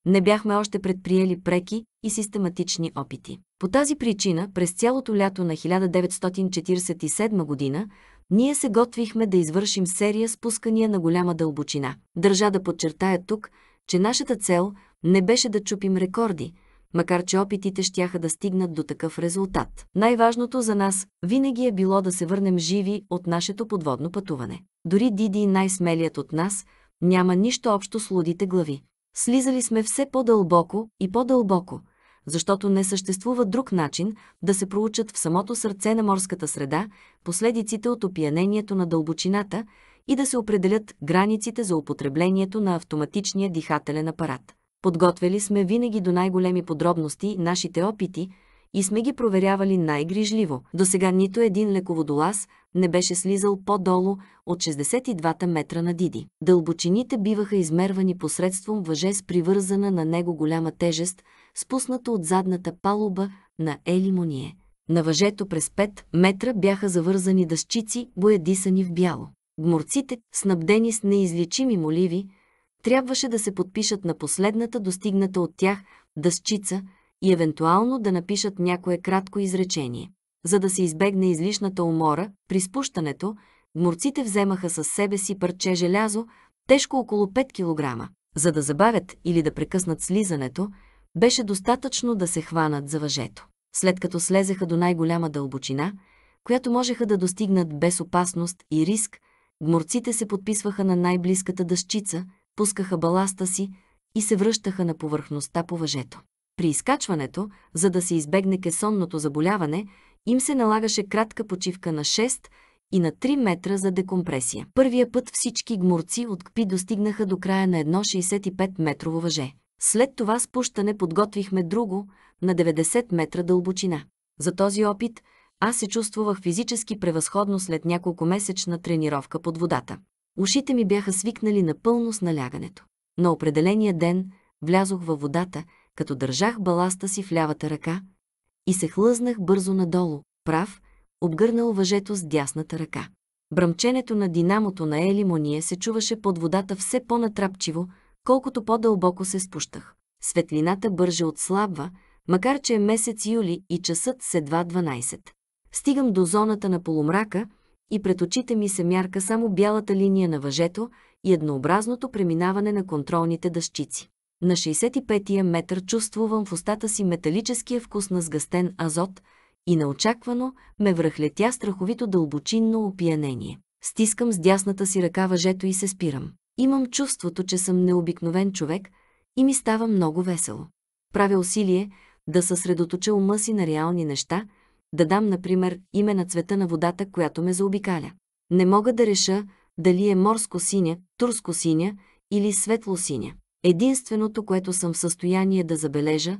Не бяхме още предприели преки и систематични опити. По тази причина през цялото лято на 1947 година ние се готвихме да извършим серия спускания на голяма дълбочина. Държа да подчертая тук, че нашата цел не беше да чупим рекорди, макар че опитите щяха да стигнат до такъв резултат. Най-важното за нас винаги е било да се върнем живи от нашето подводно пътуване. Дори Диди, най-смелият от нас, няма нищо общо с лудите глави. Слизали сме все по-дълбоко и по-дълбоко – защото не съществува друг начин да се проучат в самото сърце на морската среда последиците от опиянението на дълбочината и да се определят границите за употреблението на автоматичния дихателен апарат. Подготвили сме винаги до най-големи подробности нашите опити и сме ги проверявали най-грижливо. До сега нито един леководолаз не беше слизал по-долу от 62 метра на Диди. Дълбочините биваха измервани посредством въже с привързана на него голяма тежест – спуснато от задната палуба на Ели Моние. На въжето през 5 метра бяха завързани дъщици, боядисани в бяло. Гморците, снабдени с неизлечими моливи, трябваше да се подпишат на последната достигната от тях дъщица и евентуално да напишат някое кратко изречение. За да се избегне излишната умора, при спущането, гморците вземаха със себе си парче желязо, тежко около 5 кг. За да забавят или да прекъснат слизането, беше достатъчно да се хванат за въжето. След като слезеха до най-голяма дълбочина, която можеха да достигнат без опасност и риск, гморците се подписваха на най-близката дъщица, пускаха баласта си и се връщаха на повърхността по въжето. При изкачването, за да се избегне кесонното заболяване, им се налагаше кратка почивка на 6 и на 3 метра за декомпресия. Първия път всички гмурци от КПИ достигнаха до края на едно 65 метрово въже. След това спущане подготвихме друго, на 90 метра дълбочина. За този опит аз се чувствах физически превъзходно след няколко месечна тренировка под водата. Ушите ми бяха свикнали напълно с налягането. На определения ден влязох във водата, като държах баласта си в лявата ръка и се хлъзнах бързо надолу, прав, обгърнал въжето с дясната ръка. Бръмченето на динамото на Елимония се чуваше под водата все по-натрапчиво, колкото по-дълбоко се спущах. Светлината бърже отслабва, макар че е месец юли и часът се 2.12. Стигам до зоната на полумрака и пред очите ми се мярка само бялата линия на въжето и еднообразното преминаване на контролните дъщици. На 65-я метър чувствувам в устата си металическия вкус на сгъстен азот и неочаквано ме връхлетя страховито дълбочинно опиянение. Стискам с дясната си ръка въжето и се спирам. Имам чувството, че съм необикновен човек и ми става много весело. Правя усилие да съсредоточа ума си на реални неща, да дам, например, име на цвета на водата, която ме заобикаля. Не мога да реша дали е морско-синя, турско-синя или светло-синя. Единственото, което съм в състояние да забележа,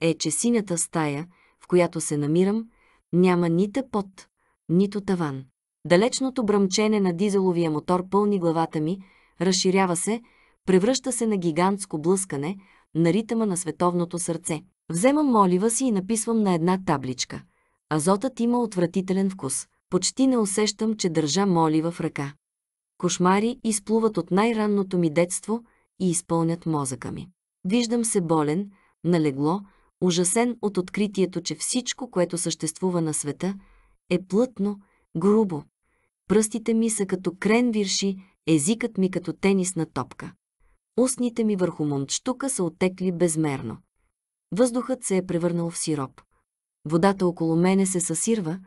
е, че синята стая, в която се намирам, няма нито пот, нито таван. Далечното бръмчене на дизеловия мотор пълни главата ми, разширява се, превръща се на гигантско блъскане на ритъма на световното сърце. Вземам молива си и написвам на една табличка. Азотът има отвратителен вкус. Почти не усещам, че държа молива в ръка. Кошмари изплуват от най-ранното ми детство и изпълнят мозъка ми. Виждам се болен, налегло, ужасен от откритието, че всичко, което съществува на света, е плътно, грубо. Пръстите ми са като кренвирши, езикът ми като тенисна топка. Устните ми върху момчтука са отекли безмерно. Въздухът се е превърнал в сироп. Водата около мене се съсирва,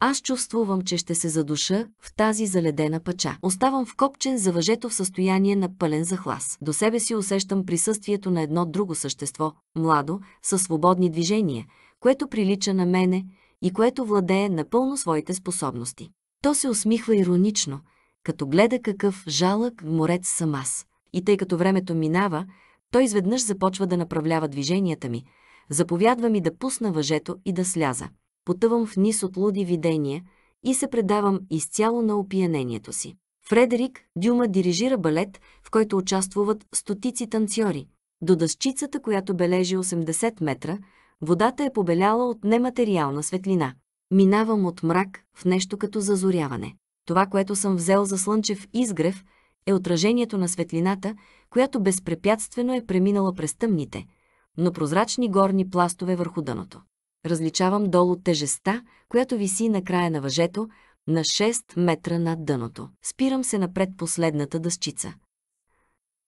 аз чувствувам, че ще се задуша в тази заледена пача. Оставам вкопчен за въжето в състояние на пълен захлас. До себе си усещам присъствието на едно друго същество, младо, със свободни движения, което прилича на мене и което владее напълно своите способности. То се усмихва иронично – като гледа какъв жалък морец съм аз. И тъй като времето минава, той изведнъж започва да направлява движенията ми, заповядва ми да пусна въжето и да сляза. Потъвам в низ от луди видения и се предавам изцяло на опиянението си. Фредерик Дюма дирижира балет, в който участвуват стотици танцори. До дъщицата, която бележи 80 метра, водата е побеляла от нематериална светлина. Минавам от мрак в нещо като зазоряване. Това, което съм взел за слънчев изгрев, е отражението на светлината, която безпрепятствено е преминала през тъмните, но прозрачни горни пластове върху дъното. Различавам долу тежеста, която виси на края на въжето, на 6 метра над дъното. Спирам се напред последната дъщица.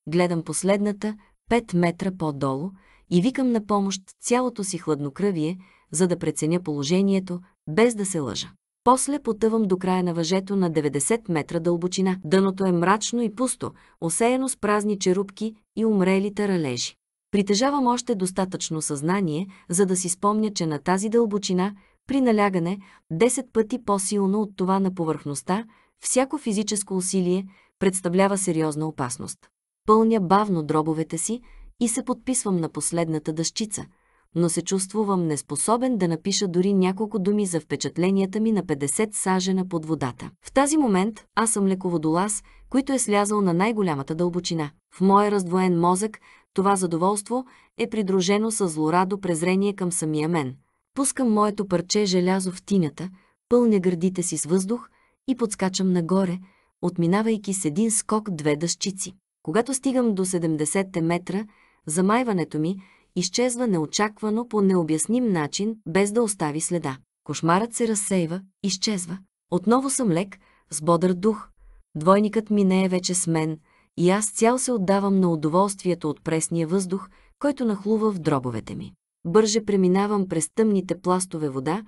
Гледам последната, 5 метра по-долу, и викам на помощ цялото си хладнокръвие, за да преценя положението, без да се лъжа. После потъвам до края на въжето на 90 метра дълбочина. Дъното е мрачно и пусто, осеяно с празни черупки и умрелите ралежи. Притежавам още достатъчно съзнание, за да си спомня, че на тази дълбочина, при налягане, 10 пъти по-силно от това на повърхността, всяко физическо усилие представлява сериозна опасност. Пълня бавно дробовете си и се подписвам на последната дъщица – но се чувствувам неспособен да напиша дори няколко думи за впечатленията ми на 50 сажена под водата. В тази момент аз съм леководолаз, който е слязал на най-голямата дълбочина. В моя раздвоен мозък това задоволство е придружено с злорадо презрение към самия мен. Пускам моето парче желязо в тинята, пълня гърдите си с въздух и подскачам нагоре, отминавайки с един скок две дъщици. Когато стигам до 70-те метра, замайването ми – изчезва неочаквано по необясним начин, без да остави следа. Кошмарът се разсейва, изчезва. Отново съм лек, с бодър дух. Двойникът ми не е вече с мен и аз цял се отдавам на удоволствието от пресния въздух, който нахлува в дробовете ми. Бърже преминавам през тъмните пластове вода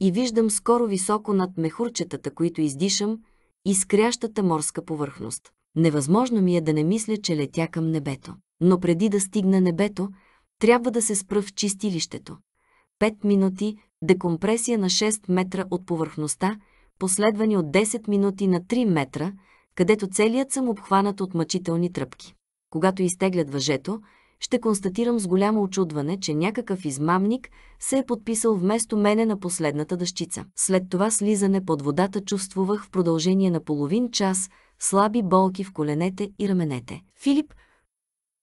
и виждам скоро високо над мехурчетата, които издишам, скрящата морска повърхност. Невъзможно ми е да не мисля, че летя към небето. Но преди да стигна небето, трябва да се спра в чистилището. 5 минути декомпресия на 6 метра от повърхността, последвани от 10 минути на 3 метра, където целият съм обхванат от мъчителни тръпки. Когато изтеглят въжето, ще констатирам с голямо очудване, че някакъв измамник се е подписал вместо мене на последната дъщица. След това слизане под водата чувствувах в продължение на половин час слаби болки в коленете и раменете. Филип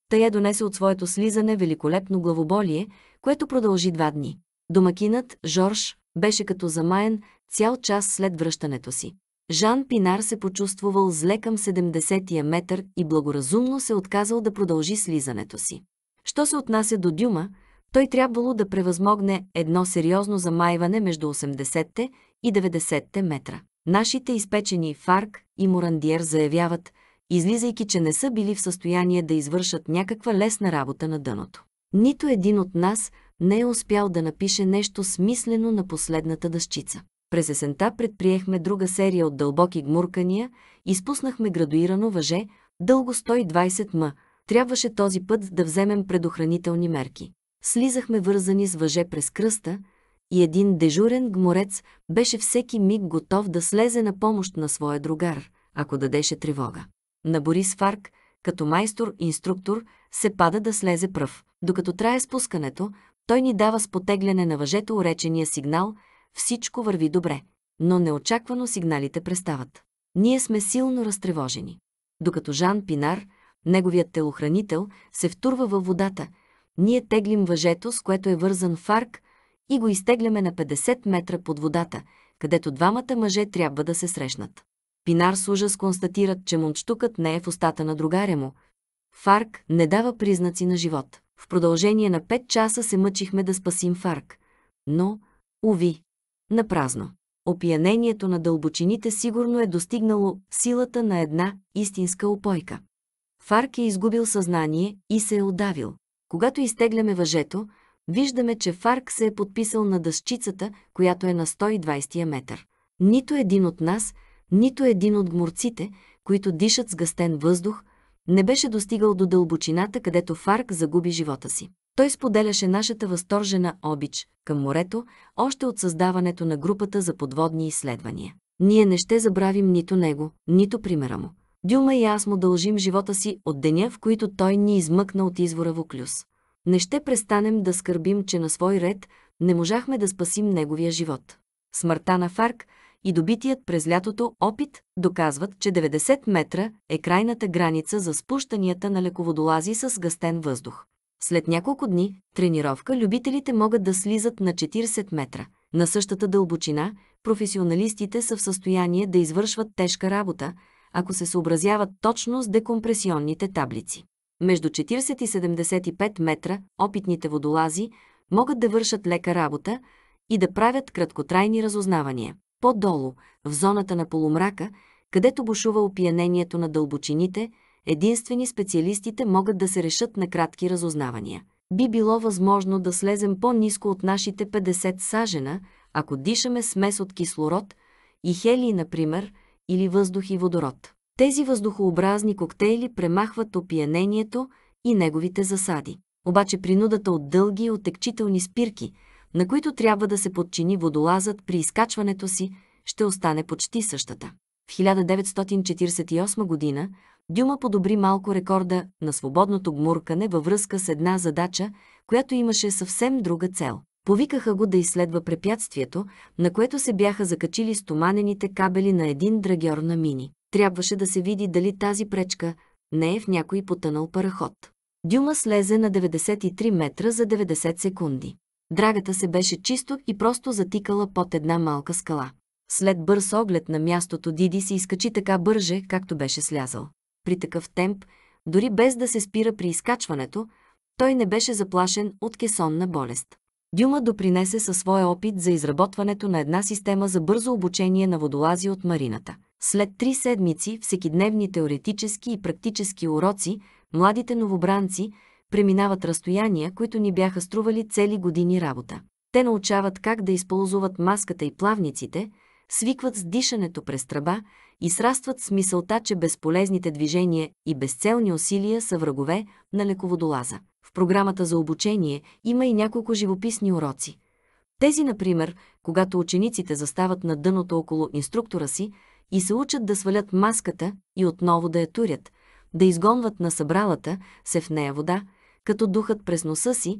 тая донесе от своето слизане великолепно главоболие, което продължи два дни. Домакинът, Жорж, беше като замаян цял час след връщането си. Жан Пинар се почувствал зле към 70-я метър и благоразумно се отказал да продължи слизането си. Що се отнася до Дюма, той трябвало да превъзмогне едно сериозно замайване между 80-те и 90-те метра. Нашите изпечени Фарк и Морандиер заявяват, излизайки, че не са били в състояние да извършат някаква лесна работа на дъното. Нито един от нас не е успял да напише нещо смислено на последната дъщица. През есента предприехме друга серия от дълбоки гмуркания, изпуснахме градуирано въже, дълго 120 м. Трябваше този път да вземем предохранителни мерки. Слизахме вързани с въже през кръста и един дежурен гморец беше всеки миг готов да слезе на помощ на своя другар, ако дадеше тревога. На Борис Фарк, като майстор-инструктор, се пада да слезе пръв. Докато трае спускането, той ни дава с потегляне на въжето уречения сигнал «Всичко върви добре», но неочаквано сигналите престават. Ние сме силно разтревожени. Докато Жан Пинар, неговият телохранител, се втурва във водата, ние теглим въжето, с което е вързан фарк, и го изтегляме на 50 метра под водата, където двамата мъже трябва да се срещнат. Пинар с ужас констатират, че момчукът не е в устата на другаря му. Фарк не дава признаци на живот. В продължение на 5 часа се мъчихме да спасим Фарк. Но, уви, на празно. Опиянението на дълбочините сигурно е достигнало силата на една истинска опойка. Фарк е изгубил съзнание и се е удавил. Когато изтегляме въжето, виждаме, че Фарк се е подписал на дъщицата, която е на 120 метър. Нито един от нас – нито един от гмурците, които дишат с гъстен въздух, не беше достигал до дълбочината, където Фарк загуби живота си. Той споделяше нашата възторжена обич към морето още от създаването на групата за подводни изследвания. Ние не ще забравим нито него, нито примера му. Дюма и аз му дължим живота си от деня, в които той ни измъкна от извора Воклюс. Не ще престанем да скърбим, че на свой ред не можахме да спасим неговия живот. Смъртта на Фарк и добитият през лятото опит доказват, че 90 метра е крайната граница за спущанията на леководолази с гъстен въздух. След няколко дни тренировка любителите могат да слизат на 40 метра. На същата дълбочина професионалистите са в състояние да извършват тежка работа, ако се съобразяват точно с декомпресионните таблици. Между 40 и 75 метра опитните водолази могат да вършат лека работа и да правят краткотрайни разузнавания. По-долу, в зоната на полумрака, където бушува опиянението на дълбочините, единствени специалистите могат да се решат на кратки разузнавания. Би било възможно да слезем по-низко от нашите 50 сажена, ако дишаме смес от кислород и хелий, например, или въздух и водород. Тези въздухообразни коктейли премахват опиянението и неговите засади. Обаче принудата от дълги и отекчителни спирки – на които трябва да се подчини водолазът при изкачването си, ще остане почти същата. В 1948 година Дюма подобри малко рекорда на свободното гмуркане във връзка с една задача, която имаше съвсем друга цел. Повикаха го да изследва препятствието, на което се бяха закачили стоманените кабели на един драгьор на мини. Трябваше да се види дали тази пречка не е в някой потънал параход. Дюма слезе на 93 метра за 90 секунди. Драгата се беше чисто и просто затикала под една малка скала. След бърз оглед на мястото Диди се изкачи така бърже, както беше слязал. При такъв темп, дори без да се спира при изкачването, той не беше заплашен от кесонна болест. Дюма допринесе със своя опит за изработването на една система за бързо обучение на водолази от марината. След три седмици, всекидневни теоретически и практически уроци, младите новобранци – преминават разстояния, които ни бяха стрували цели години работа. Те научават как да използват маската и плавниците, свикват с дишането през тръба и срастват с мисълта, че безполезните движения и безцелни усилия са врагове на леководолаза. В програмата за обучение има и няколко живописни уроци. Тези, например, когато учениците застават на дъното около инструктора си и се учат да свалят маската и отново да я турят, да изгонват на събралата се в нея вода – като духът през носа си,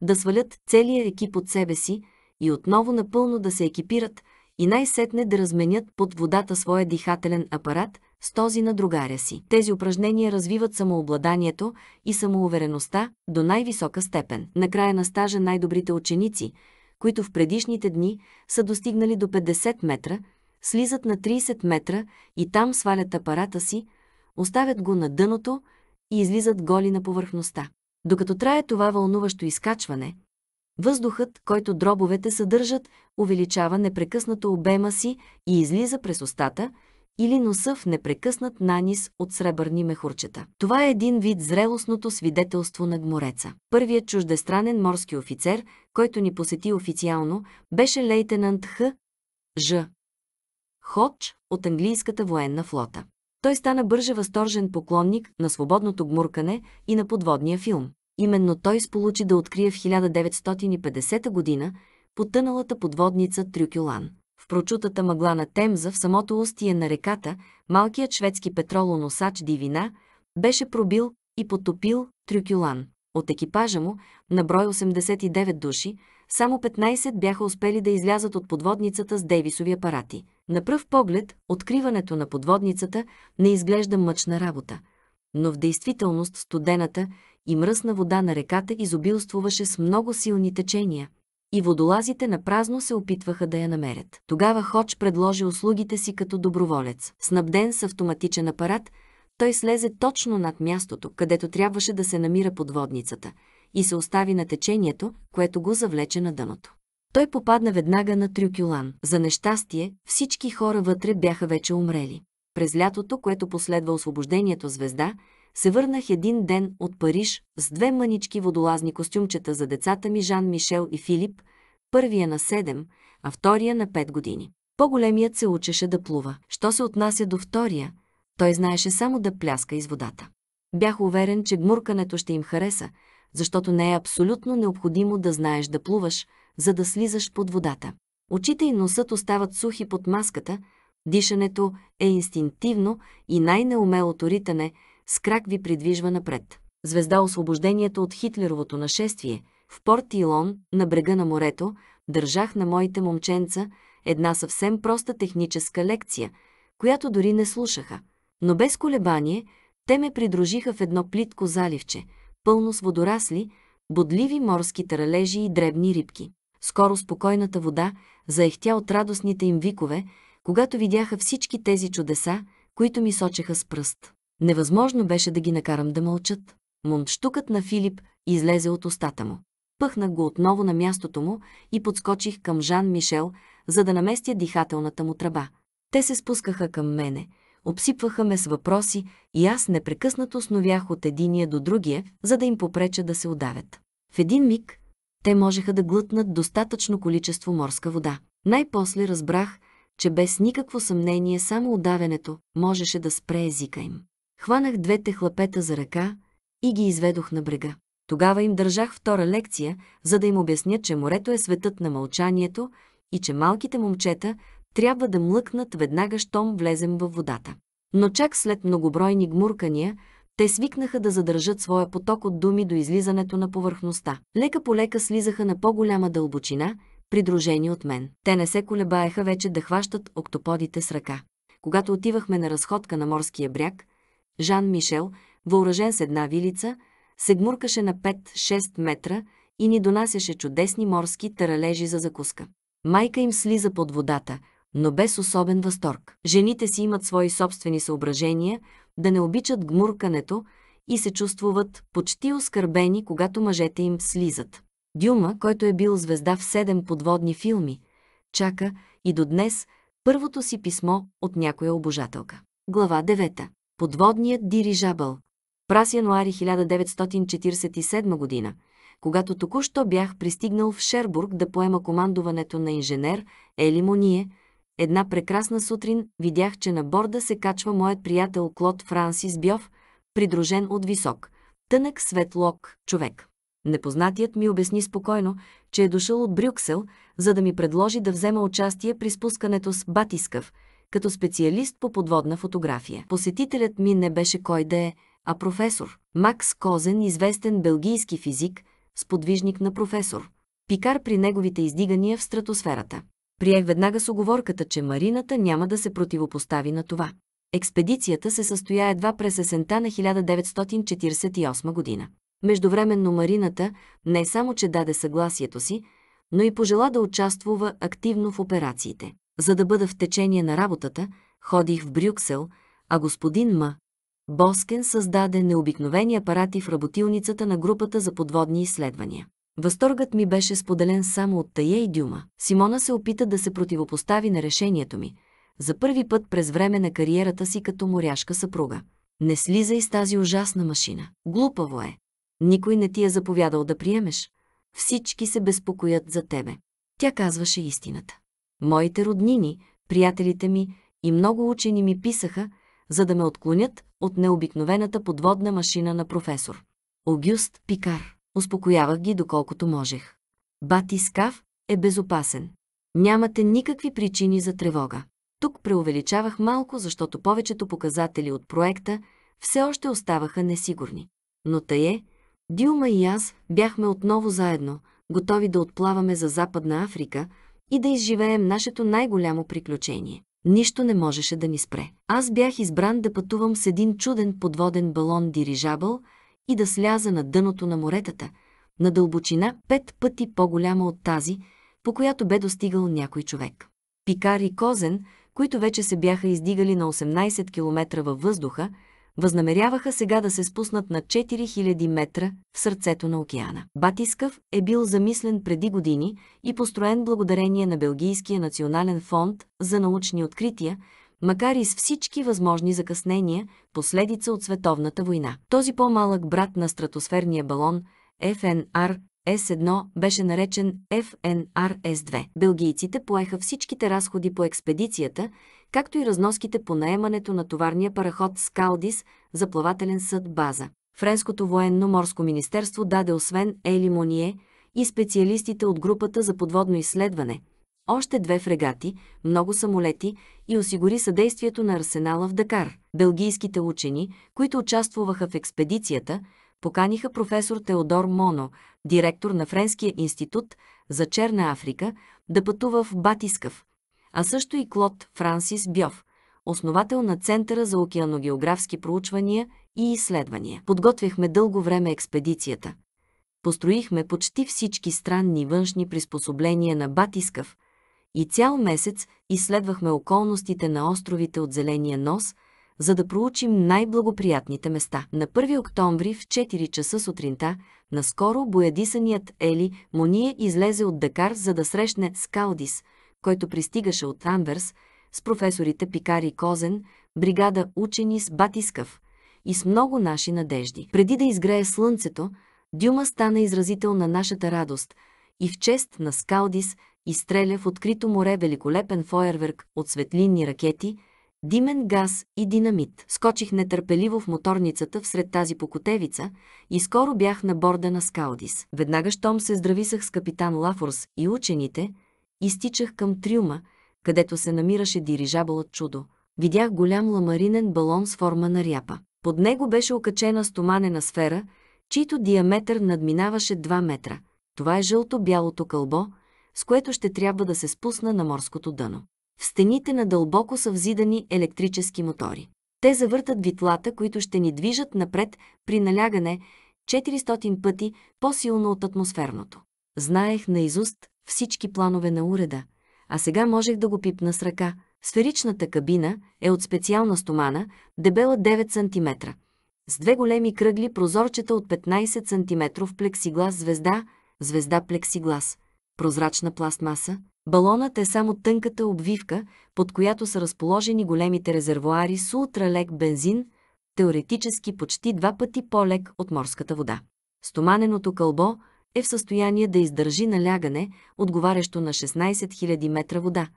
да свалят целия екип от себе си и отново напълно да се екипират и най-сетне да разменят под водата своя дихателен апарат с този на другаря си. Тези упражнения развиват самообладанието и самоувереността до най-висока степен. Накрая на стажа най-добрите ученици, които в предишните дни са достигнали до 50 метра, слизат на 30 метра и там свалят апарата си, оставят го на дъното и излизат голи на повърхността. Докато трае това вълнуващо изкачване, въздухът, който дробовете съдържат, увеличава непрекъснато обема си и излиза през устата или носа в непрекъснат нанис от сребърни мехурчета. Това е един вид зрелостното свидетелство на гмореца. Първият чуждестранен морски офицер, който ни посети официално, беше лейтенант Х. Ж. Ходж от английската военна флота. Той стана бърже възторжен поклонник на свободното гмуркане и на подводния филм. Именно той сполучи да открие в 1950 година потъналата подводница Трюкюлан. В прочутата мъгла на Темза, в самото устие на реката, малкият шведски петролоносач Дивина беше пробил и потопил Трюкюлан. От екипажа му, на брой 89 души, само 15 бяха успели да излязат от подводницата с Дейвисови апарати. На пръв поглед, откриването на подводницата не изглежда мъчна работа, но в действителност студената, и мръсна вода на реката изобилствуваше с много силни течения, и водолазите на празно се опитваха да я намерят. Тогава Ходж предложи услугите си като доброволец. Снабден с автоматичен апарат, той слезе точно над мястото, където трябваше да се намира подводницата, и се остави на течението, което го завлече на дъното. Той попадна веднага на Трюкюлан. За нещастие, всички хора вътре бяха вече умрели. През лятото, което последва освобождението звезда, се върнах един ден от Париж с две мънички водолазни костюмчета за децата ми Жан Мишел и Филип, първия на 7, а втория на 5 години. По-големият се учеше да плува. Що се отнася до втория, той знаеше само да пляска из водата. Бях уверен, че гмуркането ще им хареса, защото не е абсолютно необходимо да знаеш да плуваш, за да слизаш под водата. Очите и носът остават сухи под маската, дишането е инстинктивно и най-неумелото ритане – с крак ви придвижва напред. Звезда освобождението от Хитлеровото нашествие, в порт Илон, на брега на морето, държах на моите момченца една съвсем проста техническа лекция, която дори не слушаха. Но без колебание, те ме придружиха в едно плитко заливче, пълно с водорасли, бодливи морски таралежи и дребни рибки. Скоро спокойната вода заехтя от радостните им викове, когато видяха всички тези чудеса, които ми сочеха с пръст. Невъзможно беше да ги накарам да мълчат. Мунтштукът на Филип излезе от устата му. Пъхнах го отново на мястото му и подскочих към Жан Мишел, за да наместя дихателната му тръба. Те се спускаха към мене, обсипваха ме с въпроси и аз непрекъснато сновях от единия до другия, за да им попреча да се удавят. В един миг те можеха да глътнат достатъчно количество морска вода. Най-после разбрах, че без никакво съмнение само удавянето можеше да спре езика им. Хванах двете хлапета за ръка и ги изведох на брега. Тогава им държах втора лекция, за да им обясня, че морето е светът на мълчанието и че малките момчета трябва да млъкнат веднага, щом влезем във водата. Но чак след многобройни гмуркания, те свикнаха да задържат своя поток от думи до излизането на повърхността. Лека по лека слизаха на по-голяма дълбочина, придружени от мен. Те не се колебаеха вече да хващат октоподите с ръка. Когато отивахме на разходка на морския бряг, Жан Мишел, въоръжен с една вилица, се гмуркаше на 5-6 метра и ни донасяше чудесни морски таралежи за закуска. Майка им слиза под водата, но без особен възторг. Жените си имат свои собствени съображения да не обичат гмуркането и се чувствуват почти оскърбени, когато мъжете им слизат. Дюма, който е бил звезда в седем подводни филми, чака и до днес първото си писмо от някоя обожателка. Глава 9. Подводният дирижабъл. Праз януари 1947 година, когато току-що бях пристигнал в Шербург да поема командуването на инженер Ели Моние, една прекрасна сутрин видях, че на борда се качва моят приятел Клод Франсис Бьов, придружен от висок, тънък светлок човек. Непознатият ми обясни спокойно, че е дошъл от Брюксел, за да ми предложи да взема участие при спускането с Батискъв – като специалист по подводна фотография. Посетителят ми не беше кой да е, а професор. Макс Козен, известен белгийски физик, сподвижник на професор. Пикар при неговите издигания в стратосферата. Приех веднага с оговорката, че Марината няма да се противопостави на това. Експедицията се състоя едва през есента на 1948 година. Междувременно Марината не само, че даде съгласието си, но и пожела да участвува активно в операциите. За да бъда в течение на работата, ходих в Брюксел, а господин М. Боскен създаде необикновени апарати в работилницата на групата за подводни изследвания. Възторгът ми беше споделен само от Тая и Дюма. Симона се опита да се противопостави на решението ми. За първи път през време на кариерата си като моряшка съпруга. Не слизай с тази ужасна машина. Глупаво е. Никой не ти е заповядал да приемеш. Всички се безпокоят за тебе. Тя казваше истината. Моите роднини, приятелите ми и много учени ми писаха, за да ме отклонят от необикновената подводна машина на професор. Огюст Пикар. Успокоявах ги доколкото можех. Батискав е безопасен. Нямате никакви причини за тревога. Тук преувеличавах малко, защото повечето показатели от проекта все още оставаха несигурни. Но тъй е, Дилма и аз бяхме отново заедно, готови да отплаваме за Западна Африка, и да изживеем нашето най-голямо приключение. Нищо не можеше да ни спре. Аз бях избран да пътувам с един чуден подводен балон дирижабъл и да сляза на дъното на моретата, на дълбочина пет пъти по-голяма от тази, по която бе достигал някой човек. Пикар и Козен, които вече се бяха издигали на 18 км във въздуха, възнамеряваха сега да се спуснат на 4000 метра в сърцето на океана. Батискав е бил замислен преди години и построен благодарение на Белгийския национален фонд за научни открития, макар и с всички възможни закъснения, последица от световната война. Този по-малък брат на стратосферния балон FNR S1 беше наречен FNRS2. Белгийците поеха всичките разходи по експедицията както и разноските по наемането на товарния параход Скалдис за плавателен съд база. Френското военно-морско министерство даде освен Ели Моние и специалистите от групата за подводно изследване, още две фрегати, много самолети и осигури съдействието на арсенала в Дакар. Белгийските учени, които участвуваха в експедицията, поканиха професор Теодор Моно, директор на Френския институт за Черна Африка, да пътува в Батискав, а също и Клод Франсис Бьов, основател на Центъра за океаногеографски проучвания и изследвания. Подготвихме дълго време експедицията. Построихме почти всички странни външни приспособления на Батискав и цял месец изследвахме околностите на островите от Зеления нос – за да проучим най-благоприятните места. На 1 октомври в 4 часа сутринта, наскоро боядисаният Ели Мония излезе от Дакар, за да срещне Скалдис – който пристигаше от Анверс с професорите Пикар и Козен, бригада учени с Батискав и с много наши надежди. Преди да изгрее слънцето, Дюма стана изразител на нашата радост и в чест на Скалдис изстреля в открито море великолепен фойерверк от светлинни ракети, димен газ и динамит. Скочих нетърпеливо в моторницата всред тази покотевица и скоро бях на борда на Скалдис. Веднага щом се здрависах с капитан Лафорс и учените – Изтичах към трюма, където се намираше дирижабълът чудо. Видях голям ламаринен балон с форма на ряпа. Под него беше окачена стоманена сфера, чийто диаметър надминаваше 2 метра. Това е жълто-бялото кълбо, с което ще трябва да се спусна на морското дъно. В стените на дълбоко са взидани електрически мотори. Те завъртат витлата, които ще ни движат напред при налягане 400 пъти по-силно от атмосферното. Знаех наизуст всички планове на уреда, а сега можех да го пипна с ръка. Сферичната кабина е от специална стомана, дебела 9 см, с две големи кръгли прозорчета от 15 см плексиглас звезда, звезда плексиглас, прозрачна пластмаса. Балонът е само тънката обвивка, под която са разположени големите резервуари с ултралек бензин, теоретически почти два пъти по-лек от морската вода. Стоманеното кълбо – е в състояние да издържи налягане, отговарящо на 16 000 метра вода,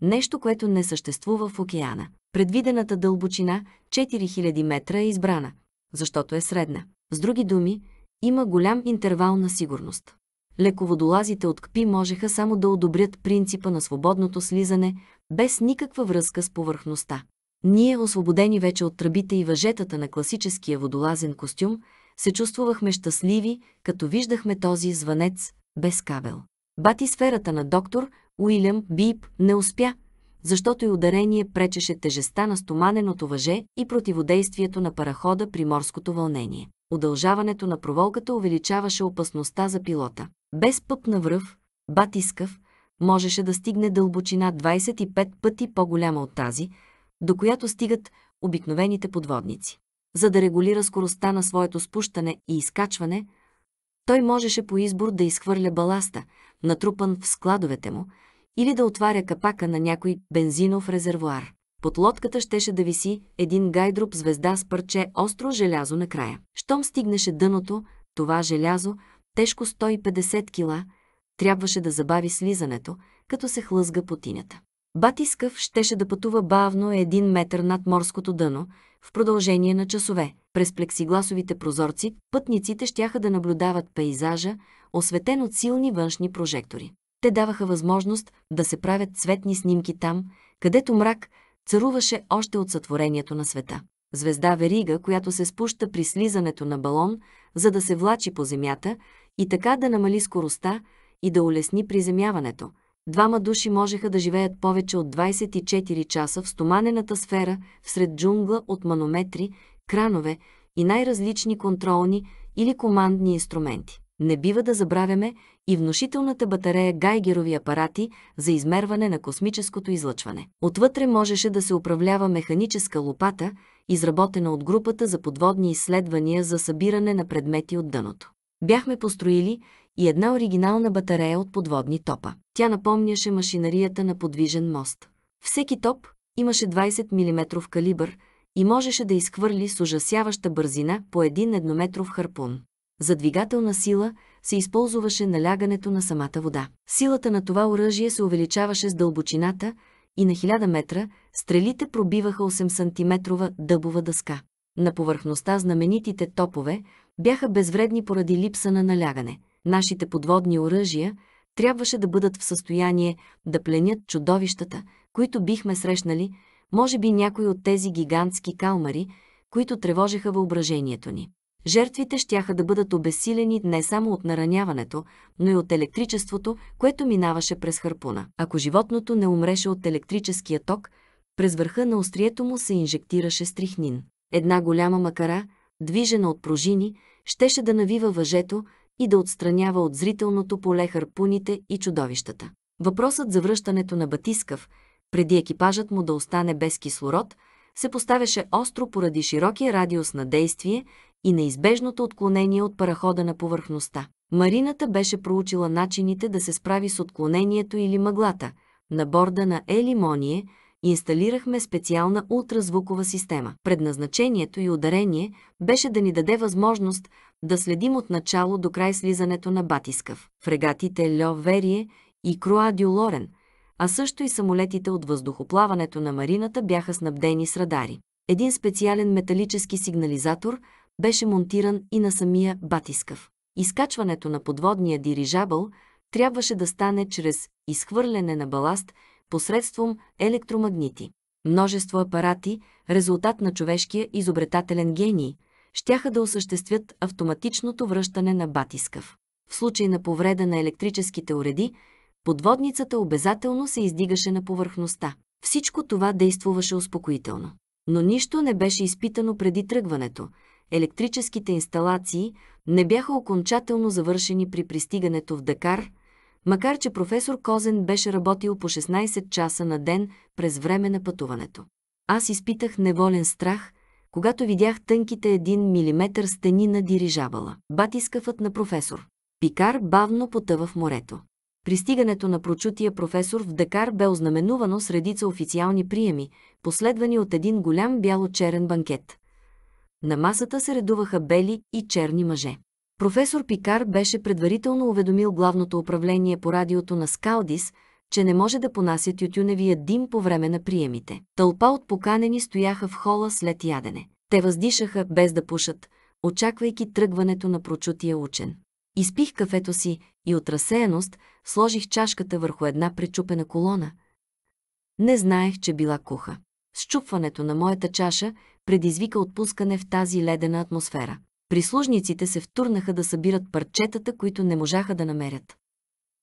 нещо, което не съществува в океана. Предвидената дълбочина 4000 метра е избрана, защото е средна. С други думи, има голям интервал на сигурност. Леководолазите от КПИ можеха само да одобрят принципа на свободното слизане без никаква връзка с повърхността. Ние, освободени вече от тръбите и въжетата на класическия водолазен костюм, се чувствувахме щастливи, като виждахме този звънец без кабел. Бати сферата на доктор Уилям Бип не успя, защото и ударение пречеше тежеста на стоманеното въже и противодействието на парахода при морското вълнение. Удължаването на проволката увеличаваше опасността за пилота. Без пъп на връв, батискав, можеше да стигне дълбочина 25 пъти по-голяма от тази, до която стигат обикновените подводници за да регулира скоростта на своето спущане и изкачване, той можеше по избор да изхвърля баласта, натрупан в складовете му, или да отваря капака на някой бензинов резервуар. Под лодката щеше да виси един гайдроб звезда с парче остро желязо на края. Щом стигнеше дъното, това желязо, тежко 150 кила, трябваше да забави слизането, като се хлъзга по тинята. Батискъв щеше да пътува бавно един метър над морското дъно в продължение на часове. През плексигласовите прозорци пътниците щяха да наблюдават пейзажа, осветен от силни външни прожектори. Те даваха възможност да се правят цветни снимки там, където мрак царуваше още от сътворението на света. Звезда верига, която се спуща при слизането на балон, за да се влачи по земята и така да намали скоростта и да улесни приземяването – Двама души можеха да живеят повече от 24 часа в стоманената сфера, всред джунгла от манометри, кранове и най-различни контролни или командни инструменти. Не бива да забравяме и внушителната батарея Гайгерови апарати за измерване на космическото излъчване. Отвътре можеше да се управлява механическа лопата, изработена от групата за подводни изследвания за събиране на предмети от дъното. Бяхме построили и една оригинална батарея от подводни топа. Тя напомняше машинарията на подвижен мост. Всеки топ имаше 20 мм калибър и можеше да изхвърли с ужасяваща бързина по един еднометров харпун. За двигателна сила се използваше налягането на самата вода. Силата на това оръжие се увеличаваше с дълбочината и на 1000 метра стрелите пробиваха 8 см дъбова дъска. На повърхността знаменитите топове бяха безвредни поради липса на налягане – Нашите подводни оръжия трябваше да бъдат в състояние да пленят чудовищата, които бихме срещнали, може би някои от тези гигантски калмари, които тревожеха въображението ни. Жертвите щяха да бъдат обесилени не само от нараняването, но и от електричеството, което минаваше през харпуна. Ако животното не умреше от електрическия ток, през върха на острието му се инжектираше стрихнин. Една голяма макара, движена от пружини, щеше да навива въжето, и да отстранява от зрителното поле харпуните и чудовищата. Въпросът за връщането на Батискав, преди екипажът му да остане без кислород, се поставяше остро поради широкия радиус на действие и неизбежното отклонение от парахода на повърхността. Марината беше проучила начините да се справи с отклонението или мъглата на борда на Елимоние, инсталирахме специална ултразвукова система. Предназначението и ударение беше да ни даде възможност да следим от начало до край слизането на батискав. Фрегатите Льо Верие и Круа Дю Лорен, а също и самолетите от въздухоплаването на марината бяха снабдени с радари. Един специален металически сигнализатор беше монтиран и на самия батискав. Изкачването на подводния дирижабъл трябваше да стане чрез изхвърляне на баласт – посредством електромагнити. Множество апарати, резултат на човешкия изобретателен гений, щяха да осъществят автоматичното връщане на батискав. В случай на повреда на електрическите уреди, подводницата обязателно се издигаше на повърхността. Всичко това действуваше успокоително. Но нищо не беше изпитано преди тръгването. Електрическите инсталации не бяха окончателно завършени при пристигането в Дакар – макар че професор Козен беше работил по 16 часа на ден през време на пътуването. Аз изпитах неволен страх, когато видях тънките 1 мм стени на дирижабала. Батискафът на професор. Пикар бавно потъва в морето. Пристигането на прочутия професор в Дакар бе ознаменувано с редица официални приеми, последвани от един голям бяло-черен банкет. На масата се редуваха бели и черни мъже. Професор Пикар беше предварително уведомил главното управление по радиото на Скалдис, че не може да понася тютюневия дим по време на приемите. Тълпа от поканени стояха в хола след ядене. Те въздишаха без да пушат, очаквайки тръгването на прочутия учен. Изпих кафето си и от разсеяност сложих чашката върху една пречупена колона. Не знаех, че била куха. Счупването на моята чаша предизвика отпускане в тази ледена атмосфера прислужниците се втурнаха да събират парчетата, които не можаха да намерят.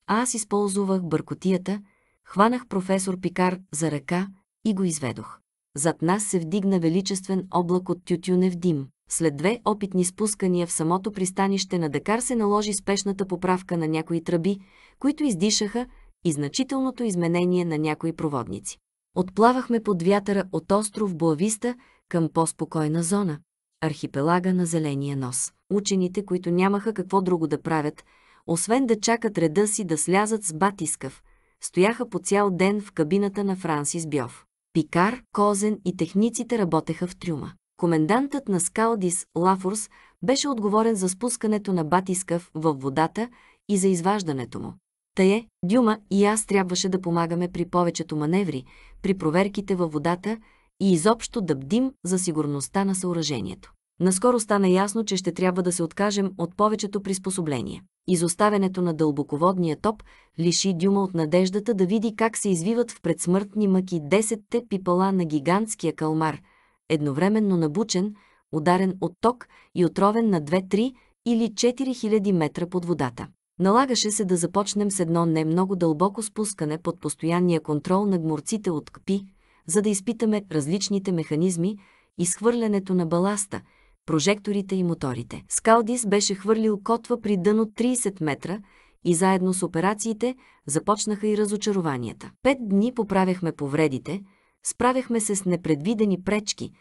А аз използвах бъркотията, хванах професор Пикар за ръка и го изведох. Зад нас се вдигна величествен облак от тютюнев дим. След две опитни спускания в самото пристанище на Дакар се наложи спешната поправка на някои тръби, които издишаха и значителното изменение на някои проводници. Отплавахме под вятъра от остров Блависта към по-спокойна зона архипелага на Зеления нос. Учените, които нямаха какво друго да правят, освен да чакат реда си да слязат с батискав, стояха по цял ден в кабината на Франсис Бьов. Пикар, Козен и техниците работеха в трюма. Комендантът на Скалдис, Лафорс, беше отговорен за спускането на батискав във водата и за изваждането му. Тъй, е, Дюма и аз трябваше да помагаме при повечето маневри, при проверките във водата – и изобщо да бдим за сигурността на съоръжението. Наскоро стана ясно, че ще трябва да се откажем от повечето приспособления. Изоставянето на дълбоководния топ лиши Дюма от надеждата да види как се извиват в предсмъртни мъки десетте пипала на гигантския калмар, едновременно набучен, ударен от ток и отровен на 2-3 или 4000 метра под водата. Налагаше се да започнем с едно не много дълбоко спускане под постоянния контрол на гморците от КПИ, за да изпитаме различните механизми, изхвърлянето на баласта, прожекторите и моторите. Скалдис беше хвърлил котва при дъно 30 метра и заедно с операциите започнаха и разочарованията. Пет дни поправяхме повредите, справяхме се с непредвидени пречки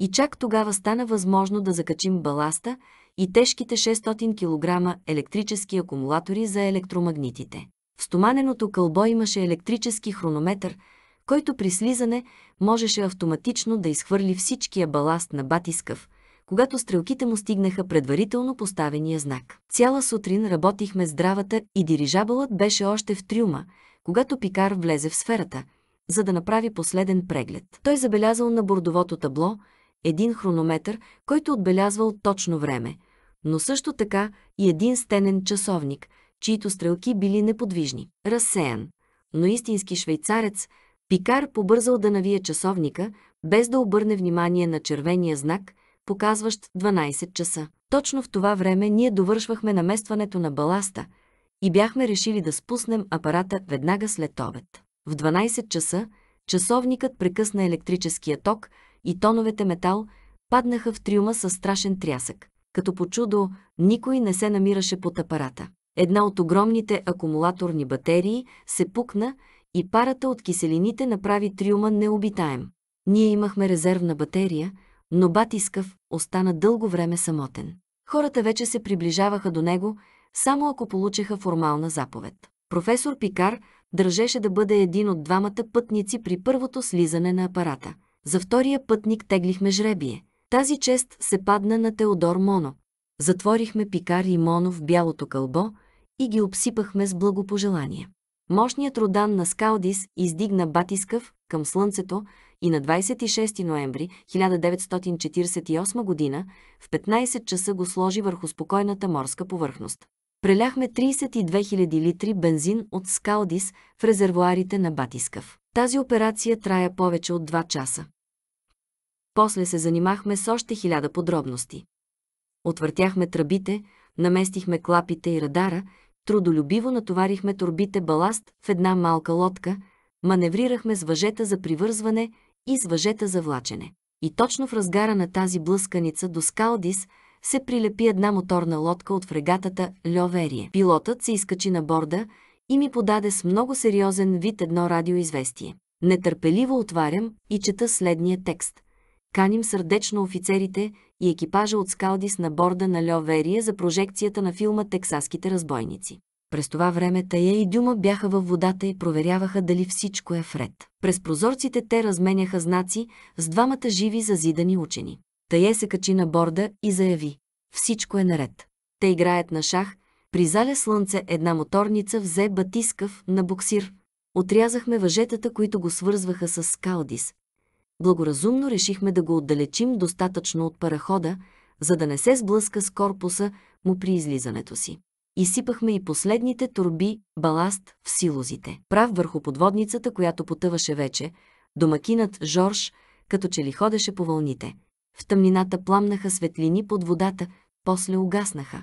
и чак тогава стана възможно да закачим баласта и тежките 600 кг електрически акумулатори за електромагнитите. В стоманеното кълбо имаше електрически хронометър – който при слизане можеше автоматично да изхвърли всичкия баласт на батискъв, когато стрелките му стигнаха предварително поставения знак. Цяла сутрин работихме здравата и дирижабълът беше още в трюма, когато Пикар влезе в сферата, за да направи последен преглед. Той забелязал на бордовото табло един хронометър, който отбелязвал точно време, но също така и един стенен часовник, чието стрелки били неподвижни. Разсеян, но истински швейцарец – Пикар побързал да навие часовника, без да обърне внимание на червения знак, показващ 12 часа. Точно в това време ние довършвахме наместването на баласта и бяхме решили да спуснем апарата веднага след обед. В 12 часа часовникът прекъсна електрическия ток и тоновете метал паднаха в трюма със страшен трясък. Като по чудо, никой не се намираше под апарата. Една от огромните акумулаторни батерии се пукна и парата от киселините направи триума необитаем. Ние имахме резервна батерия, но Батискав остана дълго време самотен. Хората вече се приближаваха до него, само ако получиха формална заповед. Професор Пикар държеше да бъде един от двамата пътници при първото слизане на апарата. За втория пътник теглихме жребие. Тази чест се падна на Теодор Моно. Затворихме Пикар и Моно в бялото кълбо и ги обсипахме с благопожелание. Мощният родан на Скалдис издигна батискъв към слънцето и на 26 ноември 1948 г. в 15 часа го сложи върху спокойната морска повърхност. Преляхме 32 000 литри бензин от Скалдис в резервуарите на Батискъв. Тази операция трая повече от 2 часа. После се занимахме с още хиляда подробности. Отвъртяхме тръбите, наместихме клапите и радара трудолюбиво натоварихме турбите баласт в една малка лодка, маневрирахме с въжета за привързване и с въжета за влачене. И точно в разгара на тази блъсканица до Скалдис се прилепи една моторна лодка от фрегатата Льоверие. Пилотът се изкачи на борда и ми подаде с много сериозен вид едно радиоизвестие. Нетърпеливо отварям и чета следния текст. Каним сърдечно офицерите, и екипажа от Скалдис на борда на Льо верия за прожекцията на филма «Тексаските разбойници». През това време Тая и Дюма бяха във водата и проверяваха дали всичко е вред. През прозорците те разменяха знаци с двамата живи зазидани учени. Тая се качи на борда и заяви «Всичко е наред». Те играят на шах, при заля слънце една моторница взе батискав на буксир. Отрязахме въжетата, които го свързваха с Скалдис благоразумно решихме да го отдалечим достатъчно от парахода, за да не се сблъска с корпуса му при излизането си. Изсипахме и последните турби, баласт в силозите. Прав върху подводницата, която потъваше вече, домакинът Жорж, като че ли ходеше по вълните. В тъмнината пламнаха светлини под водата, после угаснаха.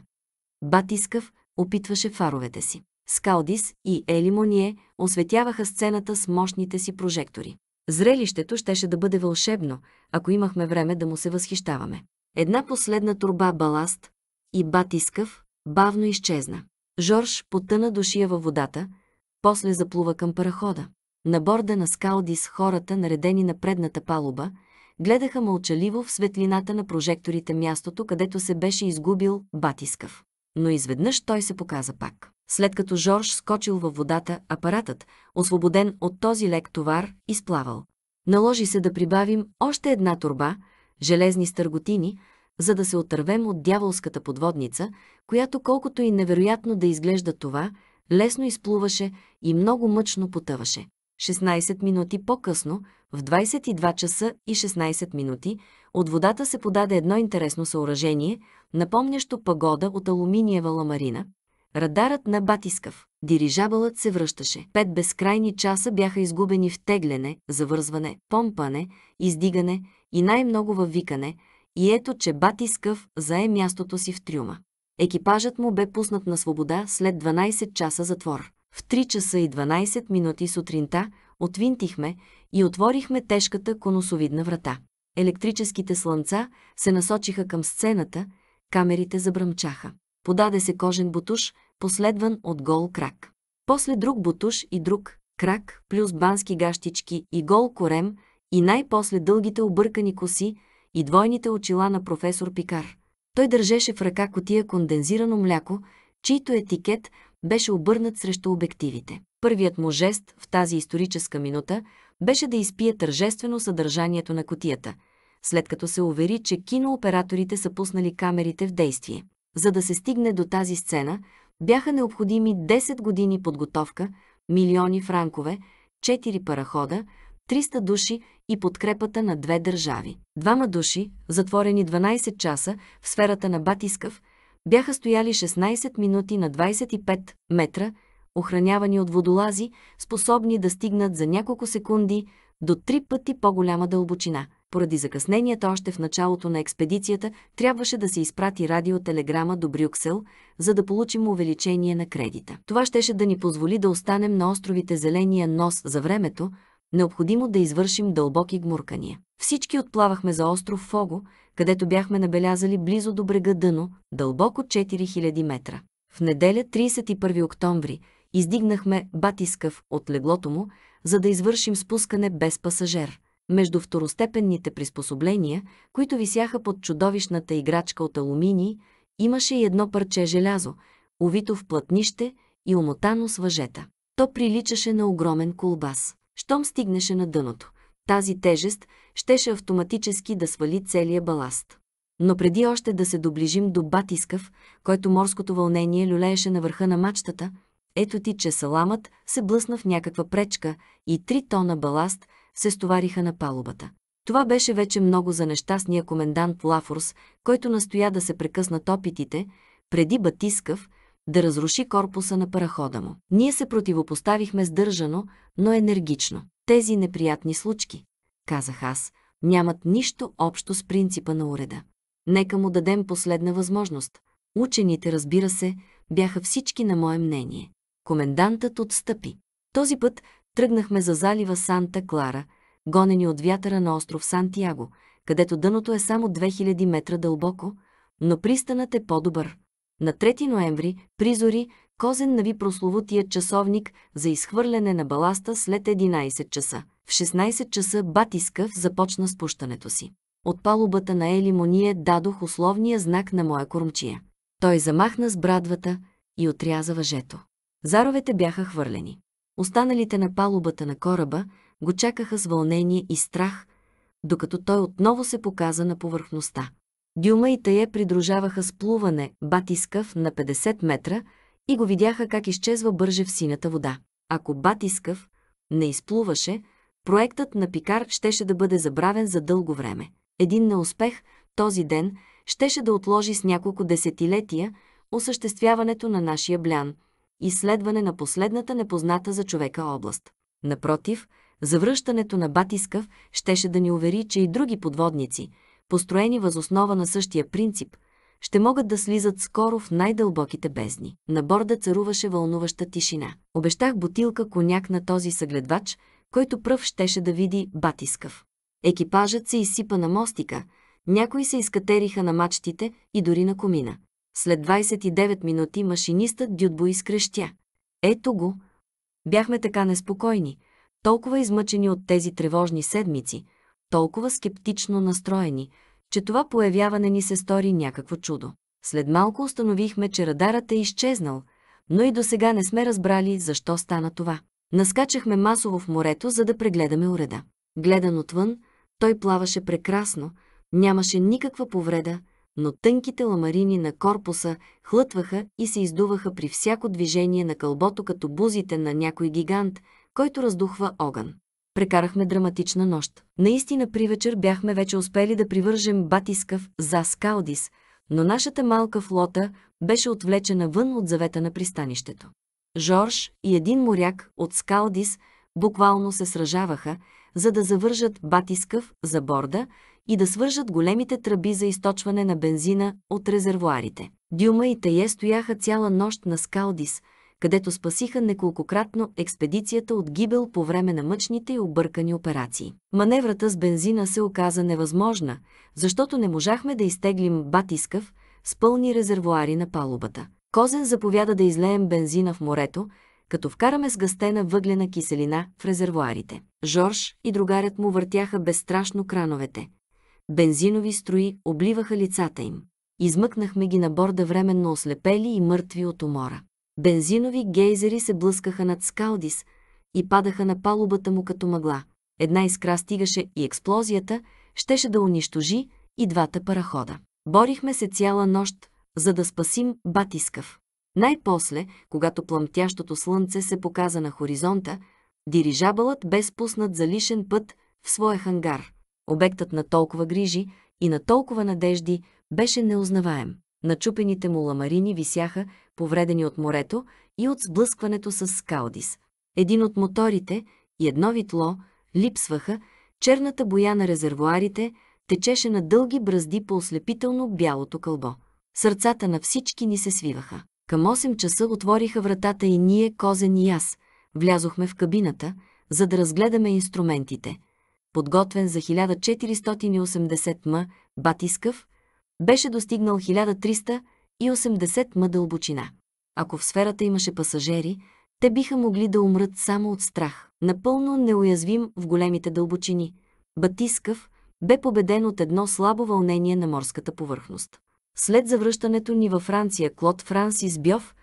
Батискав опитваше фаровете си. Скалдис и Елимоние осветяваха сцената с мощните си прожектори. Зрелището щеше да бъде вълшебно, ако имахме време да му се възхищаваме. Една последна турба баласт и батискъв бавно изчезна. Жорж потъна душия във водата, после заплува към парахода. На борда на Скалдис хората, наредени на предната палуба, гледаха мълчаливо в светлината на прожекторите мястото, където се беше изгубил Батискъв. Но изведнъж той се показа пак. След като Жорж скочил във водата, апаратът, освободен от този лек товар, изплавал. Наложи се да прибавим още една турба, железни стърготини, за да се отървем от дяволската подводница, която колкото и невероятно да изглежда това, лесно изплуваше и много мъчно потъваше. 16 минути по-късно, в 22 часа и 16 минути, от водата се подаде едно интересно съоръжение, напомнящо пагода от алуминиева ламарина, Радарът на Батискав. Дирижабълът се връщаше. Пет безкрайни часа бяха изгубени в тегляне, завързване, помпане, издигане и най-много във викане, и ето, че Батискав зае мястото си в трюма. Екипажът му бе пуснат на свобода след 12 часа затвор. В 3 часа и 12 минути сутринта отвинтихме и отворихме тежката конусовидна врата. Електрическите слънца се насочиха към сцената, камерите забръмчаха. Подаде се кожен бутуш, последван от гол крак. После друг бутуш и друг крак, плюс бански гащички и гол корем, и най-после дългите объркани коси и двойните очила на професор Пикар. Той държеше в ръка котия кондензирано мляко, чийто етикет беше обърнат срещу обективите. Първият му жест в тази историческа минута беше да изпие тържествено съдържанието на котията, след като се увери, че кинооператорите са пуснали камерите в действие. За да се стигне до тази сцена, бяха необходими 10 години подготовка, милиони франкове, 4 парахода, 300 души и подкрепата на две държави. Двама души, затворени 12 часа в сферата на Батискав, бяха стояли 16 минути на 25 метра, охранявани от водолази, способни да стигнат за няколко секунди до три пъти по-голяма дълбочина – поради закъсненията още в началото на експедицията трябваше да се изпрати радиотелеграма до Брюксел, за да получим увеличение на кредита. Това щеше да ни позволи да останем на островите Зеления нос за времето, необходимо да извършим дълбоки гмуркания. Всички отплавахме за остров Фого, където бяхме набелязали близо до брега дъно, дълбоко 4000 метра. В неделя 31 октомври издигнахме батискъв от леглото му, за да извършим спускане без пасажер между второстепенните приспособления, които висяха под чудовищната играчка от алуминий, имаше и едно парче желязо, увито в платнище и омотано с въжета. То приличаше на огромен колбас. Щом стигнеше на дъното, тази тежест щеше автоматически да свали целия баласт. Но преди още да се доближим до батискав, който морското вълнение люлееше на върха на мачтата, ето ти, че саламът се блъсна в някаква пречка и три тона баласт – се стовариха на палубата. Това беше вече много за нещастния комендант Лафорс, който настоя да се прекъснат опитите, преди Батискав, да разруши корпуса на парахода му. Ние се противопоставихме сдържано, но енергично. Тези неприятни случки, казах аз, нямат нищо общо с принципа на уреда. Нека му дадем последна възможност. Учените, разбира се, бяха всички на мое мнение. Комендантът отстъпи. Този път Тръгнахме за залива Санта Клара, гонени от вятъра на остров Сантьяго, където дъното е само 2000 метра дълбоко, но пристанът е по-добър. На 3 ноември призори Козен нави прословутия часовник за изхвърляне на баласта след 11 часа. В 16 часа Батискъв започна спущането си. От палубата на Ели Мония дадох условния знак на моя кормчия. Той замахна с брадвата и отряза въжето. Заровете бяха хвърлени. Останалите на палубата на кораба го чакаха с вълнение и страх, докато той отново се показа на повърхността. Дюма и Тая придружаваха с плуване батискъв на 50 метра и го видяха как изчезва бърже в сината вода. Ако батискъв не изплуваше, проектът на Пикар щеше да бъде забравен за дълго време. Един неуспех този ден щеше да отложи с няколко десетилетия осъществяването на нашия блян – изследване на последната непозната за човека област. Напротив, завръщането на Батискав щеше да ни увери, че и други подводници, построени въз основа на същия принцип, ще могат да слизат скоро в най-дълбоките бездни. На борда царуваше вълнуваща тишина. Обещах бутилка коняк на този съгледвач, който пръв щеше да види Батискав. Екипажът се изсипа на мостика, някои се изкатериха на мачтите и дори на комина. След 29 минути машинистът Дюдбо изкрещя. Ето го! Бяхме така неспокойни, толкова измъчени от тези тревожни седмици, толкова скептично настроени, че това появяване ни се стори някакво чудо. След малко установихме, че радарът е изчезнал, но и до сега не сме разбрали защо стана това. Наскачахме масово в морето, за да прегледаме уреда. Гледан отвън, той плаваше прекрасно, нямаше никаква повреда, но тънките ламарини на корпуса хлътваха и се издуваха при всяко движение на кълбото като бузите на някой гигант, който раздухва огън. Прекарахме драматична нощ. Наистина при вечер бяхме вече успели да привържем батискав за Скалдис, но нашата малка флота беше отвлечена вън от завета на пристанището. Жорж и един моряк от Скалдис буквално се сражаваха, за да завържат батискав за борда, и да свържат големите тръби за източване на бензина от резервуарите. Дюма и Тае стояха цяла нощ на Скалдис, където спасиха неколкократно експедицията от гибел по време на мъчните и объркани операции. Маневрата с бензина се оказа невъзможна, защото не можахме да изтеглим батискъв с пълни резервуари на палубата. Козен заповяда да излеем бензина в морето, като вкараме с гъстена въглена киселина в резервуарите. Жорж и другарят му въртяха безстрашно крановете бензинови строи обливаха лицата им. Измъкнахме ги на борда временно ослепели и мъртви от умора. Бензинови гейзери се блъскаха над Скалдис и падаха на палубата му като мъгла. Една искра стигаше и експлозията щеше да унищожи и двата парахода. Борихме се цяла нощ, за да спасим Батискав. Най-после, когато пламтящото слънце се показа на хоризонта, дирижабълът бе спуснат за лишен път в своя хангар. Обектът на толкова грижи и на толкова надежди беше неузнаваем. Начупените му ламарини висяха, повредени от морето и от сблъскването с Скалдис. Един от моторите и едно витло липсваха, черната боя на резервуарите течеше на дълги бразди по ослепително бялото кълбо. Сърцата на всички ни се свиваха. Към 8 часа отвориха вратата и ние, Козен и аз, влязохме в кабината, за да разгледаме инструментите – подготвен за 1480 м батискъв, беше достигнал 1380 м дълбочина. Ако в сферата имаше пасажери, те биха могли да умрат само от страх. Напълно неуязвим в големите дълбочини, Батискъв бе победен от едно слабо вълнение на морската повърхност. След завръщането ни във Франция, Клод Франсис Бьов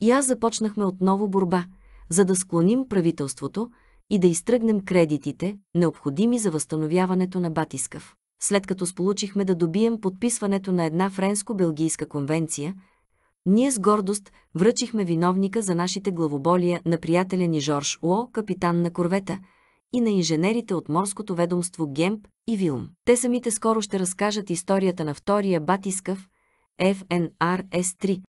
и аз започнахме отново борба, за да склоним правителството – и да изтръгнем кредитите, необходими за възстановяването на Батискав. След като сполучихме да добием подписването на една френско-белгийска конвенция, ние с гордост връчихме виновника за нашите главоболия на приятеля ни Жорж Ло, капитан на корвета, и на инженерите от морското ведомство Гемп и Вилм. Те самите скоро ще разкажат историята на втория батискав FNRS-3,